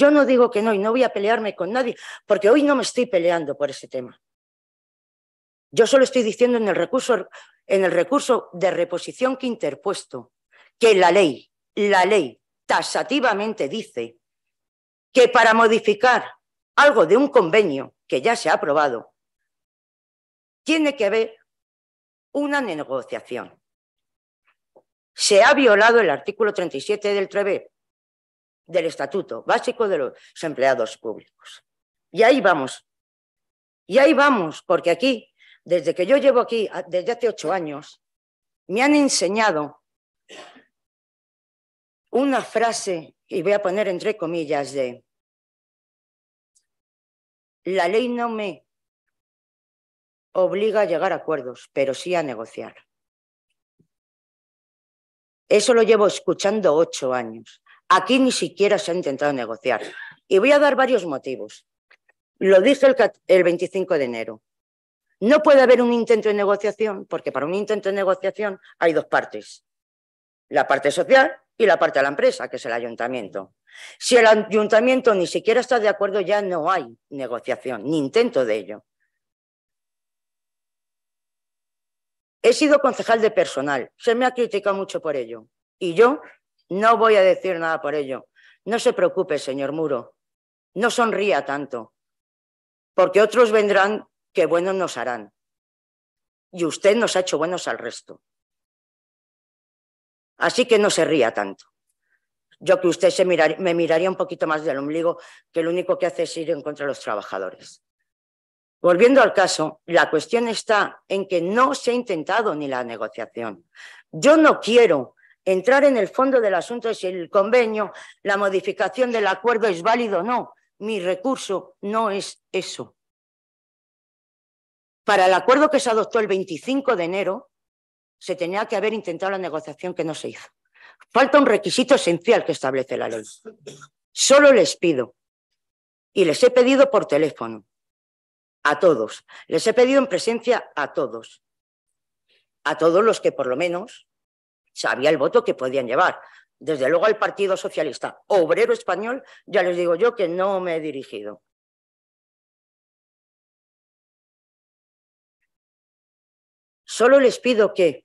yo no digo que no y no voy a pelearme con nadie, porque hoy no me estoy peleando por ese tema. Yo solo estoy diciendo en el recurso, en el recurso de reposición que he interpuesto que la ley, la ley tasativamente dice que para modificar algo de un convenio que ya se ha aprobado, tiene que haber una negociación. Se ha violado el artículo 37 del TREVE, del Estatuto Básico de los Empleados Públicos. Y ahí vamos. Y ahí vamos, porque aquí, desde que yo llevo aquí, desde hace ocho años, me han enseñado una frase, y voy a poner entre comillas, de la ley no me obliga a llegar a acuerdos, pero sí a negociar. Eso lo llevo escuchando ocho años. Aquí ni siquiera se ha intentado negociar. Y voy a dar varios motivos. Lo dije el, 25 de enero. No puede haber un intento de negociación, porque para un intento de negociación hay dos partes. La parte social y la parte de la empresa, que es el ayuntamiento. Si el ayuntamiento ni siquiera está de acuerdo, ya no hay negociación, ni intento de ello. He sido concejal de personal, se me ha criticado mucho por ello. Y yo no voy a decir nada por ello. No se preocupe, señor Muro. No sonría tanto, porque otros vendrán que buenos nos harán. Y usted nos ha hecho buenos al resto. Así que no se ría tanto. Yo que usted se me miraría un poquito más del ombligo, que lo único que hace es ir en contra de los trabajadores. Volviendo al caso, la cuestión está en que no se ha intentado ni la negociación. Yo no quiero entrar en el fondo del asunto es si el convenio, la modificación del acuerdo es válido o no. Mi recurso no es eso. Para el acuerdo que se adoptó el 25 de enero, se tenía que haber intentado la negociación que no se hizo. Falta un requisito esencial que establece la ley. Solo les pido, y les he pedido por teléfono, a todos, les he pedido en presencia a todos, a todos los que por lo menos sabía el voto que podían llevar. Desde luego al Partido Socialista Obrero Español, ya les digo yo que no me he dirigido. Solo les pido que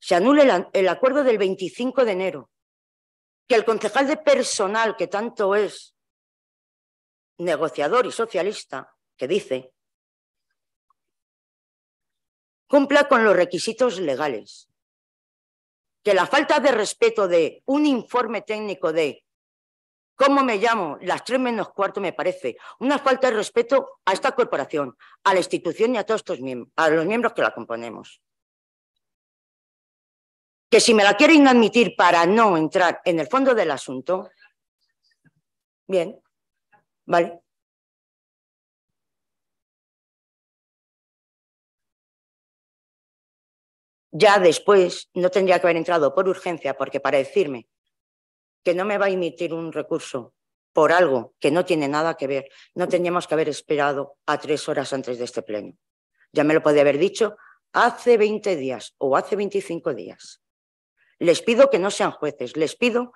se anule el, el acuerdo del 25 de enero, que el concejal de personal, que tanto es negociador y socialista, que dice, cumpla con los requisitos legales, que la falta de respeto de un informe técnico de cómo me llamo, las tres menos cuarto me parece una falta de respeto a esta corporación, a la institución y a todos estos miembros, a los miembros que la componemos. Que si me la quieren admitir para no entrar en el fondo del asunto, bien, vale, ya después no tendría que haber entrado por urgencia, porque para decirme que no me va a emitir un recurso por algo que no tiene nada que ver, no teníamos que haber esperado a tres horas antes de este pleno. Ya me lo podía haber dicho hace 20 días o hace 25 días. Les pido que no sean jueces, les pido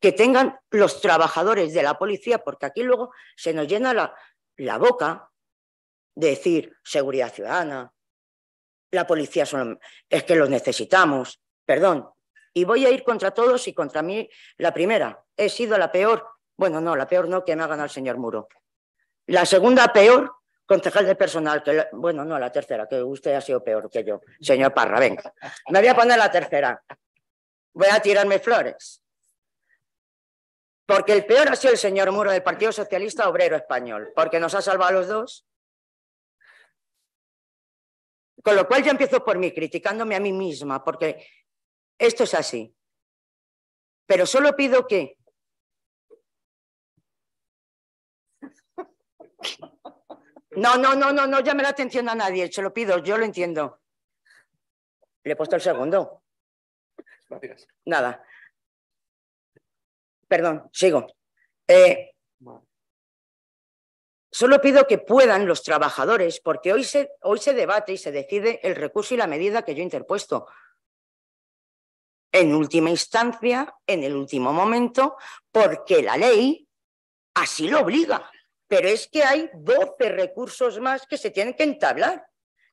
que tengan los trabajadores de la policía, porque aquí luego se nos llena la, boca decir seguridad ciudadana, la policía son, es que los necesitamos, perdón. Y voy a ir contra todos y contra mí la primera. He sido la peor, bueno, no, la peor no, que me ha ganado el señor Muro. La segunda peor, concejal de personal, que, bueno, no, la tercera, que usted ha sido peor que yo, señor Parra, venga. Me voy a poner la tercera. Voy a tirarme flores. Porque el peor ha sido el señor Muro del Partido Socialista Obrero Español, porque nos ha salvado a los dos con lo cual ya empiezo por mí, criticándome a mí misma, porque esto es así. Pero solo pido que... No, no, no, no, no llame la atención a nadie, se lo pido, yo lo entiendo. Le he puesto el segundo. Nada. Perdón, sigo. Eh, Solo pido que puedan los trabajadores, porque hoy se, hoy se debate y se decide el recurso y la medida que yo he interpuesto. En última instancia, en el último momento, porque la ley así lo obliga. Pero es que hay 12 recursos más que se tienen que entablar,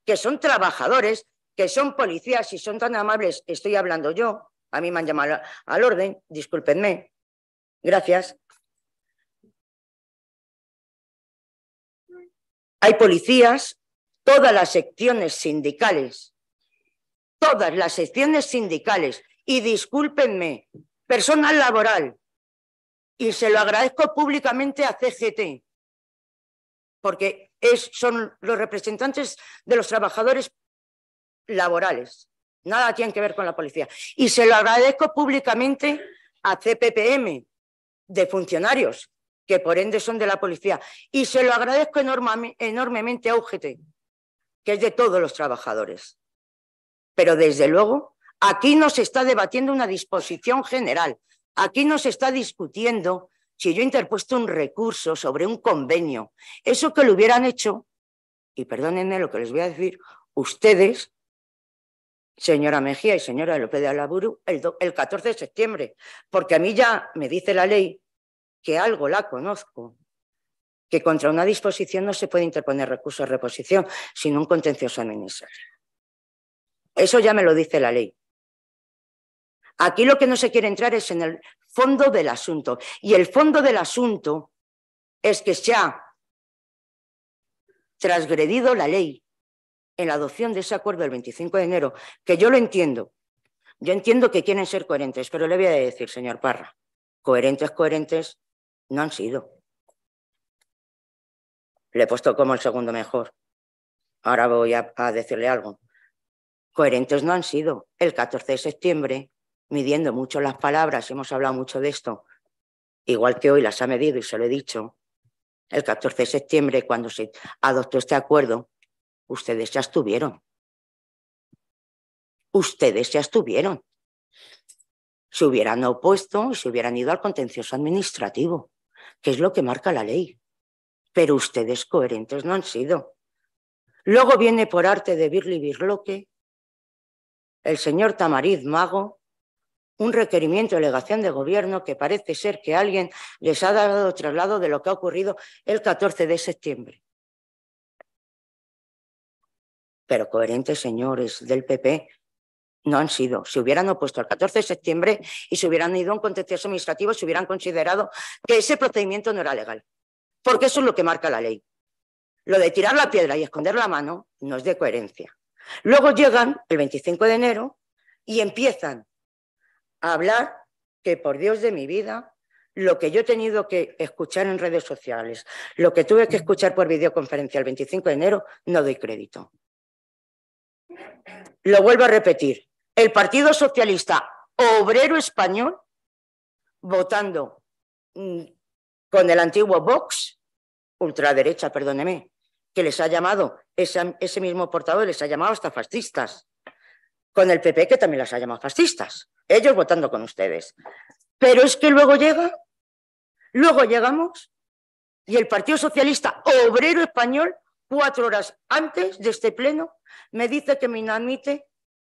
que son trabajadores, que son policías, y son tan amables, estoy hablando yo, a mí me han llamado al orden, discúlpenme, gracias, Hay policías, todas las secciones sindicales, todas las secciones sindicales, y discúlpenme, personal laboral, y se lo agradezco públicamente a CGT, porque es, son los representantes de los trabajadores laborales, nada tienen que ver con la policía. Y se lo agradezco públicamente a CPPM, de funcionarios, que por ende son de la policía. Y se lo agradezco enormemente a UGT, que es de todos los trabajadores. Pero desde luego, aquí no se está debatiendo una disposición general. Aquí no se está discutiendo si yo he interpuesto un recurso sobre un convenio. Eso que lo hubieran hecho, y perdónenme lo que les voy a decir, ustedes, señora Mejía y señora López de Alaburu, el 14 de septiembre, porque a mí ya me dice la ley que algo la conozco, que contra una disposición no se puede interponer recurso de reposición, sino un contencioso administrativo. Eso ya me lo dice la ley. Aquí lo que no se quiere entrar es en el fondo del asunto. Y el fondo del asunto es que se ha transgredido la ley en la adopción de ese acuerdo del 25 de enero, que yo lo entiendo. Yo entiendo que quieren ser coherentes, pero le voy a decir, señor Parra, coherentes, coherentes, no han sido. Le he puesto como el segundo mejor. Ahora voy a, decirle algo. Coherentes no han sido. El 14 de septiembre, midiendo mucho las palabras, hemos hablado mucho de esto, igual que hoy las ha medido y se lo he dicho, el 14 de septiembre, cuando se adoptó este acuerdo, ustedes ya estuvieron. Ustedes ya estuvieron. Se hubieran opuesto y se hubieran ido al contencioso administrativo que es lo que marca la ley. Pero ustedes coherentes no han sido. Luego viene por arte de Birli Birloque, el señor Tamariz Mago, un requerimiento de legación de gobierno que parece ser que alguien les ha dado traslado de lo que ha ocurrido el 14 de septiembre. Pero coherentes, señores del PP, no han sido. Si hubieran opuesto el 14 de septiembre y se hubieran ido a un contencioso administrativo, se hubieran considerado que ese procedimiento no era legal. Porque eso es lo que marca la ley. Lo de tirar la piedra y esconder la mano no es de coherencia. Luego llegan el 25 de enero y empiezan a hablar que, por Dios de mi vida, lo que yo he tenido que escuchar en redes sociales, lo que tuve que escuchar por videoconferencia el 25 de enero, no doy crédito. Lo vuelvo a repetir, el Partido Socialista Obrero Español votando mm, con el antiguo Vox, ultraderecha, perdóneme, que les ha llamado, ese, mismo portador les ha llamado hasta fascistas, con el PP que también las ha llamado fascistas, ellos votando con ustedes. Pero es que luego llega, luego llegamos y el Partido Socialista Obrero Español, cuatro horas antes de este pleno, me dice que me inadmite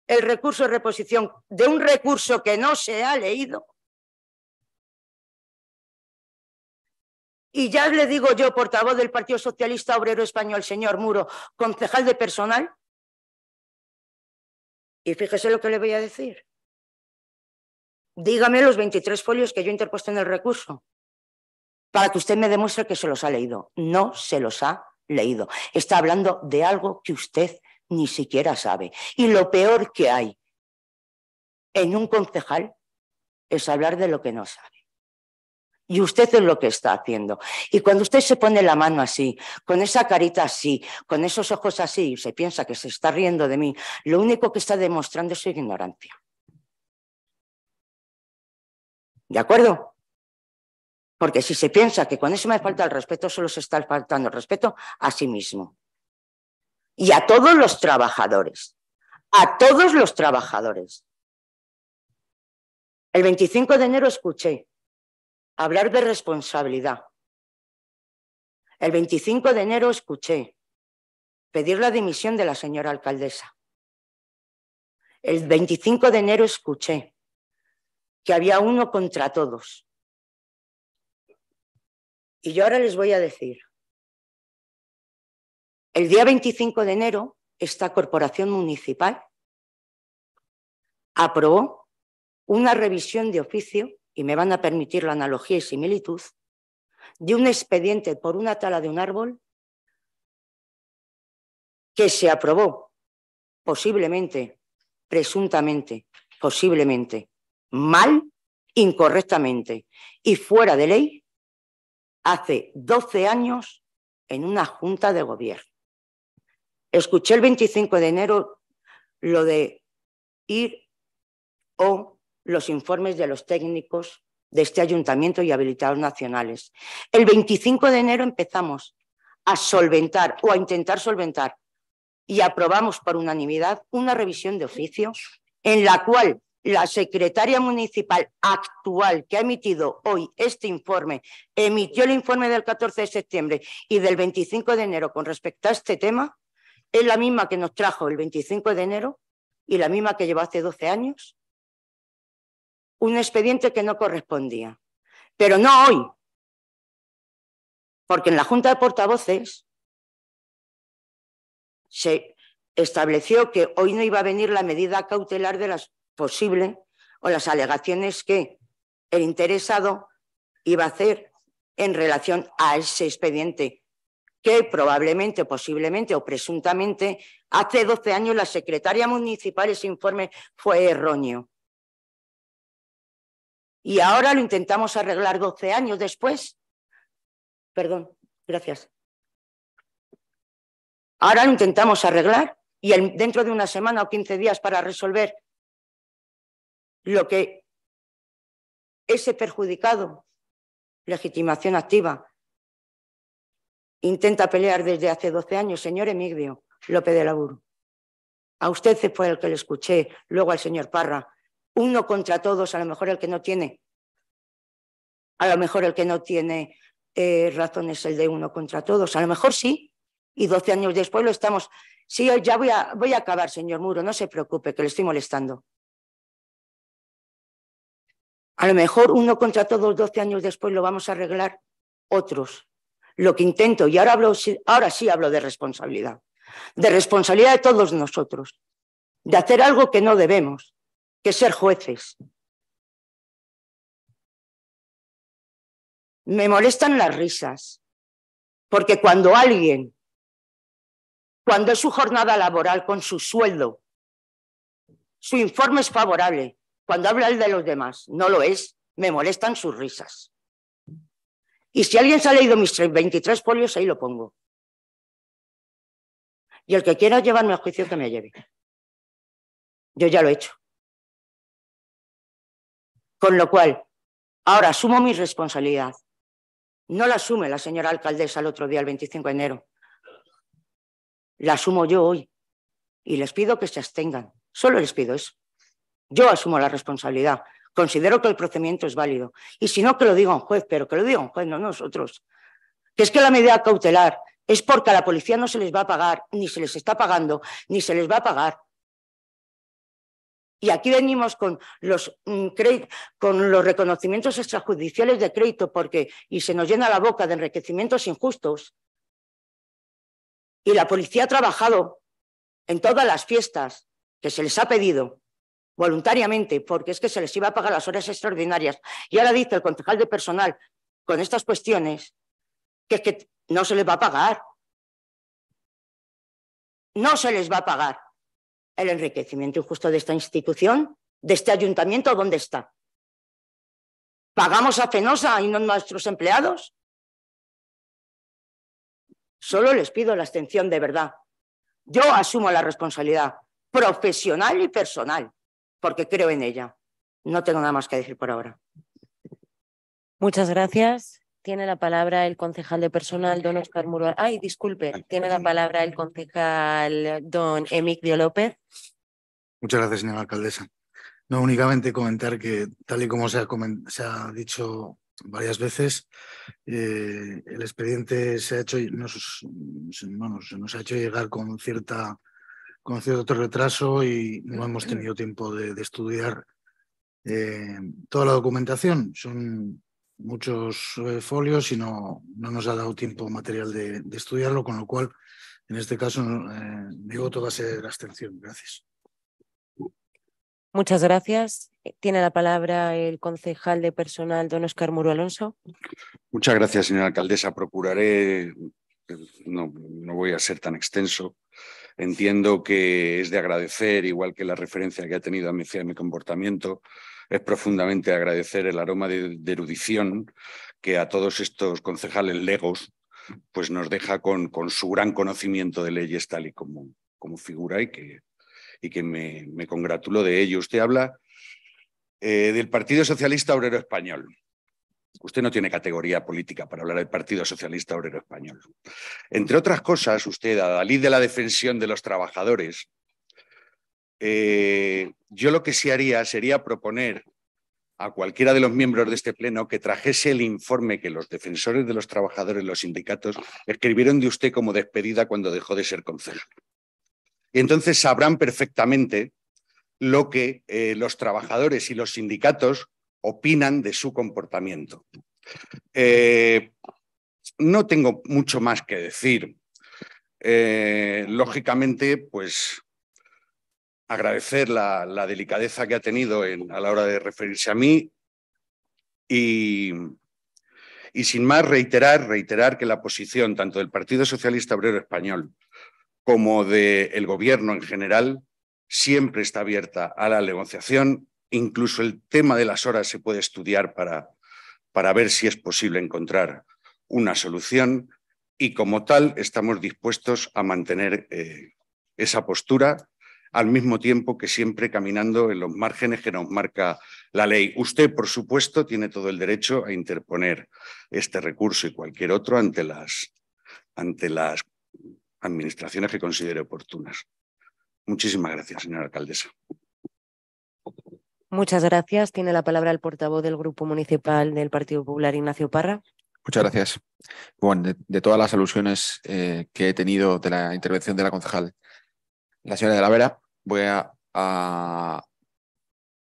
el recurso de reposición de un recurso que no se ha leído. Y ya le digo yo, portavoz del Partido Socialista Obrero Español, señor Muro, concejal de personal, y fíjese lo que le voy a decir. Dígame los 23 folios que yo he interpuesto en el recurso para que usted me demuestre que se los ha leído. No se los ha leído. Está hablando de algo que usted ni siquiera sabe. Y lo peor que hay en un concejal es hablar de lo que no sabe. Y usted es lo que está haciendo. Y cuando usted se pone la mano así, con esa carita así, con esos ojos así, y se piensa que se está riendo de mí, lo único que está demostrando es su ignorancia. ¿De acuerdo? Porque si se piensa que con eso me falta el respeto, solo se está faltando el respeto a sí mismo y a todos los trabajadores. A todos los trabajadores. El 25 de enero escuché hablar de responsabilidad. El 25 de enero escuché pedir la dimisión de la señora alcaldesa. El 25 de enero escuché que había uno contra todos. Y yo ahora les voy a decir el día 25 de enero, esta corporación municipal aprobó una revisión de oficio, y me van a permitir la analogía y similitud, de un expediente por una tala de un árbol que se aprobó posiblemente, presuntamente, posiblemente, mal, incorrectamente y fuera de ley hace 12 años en una junta de gobierno. Escuché el 25 de enero lo de ir o los informes de los técnicos de este ayuntamiento y habilitados nacionales. El 25 de enero empezamos a solventar o a intentar solventar y aprobamos por unanimidad una revisión de oficio en la cual la secretaria municipal actual que ha emitido hoy este informe, emitió el informe del 14 de septiembre y del 25 de enero con respecto a este tema, es la misma que nos trajo el 25 de enero y la misma que llevó hace 12 años. Un expediente que no correspondía, pero no hoy, porque en la Junta de Portavoces se estableció que hoy no iba a venir la medida cautelar de las posibles o las alegaciones que el interesado iba a hacer en relación a ese expediente probablemente, posiblemente o presuntamente, hace 12 años la secretaria municipal ese informe fue erróneo. Y ahora lo intentamos arreglar 12 años después. Perdón, gracias. Ahora lo intentamos arreglar y dentro de una semana o 15 días para resolver lo que ese perjudicado, legitimación activa, intenta pelear desde hace 12 años, señor Emigdio López de Laburo. A usted se fue el que le escuché, luego al señor Parra. Uno contra todos, a lo mejor el que no tiene. A lo mejor el que no tiene eh, razón es el de uno contra todos. A lo mejor sí. Y 12 años después lo estamos. Sí, ya voy a, voy a acabar, señor Muro, no se preocupe, que le estoy molestando. A lo mejor uno contra todos 12 años después lo vamos a arreglar otros lo que intento, y ahora, ahora sí hablo de responsabilidad, de responsabilidad de todos nosotros, de hacer algo que no debemos, que es ser jueces. Me molestan las risas, porque cuando alguien, cuando es su jornada laboral con su sueldo, su informe es favorable, cuando habla el de los demás, no lo es, me molestan sus risas. Y si alguien se ha leído mis 23 polios, ahí lo pongo. Y el que quiera llevarme a juicio, que me lleve. Yo ya lo he hecho. Con lo cual, ahora asumo mi responsabilidad. No la asume la señora alcaldesa el otro día, el 25 de enero. La asumo yo hoy. Y les pido que se abstengan. Solo les pido eso. Yo asumo la responsabilidad. Considero que el procedimiento es válido. Y si no, que lo diga un juez, pero que lo diga un juez, no nosotros. Que es que la medida cautelar es porque a la policía no se les va a pagar, ni se les está pagando, ni se les va a pagar. Y aquí venimos con los, mm, con los reconocimientos extrajudiciales de crédito porque, y se nos llena la boca de enriquecimientos injustos. Y la policía ha trabajado en todas las fiestas que se les ha pedido voluntariamente, porque es que se les iba a pagar las horas extraordinarias. Y ahora dice el concejal de personal con estas cuestiones que es que no se les va a pagar. No se les va a pagar el enriquecimiento injusto de esta institución, de este ayuntamiento, ¿dónde está? ¿Pagamos a Fenosa y no a nuestros empleados? Solo les pido la abstención de verdad. Yo asumo la responsabilidad profesional y personal porque creo en ella. No tengo nada más que decir por ahora. Muchas gracias. Tiene la palabra el concejal de personal, don Oscar Muro. Ay, disculpe, tiene la palabra el concejal, don Emigdio López. Muchas gracias, señora alcaldesa. No, únicamente comentar que, tal y como se ha, dicho varias veces, eh, el expediente se ha hecho, se nos ha hecho llegar con cierta con cierto retraso y no hemos tenido tiempo de, estudiar eh, toda la documentación. Son muchos eh, folios y no, nos ha dado tiempo material de, estudiarlo, con lo cual, en este caso, eh, mi voto va ser abstención. Gracias. Muchas gracias. Tiene la palabra el concejal de personal, don Oscar Muro Alonso. Muchas gracias, señora alcaldesa. Procuraré, no, no voy a ser tan extenso. Entiendo que es de agradecer, igual que la referencia que ha tenido a mi, mi comportamiento, es profundamente agradecer el aroma de, erudición que a todos estos concejales legos pues nos deja con, su gran conocimiento de leyes tal y como, como figura y que, y que me, congratulo de ello. Usted habla eh, del Partido Socialista Obrero Español. Usted no tiene categoría política para hablar del Partido Socialista Obrero Español. Entre otras cosas, usted, a la ley de la defensión de los trabajadores, eh, yo lo que sí haría sería proponer a cualquiera de los miembros de este pleno que trajese el informe que los defensores de los trabajadores, los sindicatos, escribieron de usted como despedida cuando dejó de ser concejal. Y entonces sabrán perfectamente lo que eh, los trabajadores y los sindicatos opinan de su comportamiento. Eh, no tengo mucho más que decir. Eh, lógicamente, pues agradecer la, delicadeza que ha tenido en, a la hora de referirse a mí y, sin más reiterar, reiterar que la posición tanto del Partido Socialista Obrero Español como del Gobierno en general siempre está abierta a la negociación Incluso el tema de las horas se puede estudiar para, para ver si es posible encontrar una solución y como tal estamos dispuestos a mantener eh, esa postura al mismo tiempo que siempre caminando en los márgenes que nos marca la ley. Usted, por supuesto, tiene todo el derecho a interponer este recurso y cualquier otro ante las, ante las administraciones que considere oportunas. Muchísimas gracias, señora alcaldesa. Muchas gracias. Tiene la palabra el portavoz del Grupo Municipal del Partido Popular, Ignacio Parra. Muchas gracias. Bueno, de, todas las alusiones eh, que he tenido de la intervención de la concejal, la señora de la Vera, voy a,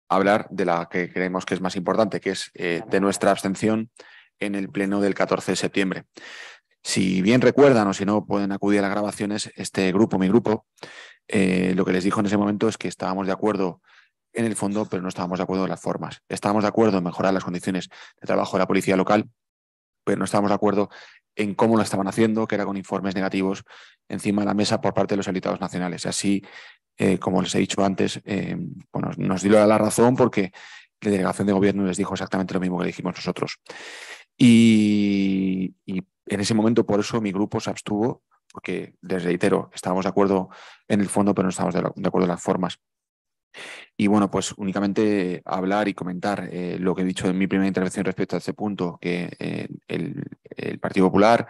hablar de la que creemos que es más importante, que es eh, de nuestra abstención en el pleno del 14 de septiembre. Si bien recuerdan o si no pueden acudir a las grabaciones, este grupo, mi grupo, eh, lo que les dijo en ese momento es que estábamos de acuerdo en el fondo, pero no estábamos de acuerdo en las formas. Estábamos de acuerdo en mejorar las condiciones de trabajo de la policía local, pero no estábamos de acuerdo en cómo lo estaban haciendo, que era con informes negativos encima de la mesa por parte de los habilitados nacionales. Así, eh, como les he dicho antes, eh, bueno, nos dio la razón porque la delegación de gobierno les dijo exactamente lo mismo que dijimos nosotros. Y, en ese momento, por eso, mi grupo se abstuvo, porque, les reitero, estábamos de acuerdo en el fondo, pero no estábamos de acuerdo en las formas. Y bueno, pues únicamente hablar y comentar eh, lo que he dicho en mi primera intervención respecto a este punto, que eh, el, Partido Popular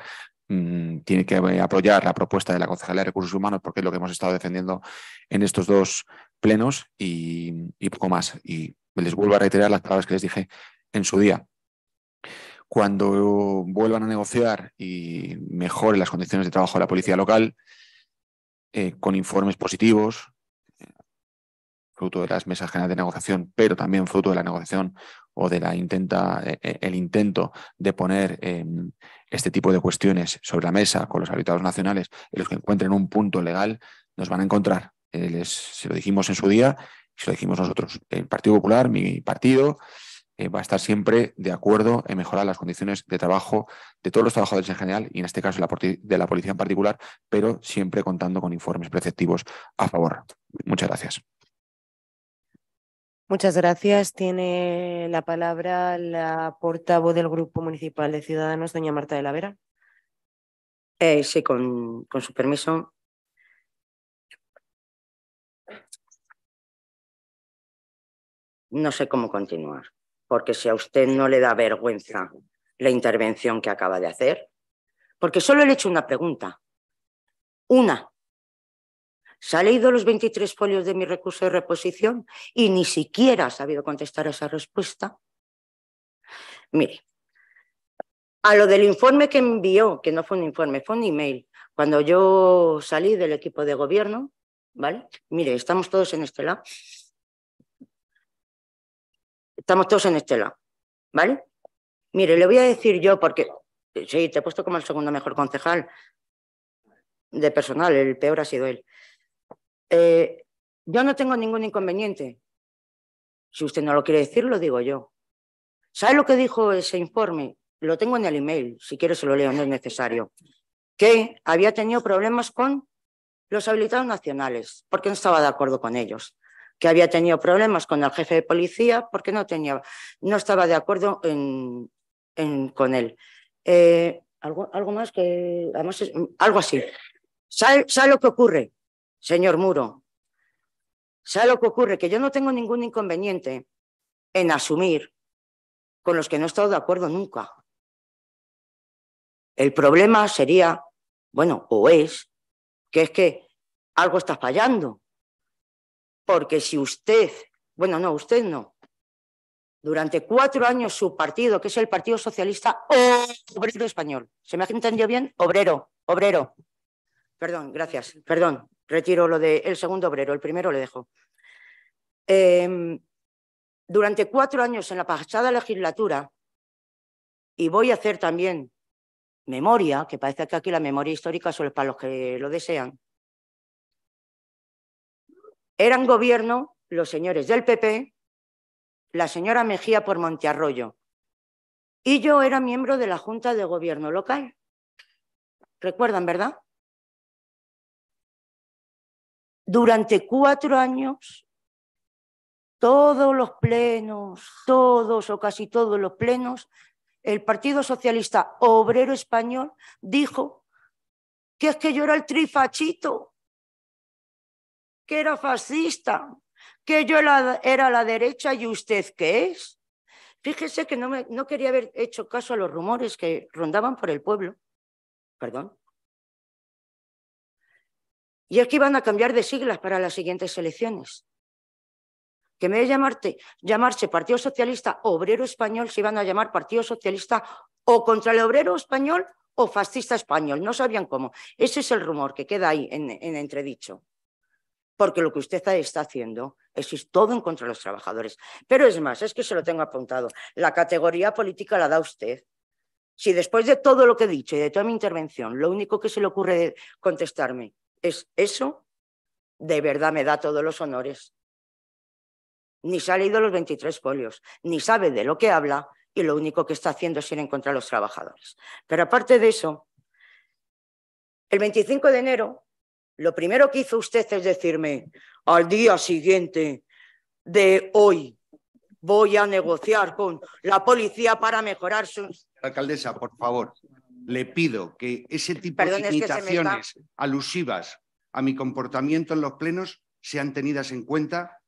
mm, tiene que apoyar la propuesta de la Concejalía de Recursos Humanos, porque es lo que hemos estado defendiendo en estos dos plenos y, poco más. Y les vuelvo a reiterar las palabras que les dije en su día cuando vuelvan a negociar y mejoren las condiciones de trabajo de la policía local, eh, con informes positivos, fruto de las mesas generales de negociación, pero también fruto de la negociación o de la intenta, eh, eh, el intento de poner em, este tipo de cuestiones sobre la mesa con los habitados nacionales, en los que encuentren un punto legal, nos van a encontrar. Eh, les, se lo dijimos en su día, se lo dijimos nosotros. El Partido Popular, mi partido, va a estar siempre de acuerdo en mejorar las condiciones de trabajo de todos los trabajadores en general y en este caso de la policía en particular, pero siempre contando con informes preceptivos a favor. Muchas gracias. Muchas gracias. Tiene la palabra la portavoz del Grupo Municipal de Ciudadanos, doña Marta de la Vera. Eh, sí, con, con su permiso. No sé cómo continuar, porque si a usted no le da vergüenza la intervención que acaba de hacer, porque solo le he hecho una pregunta, una, se ha leído los 23 folios de mi recurso de reposición y ni siquiera ha sabido contestar a esa respuesta. Mire, a lo del informe que envió, que no fue un informe, fue un email, cuando yo salí del equipo de gobierno, ¿vale? Mire, estamos todos en este lado. Estamos todos en este lado, ¿vale? Mire, le voy a decir yo, porque sí, te he puesto como el segundo mejor concejal de personal, el peor ha sido él. Eh, yo no tengo ningún inconveniente. Si usted no lo quiere decir, lo digo yo. ¿Sabe lo que dijo ese informe? Lo tengo en el email, si quiere se lo leo, no es necesario. Que había tenido problemas con los habilitados nacionales, porque no estaba de acuerdo con ellos. Que había tenido problemas con el jefe de policía, porque no, tenía, no estaba de acuerdo con él. Eh, algo, más que, además, algo así. ¿Sabe, ¿Sabe lo que ocurre? señor Muro, sea lo que ocurre? Que yo no tengo ningún inconveniente en asumir con los que no he estado de acuerdo nunca. El problema sería, bueno, o es, que es que algo está fallando. Porque si usted, bueno, no, usted no, durante cuatro años su partido, que es el Partido Socialista Obrero Español, ¿se me ha entendido bien? Obrero, obrero. Perdón, gracias, perdón. Retiro lo del segundo obrero, el primero le dejo. Em, durante cuatro años en la pasada legislatura, y voy a hacer también memoria, que parece que aquí la memoria histórica solo es para los que lo desean, eran gobierno los señores del PP, la señora Mejía por Montearroyo, y yo era miembro de la Junta de Gobierno Local. ¿Recuerdan, verdad? durante cuatro años, todos los plenos, todos o casi todos los plenos, el Partido Socialista Obrero Español dijo que es que yo era el trifachito, que era fascista, que yo era, la derecha y usted qué es. Fíjese que no, me, no quería haber hecho caso a los rumores que rondaban por el pueblo. Perdón. Y es que iban a cambiar de siglas para las siguientes elecciones. Que me vez de llamarte, llamarse Partido Socialista Obrero Español, se iban a llamar Partido Socialista o contra el Obrero Español o Fascista Español. No sabían cómo. Ese es el rumor que queda ahí en, en entredicho. Porque lo que usted está haciendo es todo en contra de los trabajadores. Pero es más, es que se lo tengo apuntado. La categoría política la da usted. Si después de todo lo que he dicho y de toda mi intervención, lo único que se le ocurre contestarme es, eso de verdad me da todos los honores. Ni se ha leído los 23 polios, ni sabe de lo que habla y lo único que está haciendo es ir en contra de los trabajadores. Pero aparte de eso, el 25 de enero, lo primero que hizo usted es decirme, al día siguiente de hoy, voy a negociar con la policía para mejorar sus... Alcaldesa, por favor le pido que ese tipo de imitaciones alusivas a mi comportamiento en los plenos sean tenidas en cuenta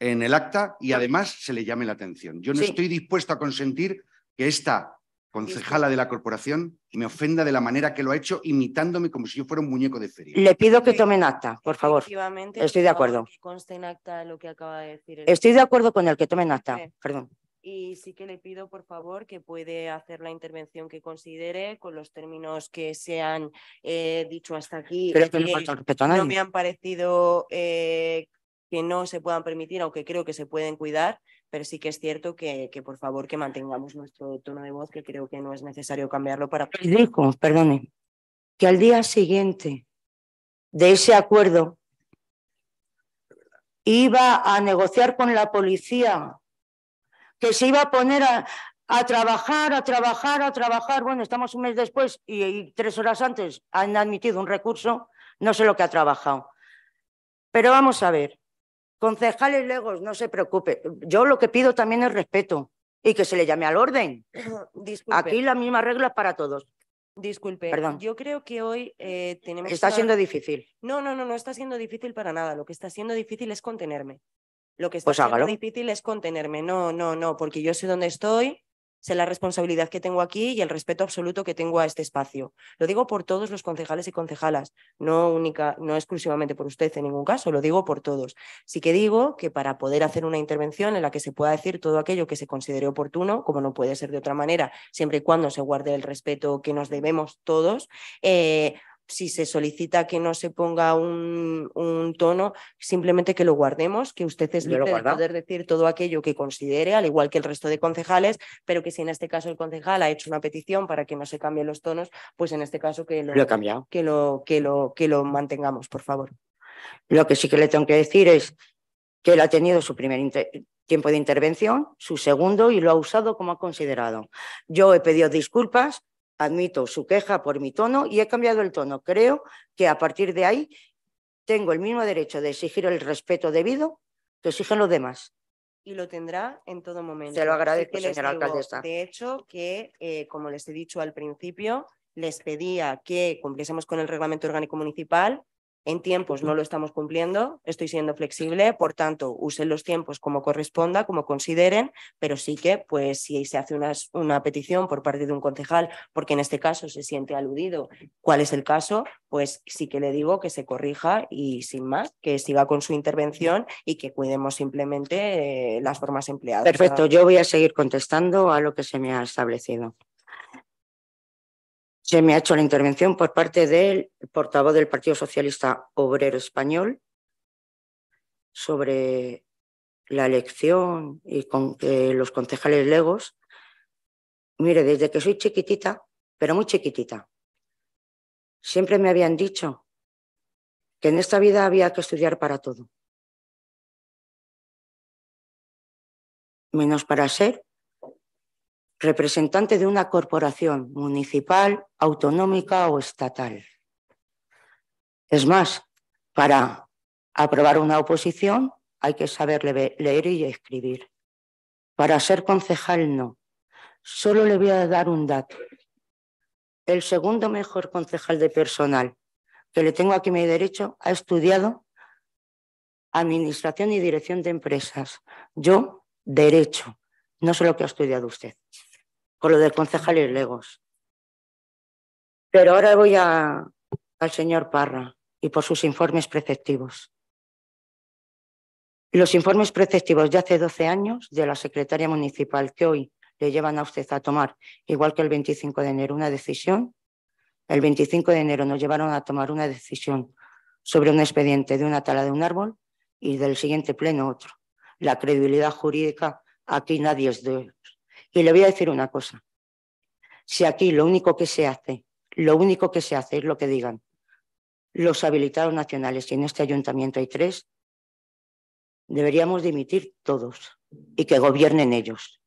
en el acta y además se le llame la atención. Yo no estoy dispuesto a consentir que esta concejala de la corporación me ofenda de la manera que lo ha hecho imitándome como si yo fuera un muñeco de feria. Le pido que tomen acta, por favor. Estoy de acuerdo. Estoy de acuerdo con el que tomen acta, perdón y sí que le pido, por favor, que puede hacer la intervención que considere con los términos que se han eh, dicho hasta aquí. no, me han parecido eh, que no se puedan permitir, aunque creo que se pueden cuidar, pero sí que es cierto que, que, por favor, que mantengamos nuestro tono de voz, que creo que no es necesario cambiarlo para... Dijo, perdone, que al día siguiente de ese acuerdo iba a negociar con la policía que se iba a poner a, trabajar, a trabajar, a trabajar. Bueno, estamos un mes después y, tres horas antes han admitido un recurso, no sé lo que ha trabajado. Pero vamos a ver, concejales legos, no se preocupe. Yo lo que pido también es respeto y que se le llame al orden. Aquí las mismas reglas para todos. Disculpe, Perdón. yo creo que hoy eh, tenemos... Está siendo difícil. No, no, no, no está siendo difícil para nada. Lo que está siendo difícil es contenerme. Lo que es pues difícil es contenerme. No, no, no, porque yo sé dónde estoy, sé la responsabilidad que tengo aquí y el respeto absoluto que tengo a este espacio. Lo digo por todos los concejales y concejalas, no única, no exclusivamente por usted en ningún caso, lo digo por todos. Sí que digo que para poder hacer una intervención en la que se pueda decir todo aquello que se considere oportuno, como no puede ser de otra manera, siempre y cuando se guarde el respeto que nos debemos todos, eh, si se solicita que no se ponga un, tono, simplemente que lo guardemos, que usted es libre de poder decir todo aquello que considere, al igual que el resto de concejales, pero que si en este caso el concejal ha hecho una petición para que no se cambien los tonos, pues en este caso que lo, Que, lo, que, lo, que lo mantengamos, por favor. Lo que sí que le tengo que decir es que él ha tenido su primer tiempo de intervención, su segundo, y lo ha usado como ha considerado. Yo he pedido disculpas admito su queja por mi tono y he cambiado el tono. Creo que a partir de ahí tengo el mismo derecho de exigir el respeto debido que exigen los demás. Y lo tendrá en todo momento. Se lo agradezco, señora De hecho, que eh, como les he dicho al principio, les pedía que cumpliésemos con el reglamento orgánico municipal en tiempos no lo estamos cumpliendo, estoy siendo flexible, por tanto, usen los tiempos como corresponda, como consideren, pero sí que, pues, si se hace una, petición por parte de un concejal, porque en este caso se siente aludido cuál es el caso, pues sí que le digo que se corrija y sin más, que siga con su intervención y que cuidemos simplemente eh, las formas empleadas. Perfecto, yo voy a seguir contestando a lo que se me ha establecido se me ha hecho la intervención por parte del portavoz del Partido Socialista Obrero Español sobre la elección y con eh, los concejales legos. Mire, desde que soy chiquitita, pero muy chiquitita, siempre me habían dicho que en esta vida había que estudiar para todo, menos para ser representante de una corporación municipal, autonómica o estatal. Es más, para aprobar una oposición hay que saber leer y escribir. Para ser concejal no. Solo le voy a dar un dato. El segundo mejor concejal de personal que le tengo aquí mi derecho ha estudiado Administración y Dirección de Empresas. Yo, Derecho. No sé lo que ha estudiado usted con lo del concejal y legos. Pero ahora voy al señor Parra y por sus informes preceptivos. Los informes preceptivos de hace 12 años de la secretaria municipal que hoy le llevan a usted a tomar, igual que el 25 de enero, una decisión. El 25 de enero nos llevaron a tomar una decisión sobre un expediente de una tala de un árbol y del siguiente pleno otro. La credibilidad jurídica aquí nadie es de y le voy a decir una cosa. Si aquí lo único que se hace, lo único que se hace es lo que digan los habilitados nacionales, y en este ayuntamiento hay tres, deberíamos dimitir todos y que gobiernen ellos,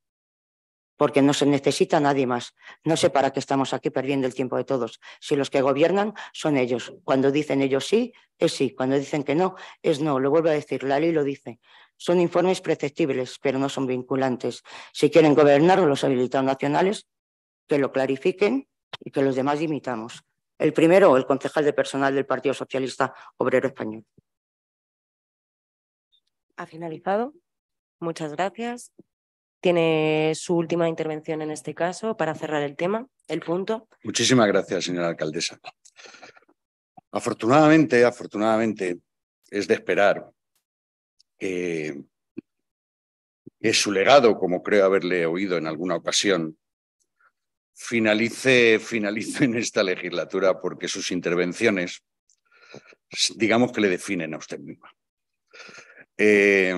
porque no se necesita nadie más. No sé para qué estamos aquí perdiendo el tiempo de todos. Si los que gobiernan son ellos, cuando dicen ellos sí, es sí, cuando dicen que no, es no. Lo vuelvo a decir, la ley lo dice. Son informes preceptibles, pero no son vinculantes. Si quieren gobernar los habilitados nacionales, que lo clarifiquen y que los demás imitamos. El primero, el concejal de personal del Partido Socialista Obrero Español. Ha finalizado. Muchas gracias. Tiene su última intervención en este caso para cerrar el tema, el punto. Muchísimas gracias, señora alcaldesa. Afortunadamente, afortunadamente, es de esperar eh, que es su legado, como creo haberle oído en alguna ocasión, finalice, finalice en esta legislatura porque sus intervenciones, digamos que le definen a usted misma. Eh,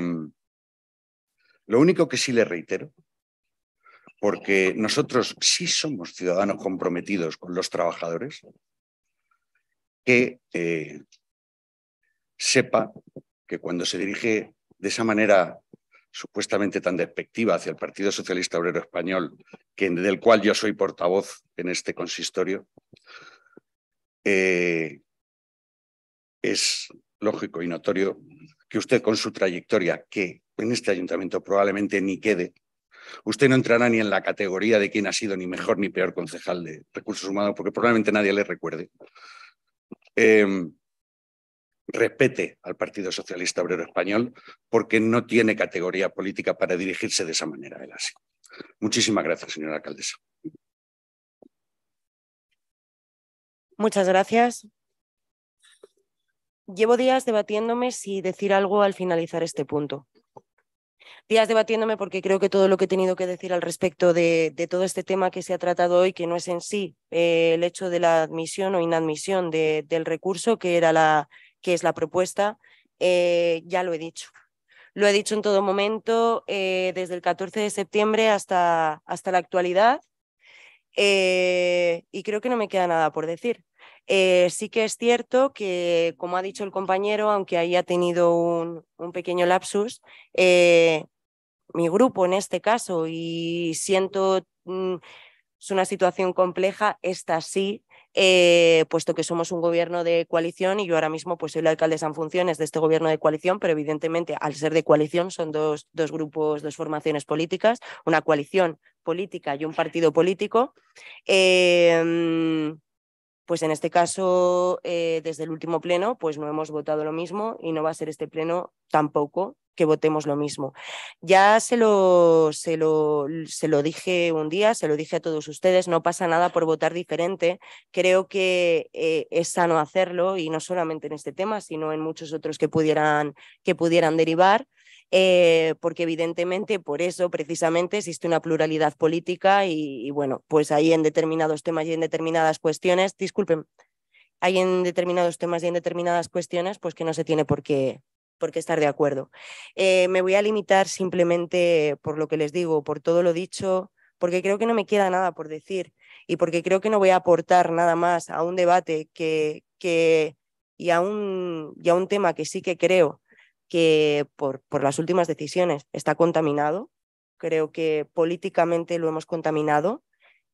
lo único que sí le reitero, porque nosotros sí somos ciudadanos comprometidos con los trabajadores, que eh, sepa que cuando se dirige de esa manera supuestamente tan despectiva hacia el Partido Socialista Obrero Español, que, del cual yo soy portavoz en este consistorio, eh, es lógico y notorio que usted con su trayectoria, que en este ayuntamiento probablemente ni quede, usted no entrará ni en la categoría de quien ha sido ni mejor ni peor concejal de recursos humanos, porque probablemente nadie le recuerde. Eh, respete al Partido Socialista Obrero Español porque no tiene categoría política para dirigirse de esa manera así. Muchísimas gracias, señora alcaldesa. Muchas gracias. Llevo días debatiéndome si decir algo al finalizar este punto. Días debatiéndome porque creo que todo lo que he tenido que decir al respecto de, todo este tema que se ha tratado hoy, que no es en sí eh, el hecho de la admisión o inadmisión del recurso, que era la, que es la propuesta, eh, ya lo he dicho. Lo he dicho en todo momento, eh, desde el 14 de septiembre hasta, hasta la actualidad, eh, y creo que no me queda nada por decir. sí que es cierto que, como ha dicho el compañero, aunque haya tenido un, pequeño lapsus, mi grupo en este caso, y siento, que mm, es una situación compleja, esta sí, eh, puesto que somos un gobierno de coalición y yo ahora mismo pues, soy la alcaldesa San funciones de este gobierno de coalición, pero evidentemente al ser de coalición son dos, dos grupos, dos formaciones políticas, una coalición política y un partido político. Em, pues en este caso, eh, desde el último pleno, pues no hemos votado lo mismo y no va a ser este pleno tampoco que votemos lo mismo. Ya se lo, se lo, se lo dije un día, se lo dije a todos ustedes, no pasa nada por votar diferente. Creo que eh, es sano hacerlo y no solamente en este tema, sino en muchos otros que pudieran, que pudieran derivar. Eh, porque evidentemente por eso precisamente existe una pluralidad política y, bueno, pues ahí en determinados temas y en determinadas cuestiones, disculpen, hay en determinados temas y en determinadas cuestiones pues que no se tiene por qué, por qué estar de acuerdo. Eh, me voy a limitar simplemente por lo que les digo, por todo lo dicho, porque creo que no me queda nada por decir y porque creo que no voy a aportar nada más a un debate que, que y, a un, y a un tema que sí que creo que por, por las últimas decisiones está contaminado. Creo que políticamente lo hemos contaminado.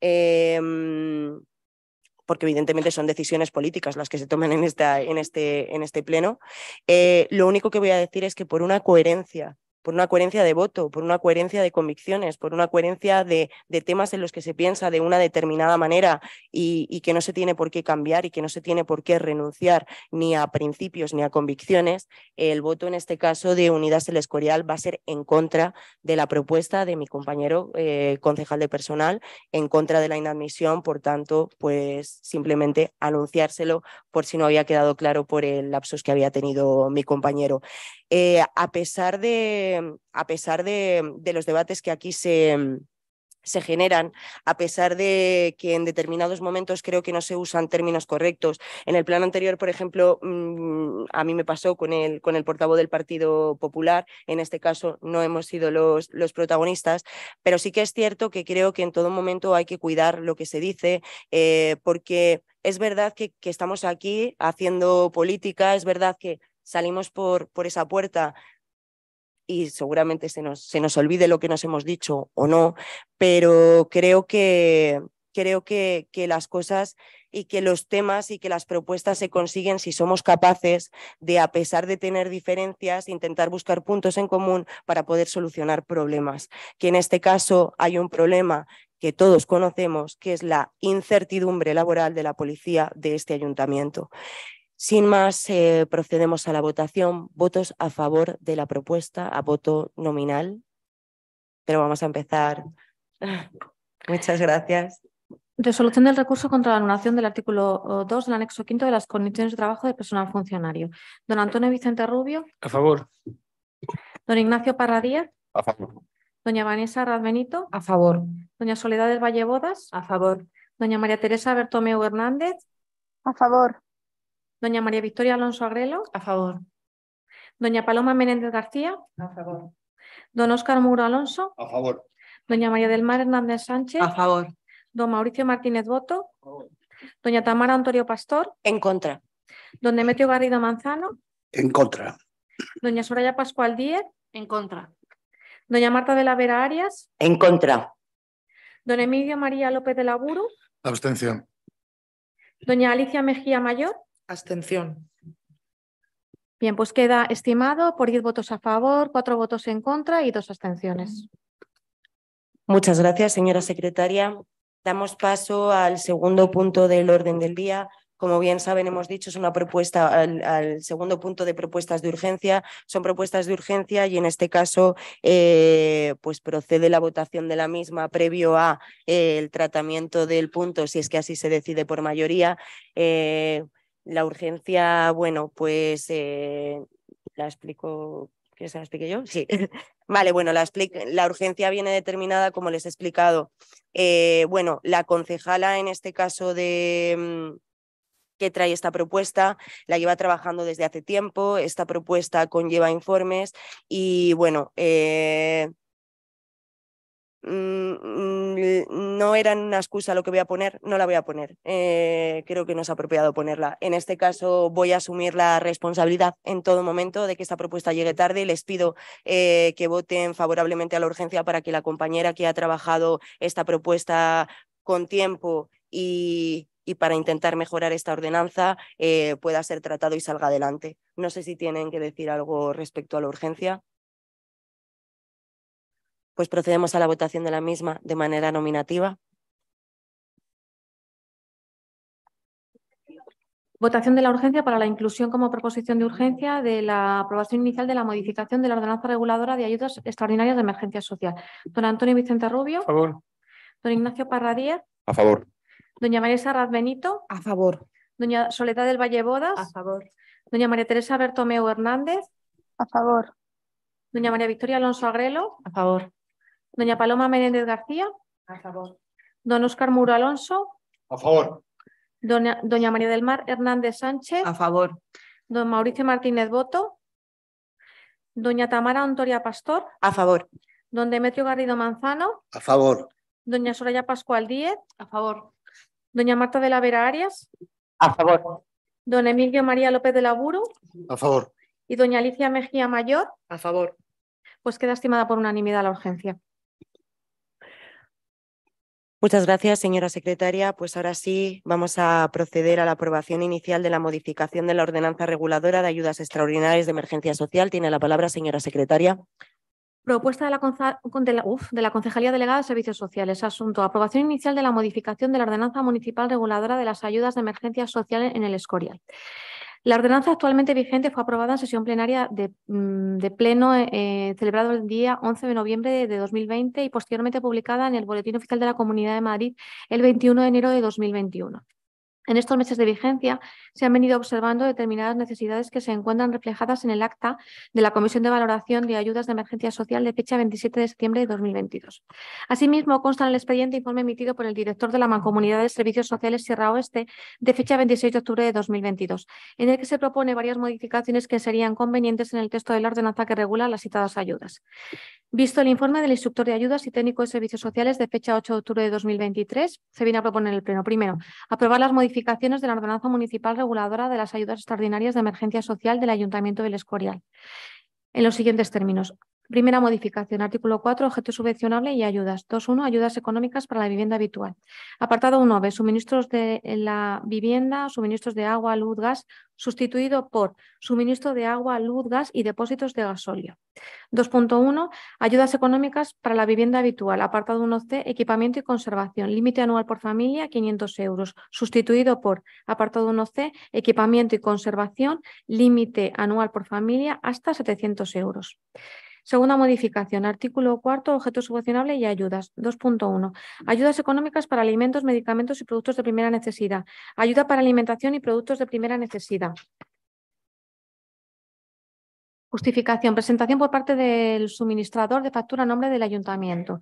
Em, porque evidentemente son decisiones políticas las que se toman en, esta, en, este, en este pleno. Eh, lo único que voy a decir es que por una coherencia por una coherencia de voto, por una coherencia de convicciones, por una coherencia de, temas en los que se piensa de una determinada manera y, que no se tiene por qué cambiar y que no se tiene por qué renunciar ni a principios ni a convicciones, el voto en este caso de Unidas el Escorial va a ser en contra de la propuesta de mi compañero eh, concejal de personal, en contra de la inadmisión, por tanto, pues simplemente anunciárselo por si no había quedado claro por el lapsus que había tenido mi compañero. Eh, a pesar, de, a pesar de, los debates que aquí se, se generan, a pesar de que en determinados momentos creo que no se usan términos correctos. En el plano anterior, por ejemplo, mm, a mí me pasó con el, con el portavoz del Partido Popular, en este caso no hemos sido los, los protagonistas, pero sí que es cierto que creo que en todo momento hay que cuidar lo que se dice, eh, porque es verdad que, estamos aquí haciendo política, es verdad que salimos por, por esa puerta y seguramente se nos, se nos olvide lo que nos hemos dicho o no, pero creo que, creo que, que, las cosas y que los temas y que las propuestas se consiguen si somos capaces de, a pesar de tener diferencias, intentar buscar puntos en común para poder solucionar problemas. Que en este caso hay un problema que todos conocemos, que es la incertidumbre laboral de la policía de este ayuntamiento. Sin más, eh, procedemos a la votación. Votos a favor de la propuesta, a voto nominal. Pero vamos a empezar. Muchas gracias. Resolución del recurso contra la anulación del artículo 2 del anexo quinto de las condiciones de trabajo de personal funcionario. Don Antonio Vicente Rubio. A favor. Don Ignacio Parradía. A favor. Doña Vanessa Radbenito. A favor. Doña Soledad del Valle Bodas. A favor. Doña María Teresa Bertomeu Hernández. A favor. Doña María Victoria Alonso Agrelo. A favor. Doña Paloma Menéndez García. A favor. Don Óscar Muro Alonso. A favor. Doña María del Mar Hernández Sánchez. A favor. Don Mauricio Martínez Boto. A favor. Doña Tamara Antonio Pastor. En contra. Don Demetrio Garrido Manzano. En contra. Doña Soraya Pascual Díez. En contra. Doña Marta de la Vera Arias. En contra. Don Emilio María López de Laburo. Abstención. Doña Alicia Mejía Mayor. Abstención. Bien, pues queda estimado por 10 votos a favor, 4 votos en contra y 2 abstenciones. Muchas gracias, señora secretaria. Damos paso al segundo punto del orden del día. Como bien saben, hemos dicho, es una propuesta al, segundo punto de propuestas de urgencia. Son propuestas de urgencia y en este caso eh, pues procede la votación de la misma previo a eh, el tratamiento del punto, si es que así se decide por mayoría. Eh, la urgencia, bueno, pues eh, la explico, ¿quieres que la explique yo? Sí. vale, bueno, la, la, urgencia viene determinada, como les he explicado. Eh, bueno, la concejala en este caso de mm, que trae esta propuesta, la lleva trabajando desde hace tiempo, esta propuesta conlleva informes y bueno, eh, Mm, mm, mm, no era una excusa lo que voy a poner, no la voy a poner. Eh, creo que no es apropiado ponerla. En este caso voy a asumir la responsabilidad en todo momento de que esta propuesta llegue tarde y les pido eh, que voten favorablemente a la urgencia para que la compañera que ha trabajado esta propuesta con tiempo y, para intentar mejorar esta ordenanza eh, pueda ser tratado y salga adelante. No sé si tienen que decir algo respecto a la urgencia. Pues procedemos a la votación de la misma de manera nominativa. Votación de la urgencia para la inclusión como proposición de urgencia de la aprobación inicial de la modificación de la ordenanza reguladora de ayudas extraordinarias de emergencia social. Don Antonio Vicente Rubio. A favor. Don Ignacio Parradía. A favor. Doña Marisa Sarraz A favor. Doña Soledad del Valle Bodas. A favor. Doña María Teresa Bertomeo Hernández. A favor. Doña María Victoria Alonso Agrelo. A favor. Doña Paloma Menéndez García. A favor. Don Óscar Muro Alonso. A favor. Doña, María del Mar Hernández Sánchez. A favor. Don Mauricio Martínez Boto. Doña Tamara Ontoria Pastor. A favor. Don Demetrio Garrido Manzano. A favor. Doña Soraya Pascual Díez. A favor. Doña Marta de la Vera Arias. A favor. Don Emilio María López de Laburo. A favor. Y doña Alicia Mejía Mayor. A favor. Pues queda estimada por unanimidad la urgencia. Muchas gracias, señora secretaria. Pues ahora sí vamos a proceder a la aprobación inicial de la modificación de la ordenanza reguladora de ayudas extraordinarias de emergencia social. Tiene la palabra, señora secretaria. Propuesta de la, de la, Concejalía Delegada de Servicios Sociales. Asunto. Aprobación inicial de la modificación de la ordenanza municipal reguladora de las ayudas de emergencia social en el Escorial. La ordenanza actualmente vigente fue aprobada en sesión plenaria de, mm, pleno eh, celebrado el día 11 de noviembre de 2020 y posteriormente publicada en el Boletín Oficial de la Comunidad de Madrid el 21 de enero de 2021. En estos meses de vigencia se han venido observando determinadas necesidades que se encuentran reflejadas en el acta de la Comisión de Valoración de Ayudas de Emergencia Social de fecha 27 de septiembre de 2022. Asimismo, consta en el expediente informe emitido por el director de la Mancomunidad de Servicios Sociales Sierra Oeste de fecha 26 de octubre de 2022, en el que se propone varias modificaciones que serían convenientes en el texto de la ordenanza que regula las citadas ayudas. Visto el informe del instructor de ayudas y técnico de servicios sociales de fecha 8 de octubre de 2023, se viene a proponer el Pleno. Primero, aprobar las modificaciones modificaciones de la Ordenanza Municipal Reguladora de las Ayudas Extraordinarias de Emergencia Social del Ayuntamiento del Escorial en los siguientes términos. Primera modificación, artículo 4, objeto subvencionable y ayudas. 2.1, ayudas económicas para la vivienda habitual. Apartado 1b, suministros de la vivienda, suministros de agua, luz, gas, sustituido por suministro de agua, luz, gas y depósitos de gasóleo. 2.1, ayudas económicas para la vivienda habitual. Apartado 1c, equipamiento y conservación. Límite anual por familia, 500 euros. Sustituido por apartado 1c, equipamiento y conservación. Límite anual por familia hasta 700 euros. Segunda modificación, artículo cuarto, objeto subvencionable y ayudas. 2.1. Ayudas económicas para alimentos, medicamentos y productos de primera necesidad. Ayuda para alimentación y productos de primera necesidad. Justificación. Presentación por parte del suministrador de factura a nombre del ayuntamiento.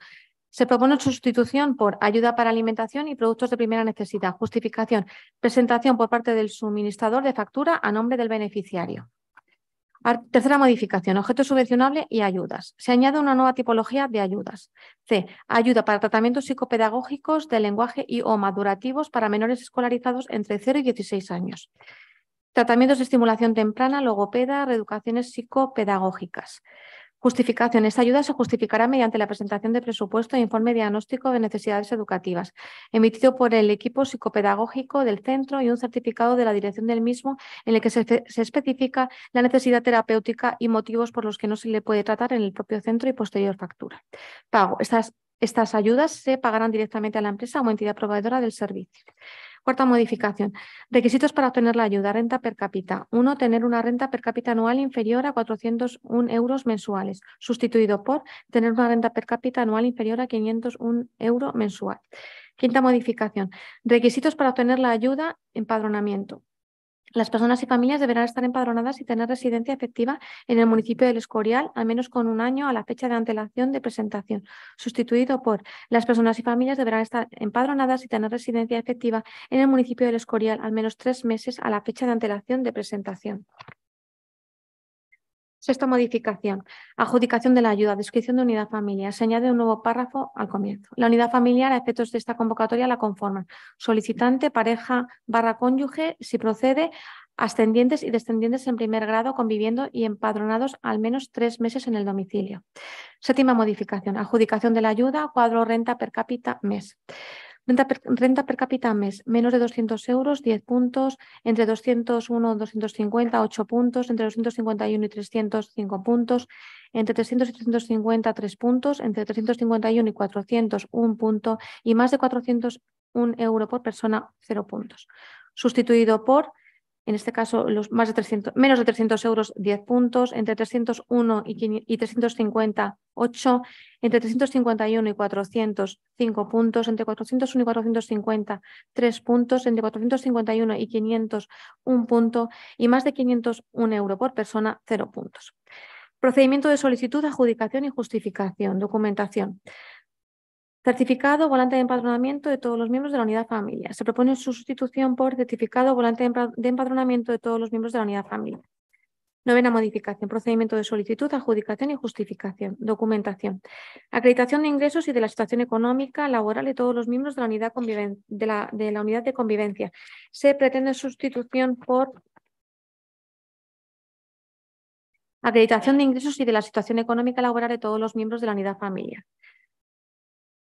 Se propone sustitución por ayuda para alimentación y productos de primera necesidad. Justificación. Presentación por parte del suministrador de factura a nombre del beneficiario. Tercera modificación, objeto subvencionable y ayudas. Se añade una nueva tipología de ayudas. C. Ayuda para tratamientos psicopedagógicos de lenguaje y o madurativos para menores escolarizados entre 0 y 16 años. Tratamientos de estimulación temprana, logopeda, reeducaciones psicopedagógicas. Justificación. Esta ayuda se justificará mediante la presentación de presupuesto e informe diagnóstico de necesidades educativas, emitido por el equipo psicopedagógico del centro y un certificado de la dirección del mismo en el que se, especifica la necesidad terapéutica y motivos por los que no se le puede tratar en el propio centro y posterior factura. Pago. Estas, estas ayudas se pagarán directamente a la empresa o entidad proveedora del servicio. Cuarta modificación. Requisitos para obtener la ayuda. Renta per cápita. Uno, Tener una renta per cápita anual inferior a 401 euros mensuales, sustituido por tener una renta per cápita anual inferior a 501 euro mensual. Quinta modificación. Requisitos para obtener la ayuda. Empadronamiento. Las personas y familias deberán estar empadronadas y tener residencia efectiva en el municipio del Escorial, al menos con un año a la fecha de antelación de presentación, sustituido por las personas y familias deberán estar empadronadas y tener residencia efectiva en el municipio del Escorial, al menos tres meses a la fecha de antelación de presentación. Sexta modificación. Adjudicación de la ayuda. Descripción de unidad familiar. Se añade un nuevo párrafo al comienzo. La unidad familiar, a efectos de esta convocatoria, la conforman solicitante, pareja barra cónyuge, si procede, ascendientes y descendientes en primer grado conviviendo y empadronados al menos tres meses en el domicilio. Séptima modificación. Adjudicación de la ayuda, cuadro renta per cápita mes. Renta per, cápita mes, menos de 200 euros, 10 puntos, entre 201 y 250, 8 puntos, entre 251 y 300, 5 puntos, entre 300 y 350, 3 puntos, entre 351 y 400, 1 punto, y más de 401 euro por persona, 0 puntos. Sustituido por en este caso los más 300, menos de 300 euros 10 puntos, entre 301 y, y 350 8, entre 351 y 400 5 puntos, entre 401 y 450 3 puntos, entre 451 y 500 1 punto y más de 501 euros por persona 0 puntos. Procedimiento de solicitud, adjudicación y justificación. Documentación. Certificado volante de empadronamiento de todos los miembros de la unidad familia. Se propone su sustitución por certificado volante de empadronamiento de todos los miembros de la unidad familia. Novena modificación, procedimiento de solicitud, adjudicación y justificación, documentación, acreditación de ingresos y de la situación económica, laboral de todos los miembros de la unidad, de de la unidad de convivencia. Se pretende sustitución por acreditación de ingresos y de la situación económica, laboral de todos los miembros de la unidad familia.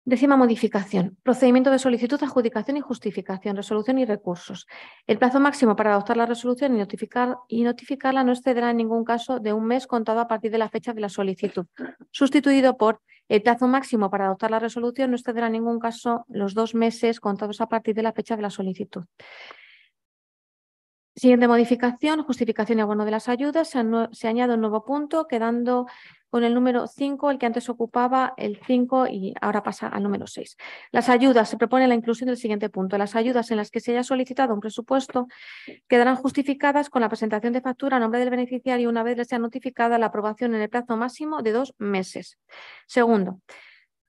Décima modificación. Procedimiento de solicitud, adjudicación y justificación, resolución y recursos. El plazo máximo para adoptar la resolución y, notificarla no excederá en ningún caso de un mes contado a partir de la fecha de la solicitud, sustituido por el plazo máximo para adoptar la resolución no excederá en ningún caso los dos meses contados a partir de la fecha de la solicitud. Siguiente modificación, justificación y abono de las ayudas. se añade un nuevo punto, quedando con el número 5, el que antes ocupaba el 5 y ahora pasa al número 6. Las ayudas, se propone la inclusión del siguiente punto. Las ayudas en las que se haya solicitado un presupuesto quedarán justificadas con la presentación de factura a nombre del beneficiario una vez le sea notificada la aprobación en el plazo máximo de dos meses. Segundo,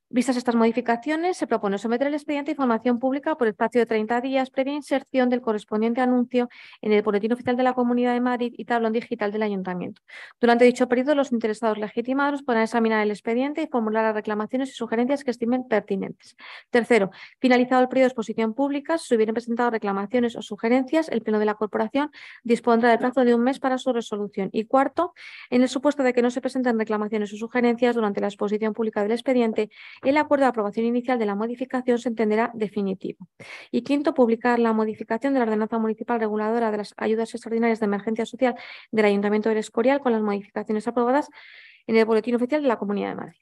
Vistas estas modificaciones, se propone someter el expediente a información pública por espacio de 30 días previa inserción del correspondiente anuncio en el Boletín Oficial de la Comunidad de Madrid y tablón digital del Ayuntamiento. Durante dicho periodo, los interesados legitimados podrán examinar el expediente y formular las reclamaciones y sugerencias que estimen pertinentes. Tercero, finalizado el periodo de exposición pública, si hubieran presentado reclamaciones o sugerencias, el Pleno de la Corporación dispondrá del plazo de un mes para su resolución. Y cuarto, en el supuesto de que no se presenten reclamaciones o sugerencias durante la exposición pública del expediente, el acuerdo de aprobación inicial de la modificación se entenderá definitivo. Y quinto, publicar la modificación de la ordenanza municipal reguladora de las ayudas extraordinarias de emergencia social del Ayuntamiento del Escorial con las modificaciones aprobadas en el Boletín Oficial de la Comunidad de Madrid.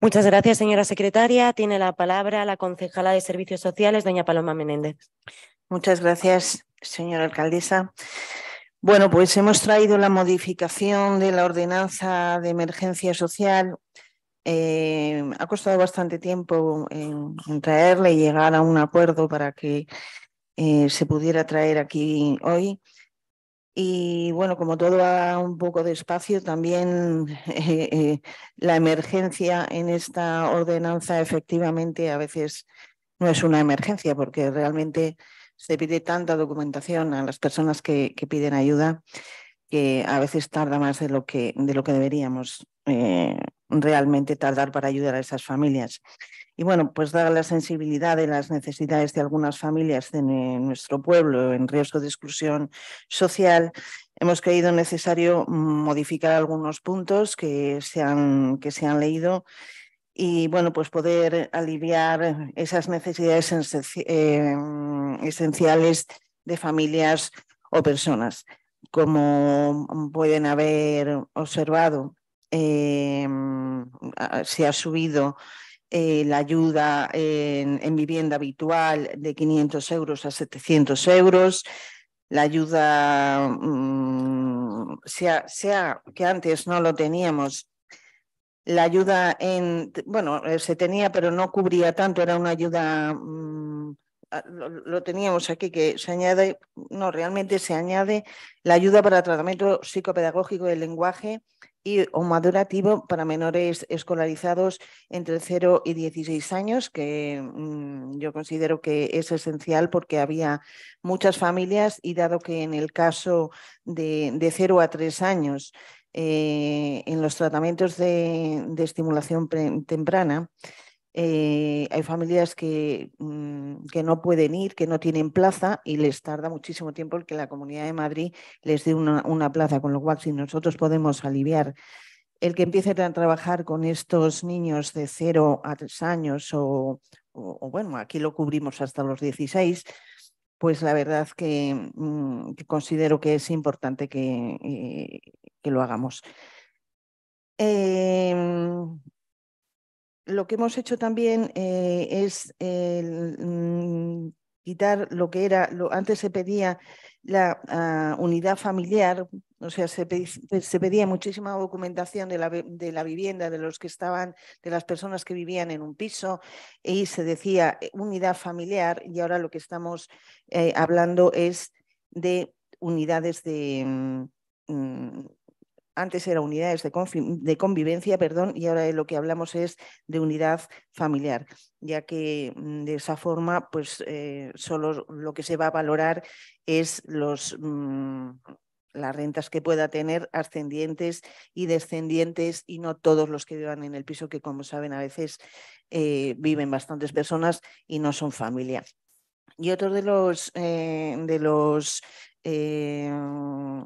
Muchas gracias, señora secretaria. Tiene la palabra la concejala de Servicios Sociales, doña Paloma Menéndez. Muchas gracias, señora alcaldesa. Bueno, pues hemos traído la modificación de la ordenanza de emergencia social. Eh, ha costado bastante tiempo en, traerla y llegar a un acuerdo para que eh, se pudiera traer aquí hoy. Y bueno, como todo va un poco despacio, también eh, la emergencia en esta ordenanza efectivamente a veces no es una emergencia porque realmente se pide tanta documentación a las personas que, piden ayuda que a veces tarda más de lo que, de lo que deberíamos eh, realmente tardar para ayudar a esas familias. Y bueno, pues dada la sensibilidad de las necesidades de algunas familias en nuestro pueblo en riesgo de exclusión social, hemos creído necesario modificar algunos puntos que que se han leído y bueno, pues poder aliviar esas necesidades eh, mm, esenciales de familias o personas. Como pueden haber observado, eh, mm, se ha subido eh, la ayuda en, vivienda habitual de 500 euros a 700 euros. La ayuda mm, sea, sea que antes no lo teníamos, la ayuda en, bueno, eh, se tenía, pero no cubría tanto, era una ayuda, mm, lo, teníamos aquí, que se añade, no, realmente se añade la ayuda para tratamiento psicopedagógico del lenguaje y o madurativo para menores escolarizados entre 0 y 16 años, que mm, yo considero que es esencial porque había muchas familias y dado que en el caso de, de 0 a 3 años eh, en los tratamientos de, estimulación temprana, eh, hay familias mm, que, no pueden ir, que no tienen plaza y les tarda muchísimo tiempo el que la Comunidad de Madrid les dé una, plaza, con lo cual si nosotros podemos aliviar el que empiece a trabajar con estos niños de 0 a 3 años o, o bueno, aquí lo cubrimos hasta los 16, pues la verdad mm, que, considero que es importante que, eh, lo hagamos. Em, lo que hemos hecho también eh, es mm, lo que era, lo, antes se pedía la ah, unidad familiar, o sea, se, pedía, muchísima documentación de la, de la, vivienda, de los que estaban, de las personas que vivían en un piso, y se decía eh, unidad familiar, y ahora lo que estamos eh, hablando es de unidades de, mm, mm, antes era unidades de, convivencia, perdón, y ahora lo que hablamos es de unidad familiar, ya que mm, de esa forma, pues eh, solo lo que se va a valorar es los, mm, las rentas que pueda tener ascendientes y descendientes y no todos los que vivan en el piso, que como saben a veces eh, viven bastantes personas y no son familia. Y otro de los, eh, de los Em,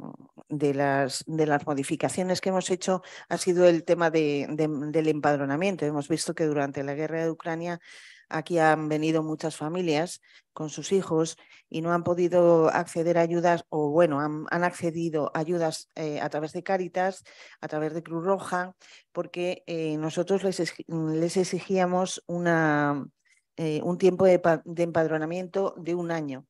de, las, de las modificaciones que hemos hecho ha sido el tema de, del empadronamiento. Hemos visto que durante la guerra de Ucrania aquí han venido muchas familias con sus hijos y no han podido acceder a ayudas, o bueno, han, accedido a ayudas eh, a través de Caritas a través de Cruz Roja, porque eh, nosotros les, exigíamos una, eh, un tiempo de, empadronamiento de un año.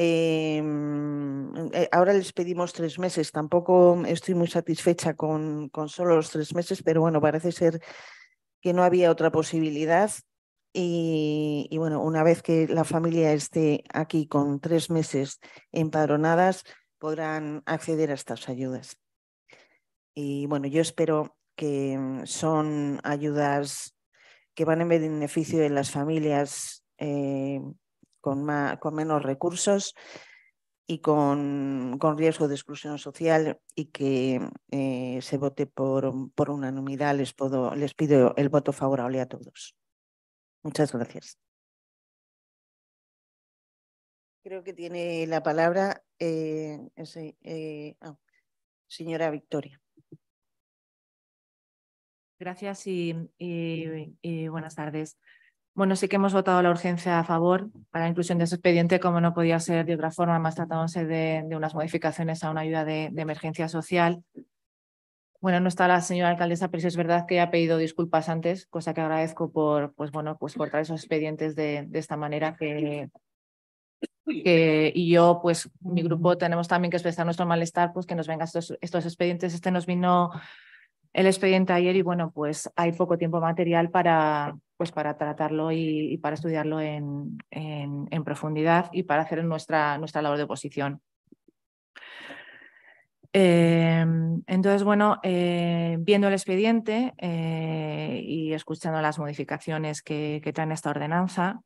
Em, eh, ahora les pedimos tres meses. Tampoco estoy muy satisfecha con, con, solo los tres meses, pero bueno, parece ser que no había otra posibilidad. Y, bueno, una vez que la familia esté aquí con tres meses empadronadas, podrán acceder a estas ayudas. Y bueno, yo espero que mm, son ayudas que van en beneficio de las familias eh, con, menos recursos y con, riesgo de exclusión social y que eh, se vote por, unanimidad. Les, pido el voto favorable a todos. Muchas gracias. Creo que tiene la palabra eh, eh, ah, señora Victoria. Gracias y buenas tardes. Bueno, sí que hemos votado la urgencia a favor para la inclusión de ese expediente, como no podía ser de otra forma, más tratándose de, unas modificaciones a una ayuda de, emergencia social. Bueno, no está la señora alcaldesa, pero sí es verdad que ha pedido disculpas antes, cosa que agradezco por, pues bueno, pues cortar esos expedientes de, esta manera que, y yo, pues mi grupo tenemos también que expresar nuestro malestar, pues que nos vengan estos expedientes. Este nos vino el expediente ayer y bueno, pues hay poco tiempo material para, pues para tratarlo y, para estudiarlo en, en, profundidad y para hacer nuestra, nuestra labor de oposición. Eh, entonces, bueno, eh, viendo el expediente eh, y escuchando las modificaciones que, que traen esta ordenanza,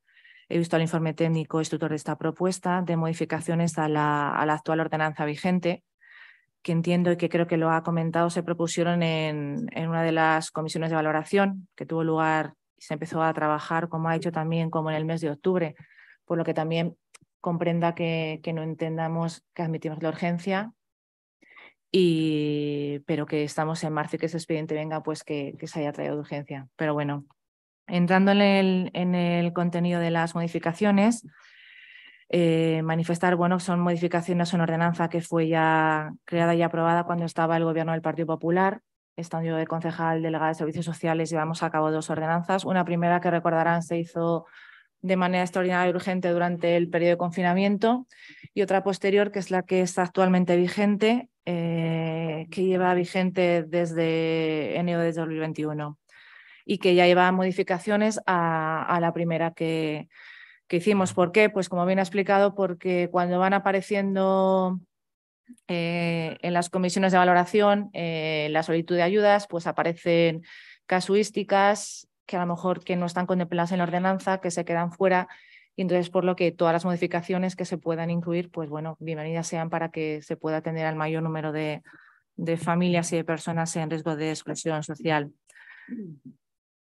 he visto el informe técnico instructor de esta propuesta de modificaciones a la, a la actual ordenanza vigente que entiendo y que creo que lo ha comentado, se propusieron en, una de las comisiones de valoración que tuvo lugar y se empezó a trabajar, como ha hecho también, como en el mes de octubre, por lo que también comprenda que, no entendamos que admitimos la urgencia, y, pero que estamos en marzo y que ese expediente venga, pues que, se haya traído de urgencia. Pero bueno, entrando en el contenido de las modificaciones, eh, manifestar, bueno, son modificaciones, en ordenanza que fue ya creada y aprobada cuando estaba el gobierno del Partido Popular, estando yo de concejal delegada de Servicios Sociales, llevamos a cabo dos ordenanzas. Una primera que recordarán se hizo de manera extraordinaria y urgente durante el periodo de confinamiento y otra posterior que es la que está actualmente vigente, eh, que lleva vigente desde enero de 2021 y que ya lleva modificaciones a la primera que, que hicimos. ¿Por qué? Pues como bien ha explicado, porque cuando van apareciendo eh, en las comisiones de valoración eh, la solicitud de ayudas, pues aparecen casuísticas que a lo mejor que no están contempladas en la ordenanza, que se quedan fuera. Y entonces, por lo que todas las modificaciones que se puedan incluir, pues bueno, bienvenidas sean para que se pueda atender al mayor número de, familias y de personas en riesgo de exclusión social. Mm.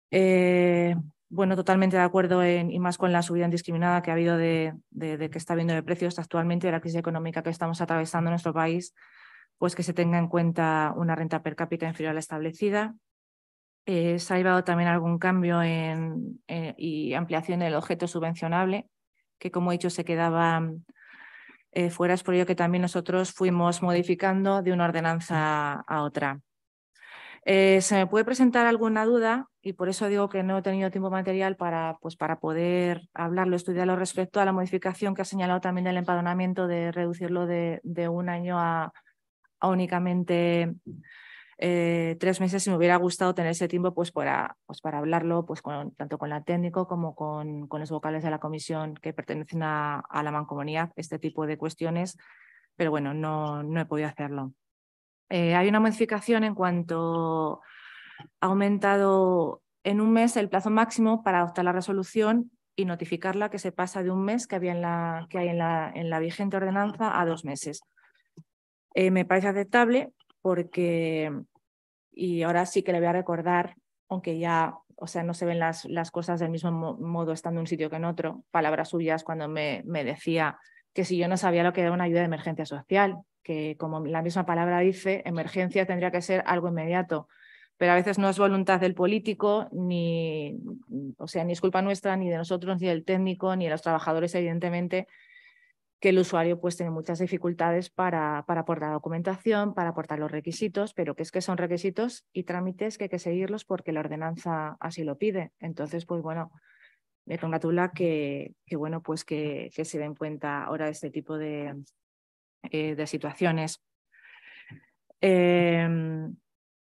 Eh, bueno, totalmente de acuerdo y más con la subida indiscriminada que ha habido de, que está habiendo de precios actualmente, de la crisis económica que estamos atravesando en nuestro país, pues que se tenga en cuenta una renta per cápita inferior a la establecida. Eh, se ha llevado también algún cambio en, eh, y ampliación del objeto subvencionable, que como he dicho se quedaba eh, fuera, es por ello que también nosotros fuimos modificando de una ordenanza a otra. Eh, se me puede presentar alguna duda y por eso digo que no he tenido tiempo material para, pues, para poder hablarlo, estudiarlo respecto a la modificación que ha señalado también del empadonamiento de reducirlo de, un año a, únicamente eh, tres meses si me hubiera gustado tener ese tiempo pues, para, pues, hablarlo pues, tanto con la técnico como con, con los vocales de la comisión que pertenecen a, a, la mancomunidad, este tipo de cuestiones, pero bueno, no, no he podido hacerlo. Eh, hay una modificación en cuanto ha aumentado en un mes el plazo máximo para adoptar la resolución y notificarla que se pasa de un mes que, había en la, que hay en la, vigente ordenanza a dos meses. Eh, me parece aceptable porque, y ahora sí que le voy a recordar, aunque ya, o sea, no se ven las, cosas del mismo modo estando en un sitio que en otro, palabras suyas cuando me, me decía que si yo no sabía lo que era una ayuda de emergencia social, que como la misma palabra dice, emergencia tendría que ser algo inmediato, pero a veces no es voluntad del político, ni, o sea, ni es culpa nuestra, ni de nosotros, ni del técnico, ni de los trabajadores, evidentemente, que el usuario pues tiene muchas dificultades para, para aportar documentación, para aportar los requisitos, pero que es que son requisitos y trámites que hay que seguirlos porque la ordenanza así lo pide. Entonces, pues bueno, me congratula que, que bueno, pues que, que se den cuenta ahora de este tipo de, eh, de situaciones. Em,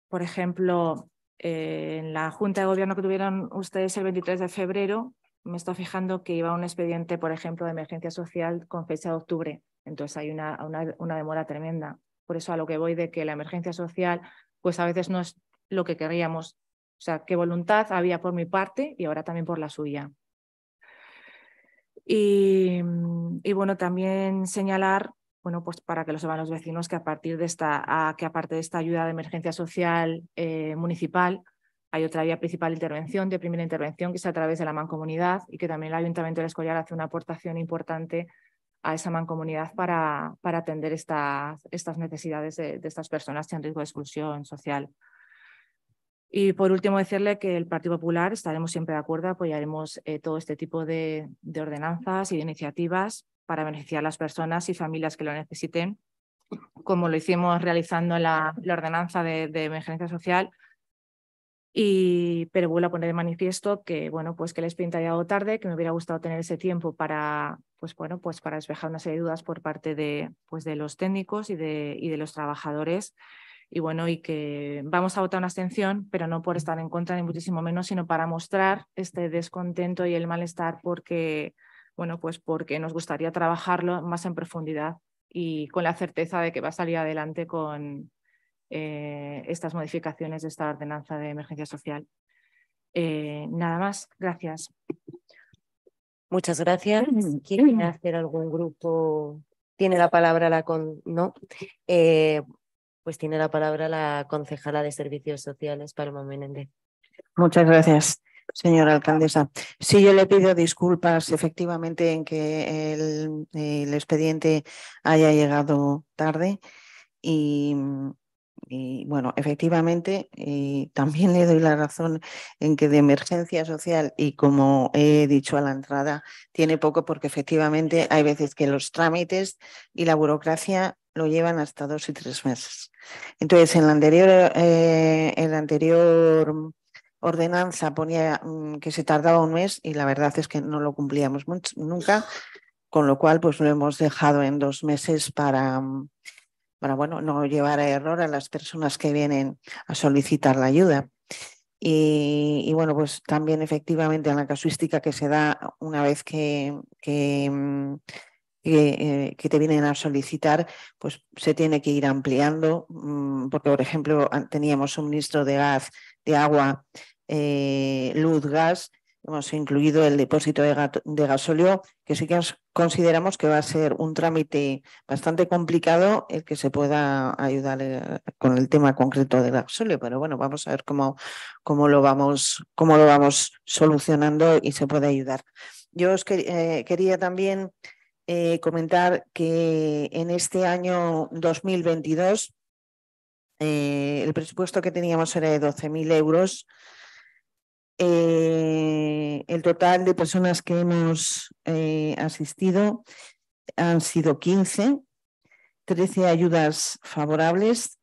por ejemplo, eh, en la Junta de Gobierno que tuvieron ustedes el 23 de febrero, me estoy fijando que iba un expediente, por ejemplo, de emergencia social con fecha de octubre. Entonces hay una, una, demora tremenda. Por eso a lo que voy de que la emergencia social, pues a veces no es lo que queríamos. O sea, qué voluntad había por mi parte y ahora también por la suya. y bueno, también señalar bueno, pues para que lo sepan los vecinos que a partir de esta, a, que aparte de esta ayuda de emergencia social eh, municipal, hay otra vía principal de intervención, de primera intervención, que es a través de la mancomunidad y que también el Ayuntamiento del Escorial hace una aportación importante a esa mancomunidad para, para atender estas, estas necesidades de, estas personas que han riesgo de exclusión social. Y por último, decirle que el Partido Popular estaremos siempre de acuerdo, apoyaremos eh, todo este tipo de, de ordenanzas y de iniciativas para beneficiar a las personas y familias que lo necesiten, como lo hicimos realizando la, ordenanza de, emergencia social. Y, pero vuelvo a poner de manifiesto que, bueno, pues que les expediente ha tarde, que me hubiera gustado tener ese tiempo para, pues bueno, pues para despejar una serie de dudas por parte de, pues de los técnicos y de, y de los trabajadores y bueno, y que vamos a votar una abstención, pero no por estar en contra ni muchísimo menos, sino para mostrar este descontento y el malestar porque bueno, pues porque nos gustaría trabajarlo más en profundidad y con la certeza de que va a salir adelante con eh, estas modificaciones de esta ordenanza de emergencia social. Eh, nada más, gracias. Muchas gracias. Mm-hmm. ¿Quiere hacer algún grupo? Tiene la palabra la con... no. Eh, pues tiene la palabra la concejala de Servicios Sociales, Paloma Menéndez. Muchas gracias. Señora alcaldesa, sí, yo le pido disculpas efectivamente en que el, expediente haya llegado tarde y, bueno, efectivamente, y también le doy la razón en que de emergencia social y como he dicho a la entrada, tiene poco porque efectivamente hay veces que los trámites y la burocracia lo llevan hasta dos y tres meses. Entonces, en la anterior, el eh, anterior ordenanza ponía mm, que se tardaba un mes y la verdad es que no lo cumplíamos nunca, con lo cual pues lo hemos dejado en dos meses para, mm, para bueno, no llevar a error a las personas que vienen a solicitar la ayuda. Y, bueno, pues también efectivamente en la casuística que se da una vez que, que, mm, eh, que, te vienen a solicitar, pues se tiene que ir ampliando, porque por ejemplo teníamos un suministro de gas, de agua eh, luz, gas, hemos incluido el depósito de, de gasóleo, que sí que consideramos que va a ser un trámite bastante complicado el que se pueda ayudar eh, con el tema concreto del gasóleo, pero bueno, vamos a ver cómo, cómo, lo, vamos, cómo lo vamos solucionando y se puede ayudar. Yo os eh, quería también comentar que en este año 2022 el presupuesto que teníamos era de 12.000 euros eh, el total de personas que hemos eh, asistido han sido 15, 13 ayudas favorables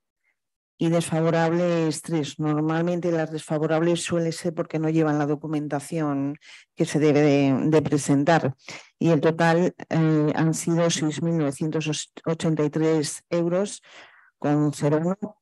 y desfavorables 3. Normalmente las desfavorables suelen ser porque no llevan la documentación que se debe de, presentar. Y el total eh, han sido 6.983 euros con 0,1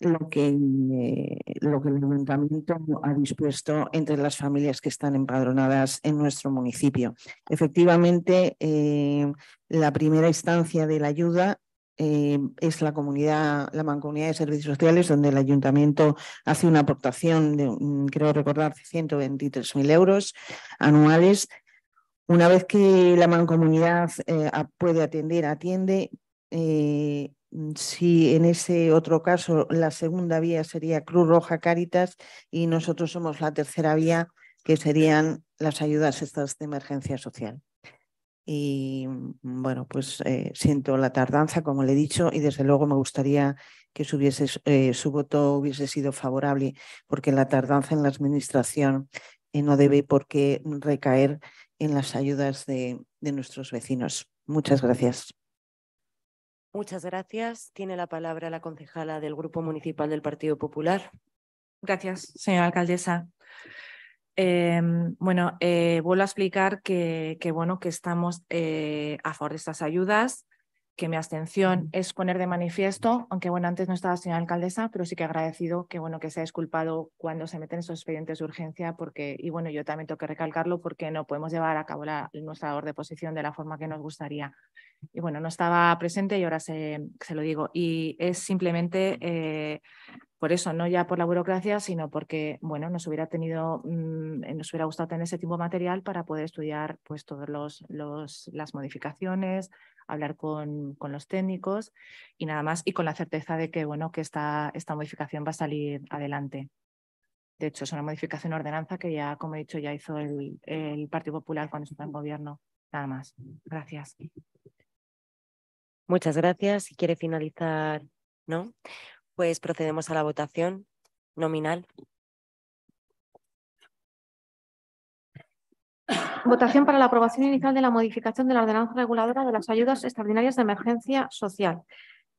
lo que, eh, lo que el ayuntamiento ha dispuesto entre las familias que están empadronadas en nuestro municipio. Efectivamente, eh, la primera instancia de la ayuda eh, es la comunidad, la mancomunidad de servicios sociales, donde el ayuntamiento hace una aportación de, mm, creo recordar, 123.000 euros anuales. Una vez que la mancomunidad puede atender, atiende, Mm, si en ese otro caso la segunda vía sería Cruz Roja Cáritas y nosotros somos la tercera vía, que serían las ayudas estas de emergencia social. Y mm, bueno, pues eh, siento la tardanza, como le he dicho, y desde luego me gustaría que su, hubiese, eh, su voto hubiese sido favorable, porque la tardanza en la administración eh, no debe por qué recaer en las ayudas de nuestros vecinos. Muchas gracias. Muchas gracias. Tiene la palabra la concejala del Grupo Municipal del Partido Popular. Gracias, señora alcaldesa. Em, bueno, eh, vuelvo a explicar que, bueno, que estamos eh, a favor de estas ayudas que mi abstención es poner de manifiesto, aunque bueno, antes no estaba señora alcaldesa, pero sí que agradecido que bueno que se ha disculpado cuando se meten esos expedientes de urgencia, porque, y bueno, yo también tengo que recalcarlo porque no podemos llevar a cabo la, nuestra labor de posición de la forma que nos gustaría. Y bueno, no estaba presente y ahora se, lo digo. Y es simplemente eh, por eso, no ya por la burocracia, sino porque bueno, nos hubiera tenido, mm, nos hubiera gustado tener ese tipo de material para poder estudiar pues todos los, los, las modificaciones hablar con, con, los técnicos y nada más, y con la certeza de que, bueno, que esta, esta modificación va a salir adelante. De hecho, es una modificación ordenanza que ya, como he dicho, ya hizo el, Partido Popular cuando un en gobierno. Nada más. Gracias. Muchas gracias. Si quiere finalizar, ¿no? Pues procedemos a la votación nominal. Votación para la aprobación inicial de la modificación de la ordenanza reguladora de las ayudas extraordinarias de emergencia social.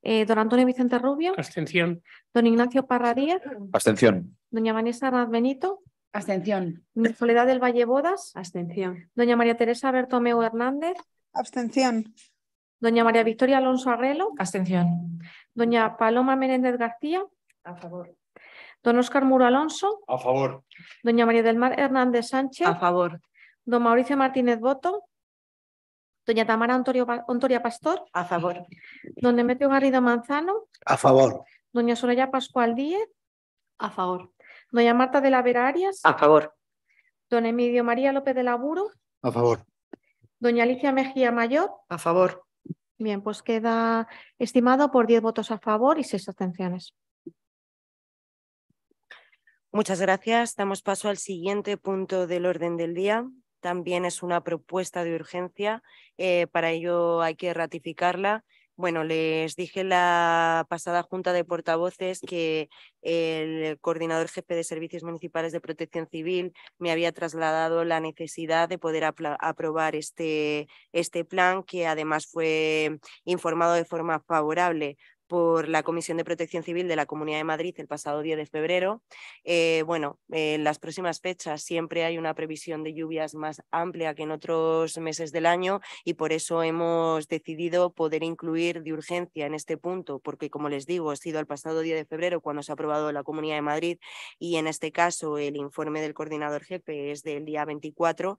Eh, don Antonio Vicente Rubio. Abstención. Don Ignacio Parradía. Abstención. Doña Vanessa Arnaz Benito. Abstención. Soledad del Valle Bodas. Abstención. Doña María Teresa Bertomeu Hernández. Abstención. Doña María Victoria Alonso Arrelo. Abstención. Doña Paloma Menéndez García. A favor. Don Óscar Muro Alonso. A favor. Doña María del Mar Hernández Sánchez. A favor. Don Mauricio Martínez voto. Doña Tamara Ontoria Pastor. A favor. Don Emetio Garrido Manzano. A favor. Doña Soraya Pascual Díez. A favor. Doña Marta de la Vera Arias. A favor. Don Emilio María López de Laburo. A favor. Doña Alicia Mejía Mayor. A favor. Bien, pues queda estimado por 10 votos a favor y seis abstenciones. Muchas gracias. Damos paso al siguiente punto del orden del día, también es una propuesta de urgencia, eh, para ello hay que ratificarla. Bueno, les dije en la pasada junta de portavoces que el coordinador jefe de servicios municipales de protección civil me había trasladado la necesidad de poder aprobar este, este plan, que además fue informado de forma favorable por la Comisión de Protección Civil de la Comunidad de Madrid el pasado 10 de febrero. Eh, bueno, eh, en las próximas fechas siempre hay una previsión de lluvias más amplia que en otros meses del año y por eso hemos decidido poder incluir de urgencia en este punto, porque como les digo, ha sido el pasado 10 de febrero cuando se ha aprobado la Comunidad de Madrid y en este caso el informe del coordinador jefe es del día 24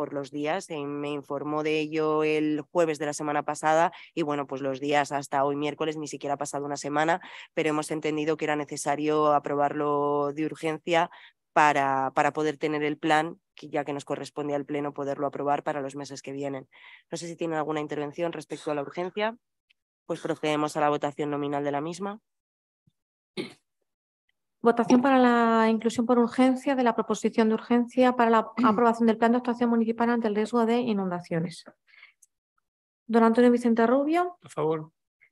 por los días. Eh, me informó de ello el jueves de la semana pasada y bueno, pues los días hasta hoy miércoles ni siquiera ha pasado una semana, pero hemos entendido que era necesario aprobarlo de urgencia para, para, poder tener el plan, ya que nos corresponde al Pleno poderlo aprobar para los meses que vienen. No sé si tienen alguna intervención respecto a la urgencia. Pues procedemos a la votación nominal de la misma. Votación para la inclusión por urgencia de la proposición de urgencia para la mm. aprobación del plan de actuación municipal ante el riesgo de inundaciones. Don Antonio Vicente Rubio. A favor.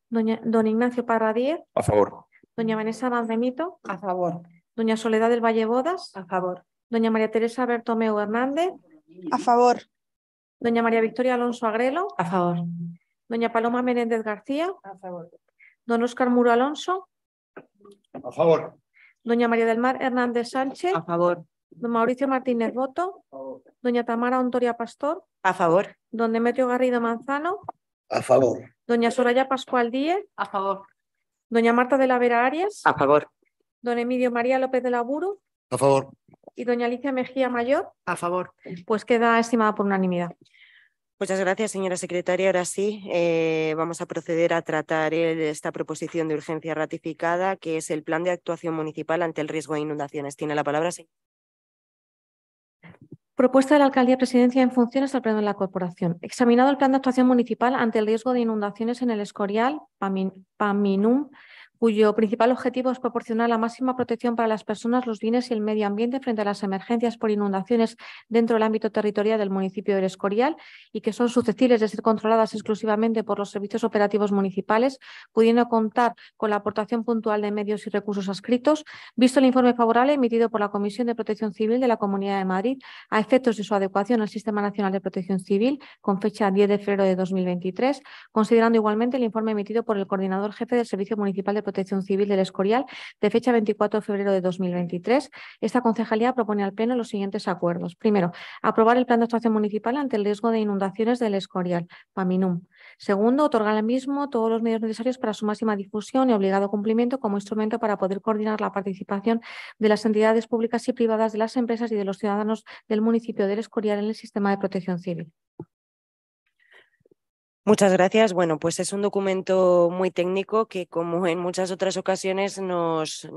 Doña, don Ignacio Parra A favor. Doña Vanessa Valdemito. A favor. Doña Soledad del Valle Bodas. A favor. Doña María Teresa Bertomeu Hernández. A favor. Doña María Victoria Alonso Agrelo. A favor. Doña Paloma Menéndez García. A favor. Don Óscar Muro Alonso. A favor. Doña María del Mar Hernández Sánchez. A favor. Don Mauricio Martínez Boto. Doña Tamara Ontoria Pastor. A favor. Don Demetrio Garrido Manzano. A favor. Doña Soraya Pascual Díez. A favor. Doña Marta de la Vera Arias. A favor. Don Emilio María López de Laburo. A favor. Y doña Alicia Mejía Mayor. A favor. Pues queda estimada por unanimidad. Muchas gracias, señora secretaria. Ahora sí, eh, vamos a proceder a tratar esta proposición de urgencia ratificada, que es el Plan de Actuación Municipal ante el Riesgo de Inundaciones. Tiene la palabra, señor. Propuesta de la Alcaldía Presidencia en funciones al Pleno de la Corporación. Examinado el Plan de Actuación Municipal ante el Riesgo de Inundaciones en el Escorial, Paminum, cuyo principal objetivo es proporcionar la máxima protección para las personas, los bienes y el medio ambiente frente a las emergencias por inundaciones dentro del ámbito territorial del municipio del Escorial y que son susceptibles de ser controladas exclusivamente por los servicios operativos municipales, pudiendo contar con la aportación puntual de medios y recursos adscritos, visto el informe favorable emitido por la Comisión de Protección Civil de la Comunidad de Madrid a efectos de su adecuación al Sistema Nacional de Protección Civil con fecha 10 de febrero de 2023, considerando igualmente el informe emitido por el Coordinador Jefe del Servicio Municipal de Protección Civil del Escorial, de fecha 24 de febrero de 2023. Esta concejalía propone al Pleno los siguientes acuerdos. Primero, aprobar el plan de actuación municipal ante el riesgo de inundaciones del Escorial, PAMINUM. Segundo, otorgar al mismo todos los medios necesarios para su máxima difusión y obligado cumplimiento como instrumento para poder coordinar la participación de las entidades públicas y privadas de las empresas y de los ciudadanos del municipio del Escorial en el sistema de protección civil. Muchas gracias. Bueno, pues es un documento muy técnico que, como en muchas otras ocasiones, nos,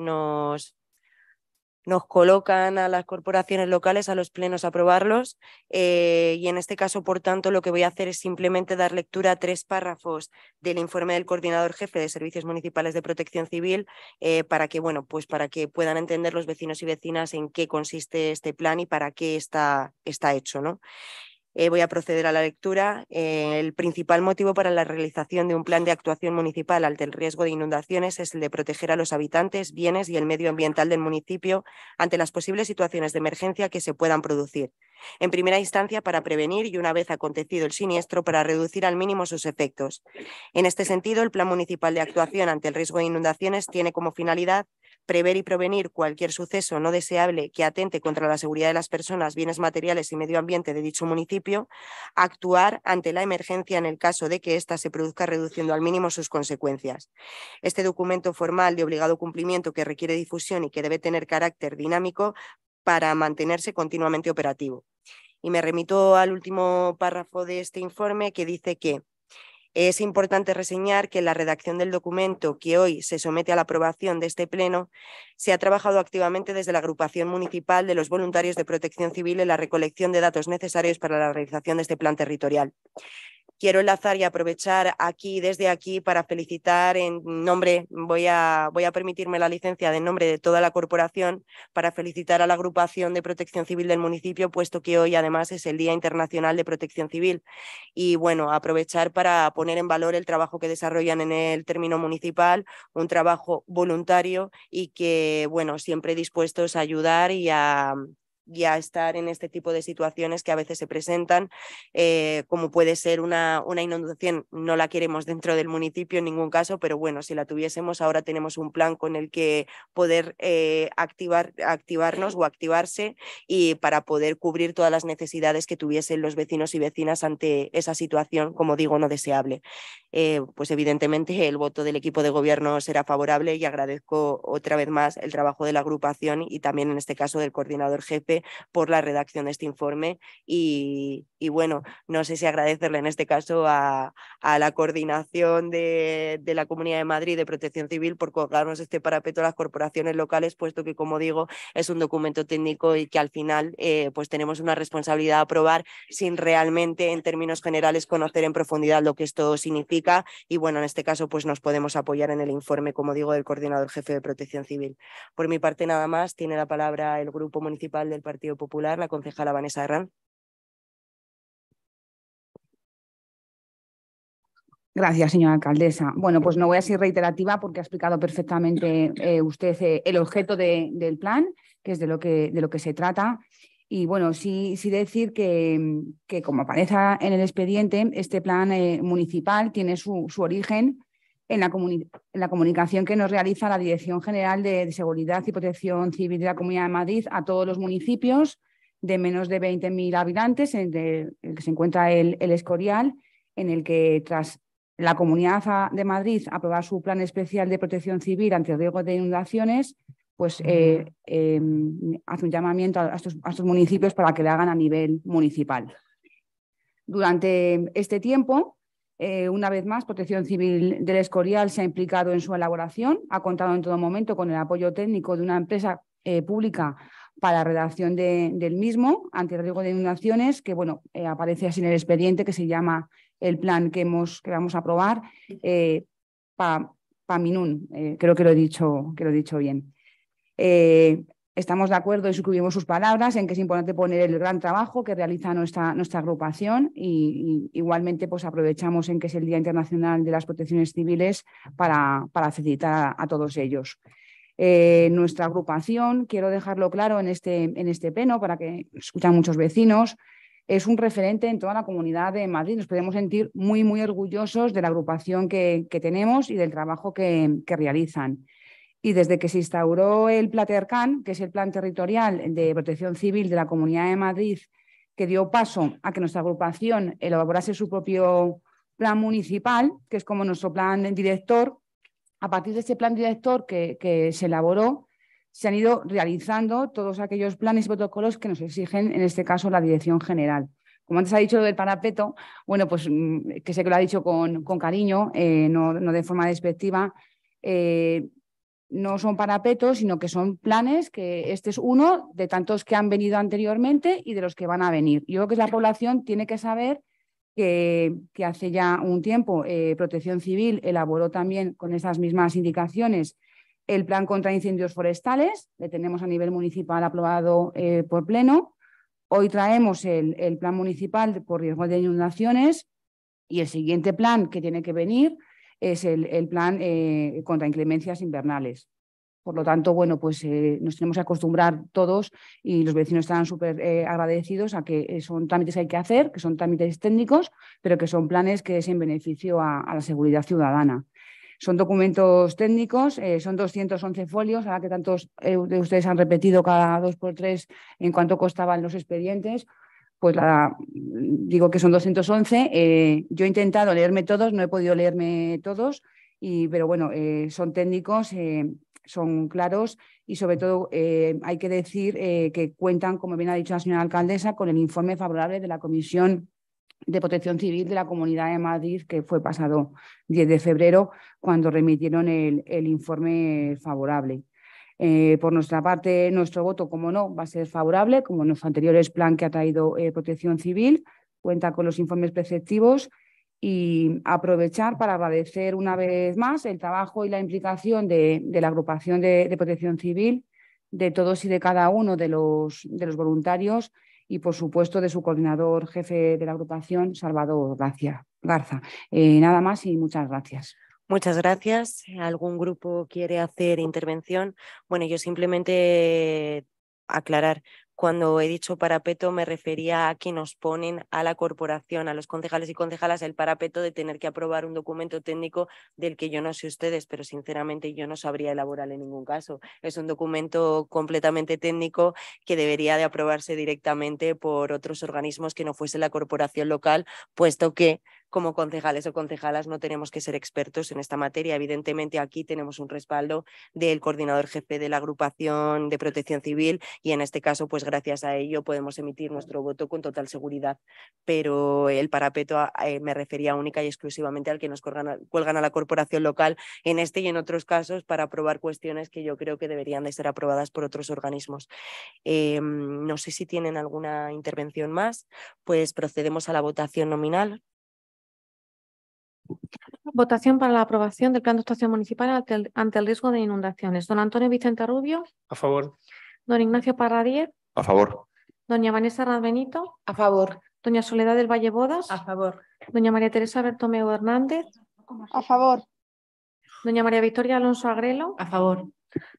colocan a las corporaciones locales, a los plenos, a aprobarlos. Eh, y en este caso, por tanto, lo que voy a hacer es simplemente dar lectura a tres párrafos del informe del coordinador jefe de Servicios Municipales de Protección Civil eh, para que, bueno, pues para que puedan entender los vecinos y vecinas en qué consiste este plan y para qué está, está hecho. ¿no? Eh, voy a proceder a la lectura. Eh, el principal motivo para la realización de un plan de actuación municipal ante el riesgo de inundaciones es el de proteger a los habitantes, bienes y el medio ambiental del municipio ante las posibles situaciones de emergencia que se puedan producir. En primera instancia, para prevenir y una vez acontecido el siniestro, para reducir al mínimo sus efectos. En este sentido, el Plan Municipal de Actuación ante el Riesgo de Inundaciones tiene como finalidad prever y prevenir cualquier suceso no deseable que atente contra la seguridad de las personas, bienes materiales y medio ambiente de dicho municipio, actuar ante la emergencia en el caso de que ésta se produzca reduciendo al mínimo sus consecuencias. Este documento formal de obligado cumplimiento que requiere difusión y que debe tener carácter dinámico para mantenerse continuamente operativo. Y me remito al último párrafo de este informe que dice que es importante reseñar que la redacción del documento que hoy se somete a la aprobación de este Pleno se ha trabajado activamente desde la agrupación municipal de los voluntarios de protección civil en la recolección de datos necesarios para la realización de este plan territorial quiero enlazar y aprovechar aquí, desde aquí, para felicitar en nombre, voy a, voy a permitirme la licencia de nombre de toda la corporación, para felicitar a la agrupación de protección civil del municipio, puesto que hoy además es el Día Internacional de Protección Civil. Y bueno, aprovechar para poner en valor el trabajo que desarrollan en el término municipal, un trabajo voluntario y que, bueno, siempre dispuestos a ayudar y a, ya estar en este tipo de situaciones que a veces se presentan, eh, como puede ser una, una, inundación, no la queremos dentro del municipio en ningún caso, pero bueno, si la tuviésemos, ahora tenemos un plan con el que poder eh, activar, activarnos o activarse y para poder cubrir todas las necesidades que tuviesen los vecinos y vecinas ante esa situación, como digo, no deseable. Eh, pues evidentemente el voto del equipo de gobierno será favorable y agradezco otra vez más el trabajo de la agrupación y también en este caso del coordinador jefe por la redacción de este informe. Y, bueno, no sé si agradecerle en este caso a, la coordinación de, la Comunidad de Madrid de Protección Civil por colgarnos este parapeto a las corporaciones locales, puesto que, como digo, es un documento técnico y que al final eh, pues tenemos una responsabilidad a aprobar sin realmente, en términos generales, conocer en profundidad lo que esto significa. Y bueno, en este caso, pues nos podemos apoyar en el informe, como digo, del coordinador jefe de Protección Civil. Por mi parte, nada más. Tiene la palabra el Grupo Municipal del Partido Popular, la concejala Vanessa Herrán. Gracias, señora alcaldesa. Bueno, pues no voy a ser reiterativa porque ha explicado perfectamente eh, usted eh, el objeto del plan, que es de lo que, se trata. Y bueno, sí, sí decir que, como aparece en el expediente, este plan eh, municipal tiene su, su origen en la, en la comunicación que nos realiza la Dirección General de, Seguridad y Protección Civil de la Comunidad de Madrid a todos los municipios de menos de 20.000 habitantes, en el, que se encuentra el, Escorial, en el que tras la Comunidad de Madrid aprobar su plan especial de protección civil ante riesgos riesgo de inundaciones, pues eh, em, hace un llamamiento a estos, a estos municipios para que le hagan a nivel municipal. Durante este tiempo, eh, una vez más, Protección Civil del Escorial se ha implicado en su elaboración, ha contado en todo momento con el apoyo técnico de una empresa eh, pública para la redacción del mismo ante el riesgo de inundaciones, que bueno, eh, aparece así en el expediente que se llama el plan que, vamos a aprobar, PAMINUN, creo que lo he dicho, bien. Estamos de acuerdo y suscribimos sus palabras en que es importante poner el gran trabajo que realiza nuestra, nuestra agrupación y, igualmente pues aprovechamos en que es el Día Internacional de las Protecciones Civiles para, felicitar a, todos ellos. Eh, nuestra agrupación, quiero dejarlo claro en este, en este pleno para que escuchan muchos vecinos, es un referente en toda la comunidad de Madrid. Nos podemos sentir muy, muy orgullosos de la agrupación que, tenemos y del trabajo que realizan. Y desde que se instauró el Platercan, que es el Plan Territorial de Protección Civil de la Comunidad de Madrid, que dio paso a que nuestra agrupación elaborase su propio plan municipal, que es como nuestro plan director, a partir de este plan director que, se elaboró, se han ido realizando todos aquellos planes y protocolos que nos exigen, en este caso, la Dirección General. Como antes ha dicho lo del parapeto, bueno, pues mm, que sé que lo ha dicho con, cariño, eh, no, de forma despectiva, eh, no son parapetos, sino que son planes, que este es uno de tantos que han venido anteriormente y de los que van a venir. Yo creo que la población tiene que saber que, hace ya un tiempo eh, Protección Civil elaboró también con esas mismas indicaciones el plan contra incendios forestales, le tenemos a nivel municipal aprobado eh, por pleno. Hoy traemos el, el plan municipal por riesgo de inundaciones y el siguiente plan que tiene que venir es el, plan eh, contra inclemencias invernales. Por lo tanto, bueno, pues eh, nos tenemos que acostumbrar todos y los vecinos están súper eh, agradecidos a que son trámites que hay que hacer, que son trámites técnicos, pero que son planes que es en beneficio a, la seguridad ciudadana. Son documentos técnicos, son 211 folios, ahora que tantos de ustedes han repetido cada dos por tres en cuánto costaban los expedientes pues la, digo que son 211. Eh, yo he intentado leerme todos, no he podido leerme todos, y, pero bueno, eh, son técnicos, eh, son claros y sobre todo hay que decir que cuentan, como bien ha dicho la señora alcaldesa, con el informe favorable de la Comisión de Protección Civil de la Comunidad de Madrid, que fue pasado 10 de febrero, cuando remitieron el informe favorable. Eh, por nuestra parte, nuestro voto, como no, va a ser favorable, como en los anteriores plan que ha traído eh, Protección Civil, cuenta con los informes preceptivos y aprovechar para agradecer una vez más el trabajo y la implicación de, la agrupación de, Protección Civil, de todos y de cada uno de los, voluntarios y, por supuesto, de su coordinador jefe de la agrupación, Salvador García, Garza. Eh, nada más y muchas gracias. Muchas gracias. ¿Algún grupo quiere hacer intervención? Bueno, yo simplemente aclarar. Cuando he dicho parapeto me refería a que nos ponen a la corporación, a los concejales y concejalas, el parapeto de tener que aprobar un documento técnico del que yo no sé ustedes, pero sinceramente yo no sabría elaborar en ningún caso. Es un documento completamente técnico que debería de aprobarse directamente por otros organismos que no fuese la corporación local, puesto que como concejales o concejalas no tenemos que ser expertos en esta materia. Evidentemente aquí tenemos un respaldo del coordinador jefe de la agrupación de protección civil y en este caso, pues gracias a ello podemos emitir nuestro voto con total seguridad. Pero el parapeto ah, eh, me refería única y exclusivamente al que nos cuelgan a la corporación local en este y en otros casos para aprobar cuestiones que yo creo que deberían de ser aprobadas por otros organismos. Eh, no sé si tienen alguna intervención más, pues procedemos a la votación nominal. Votación para la aprobación del Plan de Actuación Municipal ante el, riesgo de inundaciones. Don Antonio Vicente Rubio. A favor. Don Ignacio Parradier. A favor. Doña Vanessa Radbenito. A favor. Doña Soledad del Valle Bodas. A favor. Doña María Teresa Bertomeo Hernández. A favor. Doña María Victoria Alonso Agrelo. A favor.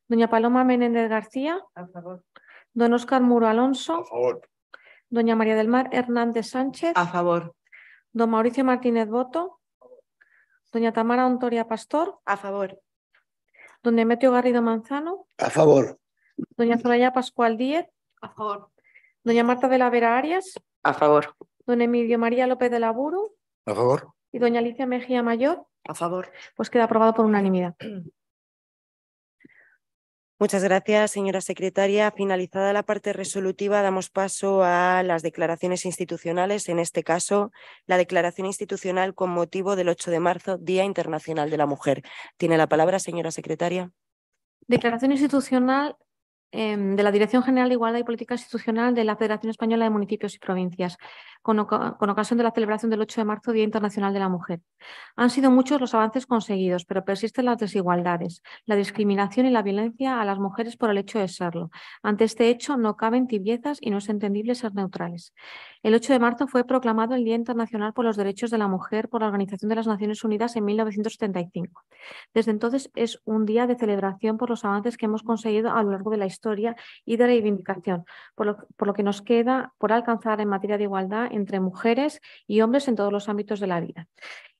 Doña Paloma Menéndez García. A favor. Don Óscar Muro Alonso. A favor. Doña María del Mar Hernández Sánchez. A favor. Don Mauricio Martínez Boto. Doña Tamara Ontoria Pastor. A favor. Doña Emetio Garrido Manzano. A favor. Doña Soraya Pascual Díez. A favor. Doña Marta de la Vera Arias. A favor. Doña Emilio María López de Laburo. A favor. Y doña Alicia Mejía Mayor. A favor. Pues queda aprobado por unanimidad. Muchas gracias, señora secretaria. Finalizada la parte resolutiva, damos paso a las declaraciones institucionales, en este caso, la declaración institucional con motivo del 8 de marzo, Día Internacional de la Mujer. Tiene la palabra, señora secretaria. Declaración institucional em, de la Dirección General de Igualdad y Política Institucional de la Federación Española de Municipios y Provincias con, ocasión de la celebración del 8 de marzo, Día Internacional de la Mujer. Han sido muchos los avances conseguidos, pero persisten las desigualdades, la discriminación y la violencia a las mujeres por el hecho de serlo. Ante este hecho no caben tibiezas y no es entendible ser neutrales. El 8 de marzo fue proclamado el Día Internacional por los Derechos de la Mujer por la Organización de las Naciones Unidas en 1975. Desde entonces es un día de celebración por los avances que hemos conseguido a lo largo de la historia y de reivindicación, por lo que nos queda por alcanzar en materia de igualdad entre mujeres y hombres en todos los ámbitos de la vida.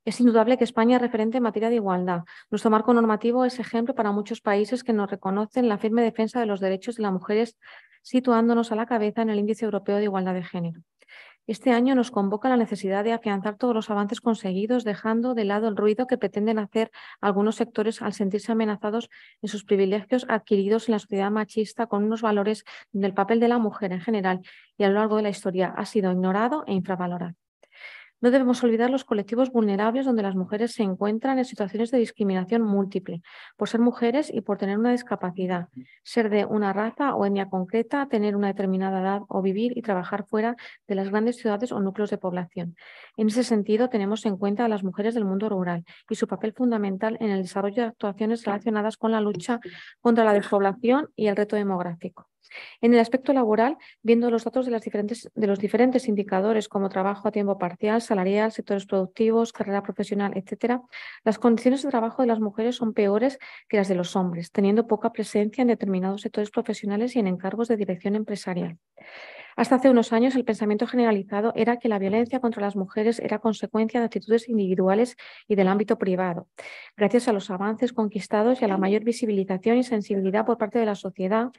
Es indudable que España es referente en materia de igualdad. Nuestro marco normativo es ejemplo para muchos países que nos reconocen la firme defensa de los derechos de las mujeres, situándonos a la cabeza en el Índice Europeo de Igualdad de Género. Este año nos convoca la necesidad de afianzar todos los avances conseguidos, dejando de lado el ruido que pretenden hacer algunos sectores al sentirse amenazados en sus privilegios adquiridos en la sociedad machista con unos valores del papel de la mujer en general y a lo largo de la historia ha sido ignorado e infravalorado. No debemos olvidar los colectivos vulnerables donde las mujeres se encuentran en situaciones de discriminación múltiple, por ser mujeres y por tener una discapacidad, ser de una raza o etnia concreta, tener una determinada edad o vivir y trabajar fuera de las grandes ciudades o núcleos de población. En ese sentido, tenemos en cuenta a las mujeres del mundo rural y su papel fundamental en el desarrollo de actuaciones relacionadas con la lucha contra la despoblación y el reto demográfico. En el aspecto laboral, viendo los datos de, los diferentes indicadores como trabajo a tiempo parcial, salarial, sectores productivos, carrera profesional, etcétera, las condiciones de trabajo de las mujeres son peores que las de los hombres, teniendo poca presencia en determinados sectores profesionales y en encargos de dirección empresarial. Hasta hace unos años el pensamiento generalizado era que la violencia contra las mujeres era consecuencia de actitudes individuales y del ámbito privado. Gracias a los avances conquistados y a la mayor visibilización y sensibilidad por parte de la sociedad,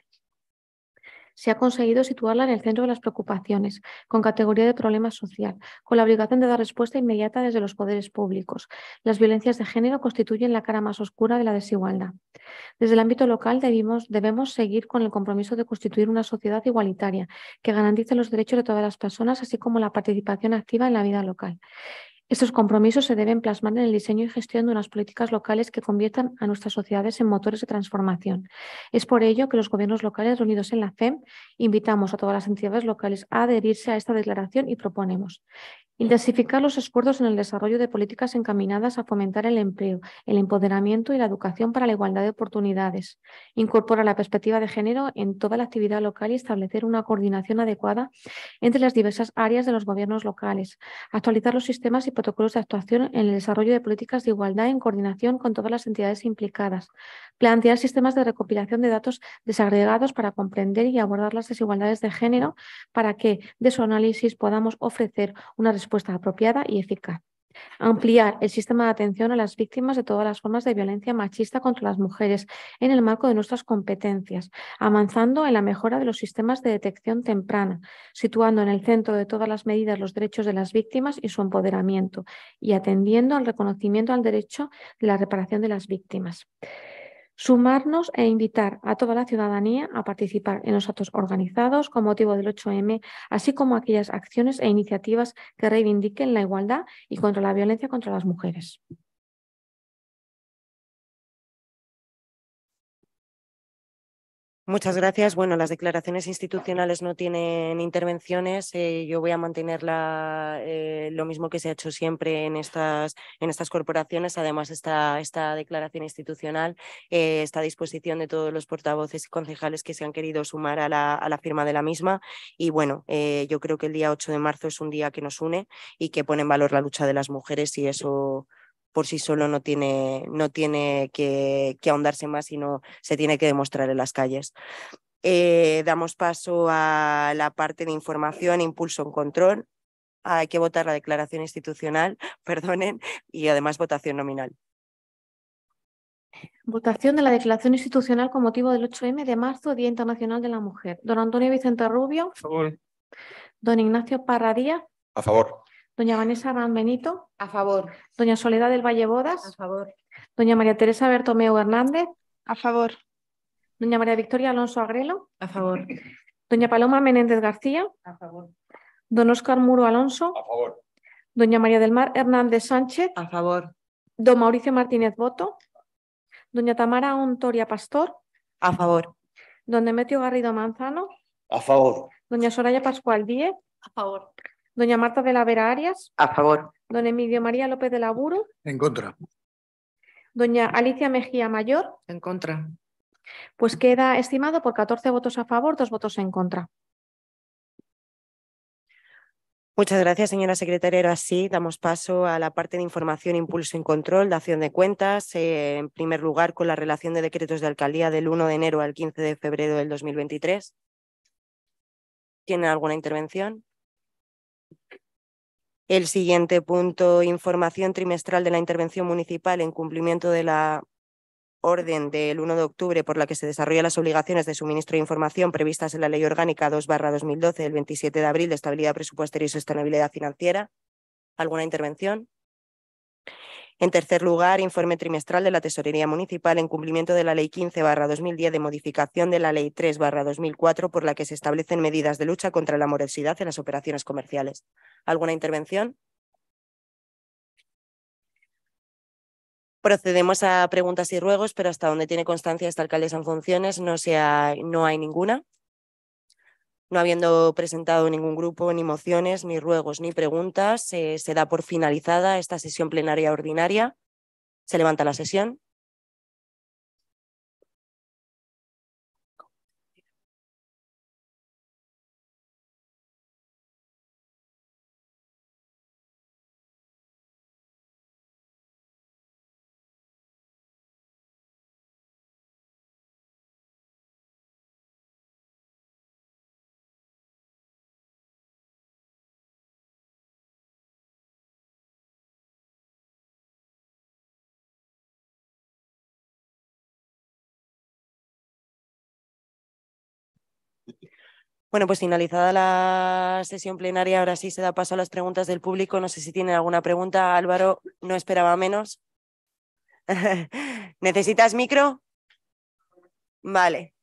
se ha conseguido situarla en el centro de las preocupaciones, con categoría de problema social, con la obligación de dar respuesta inmediata desde los poderes públicos. Las violencias de género constituyen la cara más oscura de la desigualdad. Desde el ámbito local debemos seguir con el compromiso de constituir una sociedad igualitaria que garantice los derechos de todas las personas, así como la participación activa en la vida local. Estos compromisos se deben plasmar en el diseño y gestión de unas políticas locales que conviertan a nuestras sociedades en motores de transformación. Es por ello que los gobiernos locales reunidos en la FEM invitamos a todas las entidades locales a adherirse a esta declaración y proponemos Intensificar los esfuerzos en el desarrollo de políticas encaminadas a fomentar el empleo, el empoderamiento y la educación para la igualdad de oportunidades. Incorporar la perspectiva de género en toda la actividad local y establecer una coordinación adecuada entre las diversas áreas de los gobiernos locales. Actualizar los sistemas y protocolos de actuación en el desarrollo de políticas de igualdad en coordinación con todas las entidades implicadas plantear sistemas de recopilación de datos desagregados para comprender y abordar las desigualdades de género para que de su análisis podamos ofrecer una respuesta apropiada y eficaz. Ampliar el sistema de atención a las víctimas de todas las formas de violencia machista contra las mujeres en el marco de nuestras competencias, avanzando en la mejora de los sistemas de detección temprana, situando en el centro de todas las medidas los derechos de las víctimas y su empoderamiento, y atendiendo al reconocimiento al derecho de la reparación de las víctimas sumarnos e invitar a toda la ciudadanía a participar en los actos organizados con motivo del 8M, así como aquellas acciones e iniciativas que reivindiquen la igualdad y contra la violencia contra las mujeres. Muchas gracias. Bueno, las declaraciones institucionales no tienen intervenciones. Eh, yo voy a mantener eh, lo mismo que se ha hecho siempre en estas, en estas corporaciones. Además, esta, esta declaración institucional eh, está a disposición de todos los portavoces y concejales que se han querido sumar a la, a la firma de la misma. Y bueno, yo creo que el día 8 de marzo es un día que nos une y que pone en valor la lucha de las mujeres y eso por sí solo no tiene, no tiene que, ahondarse más, sino se tiene que demostrar en las calles. Eh, damos paso a la parte de información, impulso en control. Hay que votar la declaración institucional, perdonen, y además votación nominal. Votación de la declaración institucional con motivo del 8M de marzo, Día Internacional de la Mujer. Don Antonio Vicente Rubio. A favor. Don Ignacio Parradía. A favor. Doña Vanessa Hernán Benito. A favor. Doña Soledad del Valle Bodas. A favor. Doña María Teresa Bertomeo Hernández. A favor. Doña María Victoria Alonso Agrelo. A favor. Doña Paloma Menéndez García. A favor. Don Oscar Muro Alonso. A favor. Doña María del Mar Hernández Sánchez. A favor. Don Mauricio Martínez Boto. Doña Tamara Ontoria Pastor. A favor. Don Demetrio Garrido Manzano. A favor. Doña Soraya Pascual Díez. A favor. Doña Marta de la Vera Arias. A favor. Don Emilio María López de Laburo. En contra. Doña Alicia Mejía Mayor. En contra. Pues queda estimado por 14 votos a favor, dos votos en contra. Muchas gracias, señora secretaria. Ahora sí, damos paso a la parte de información, impulso y control, de acción de cuentas. Eh, en primer lugar, con la relación de decretos de alcaldía del 1 de enero al 15 de febrero del 2023. ¿Tienen alguna intervención? El siguiente punto, información trimestral de la intervención municipal en cumplimiento de la orden del 1 de octubre por la que se desarrollan las obligaciones de suministro de información previstas en la Ley Orgánica 2-2012 del 27 de abril de Estabilidad Presupuestaria y Sostenibilidad Financiera. ¿Alguna intervención? En tercer lugar, informe trimestral de la Tesorería Municipal en cumplimiento de la Ley 15-2010 de modificación de la Ley 3-2004 por la que se establecen medidas de lucha contra la morosidad en las operaciones comerciales. ¿Alguna intervención? Procedemos a preguntas y ruegos, pero hasta donde tiene constancia esta alcaldesa en funciones no, sea, no hay ninguna. No habiendo presentado ningún grupo, ni mociones, ni ruegos, ni preguntas, se da por finalizada esta sesión plenaria ordinaria. Se levanta la sesión. Bueno, pues finalizada la sesión plenaria, ahora sí se da paso a las preguntas del público. No sé si tiene alguna pregunta. Álvaro, no esperaba menos. ¿Necesitas micro? Vale.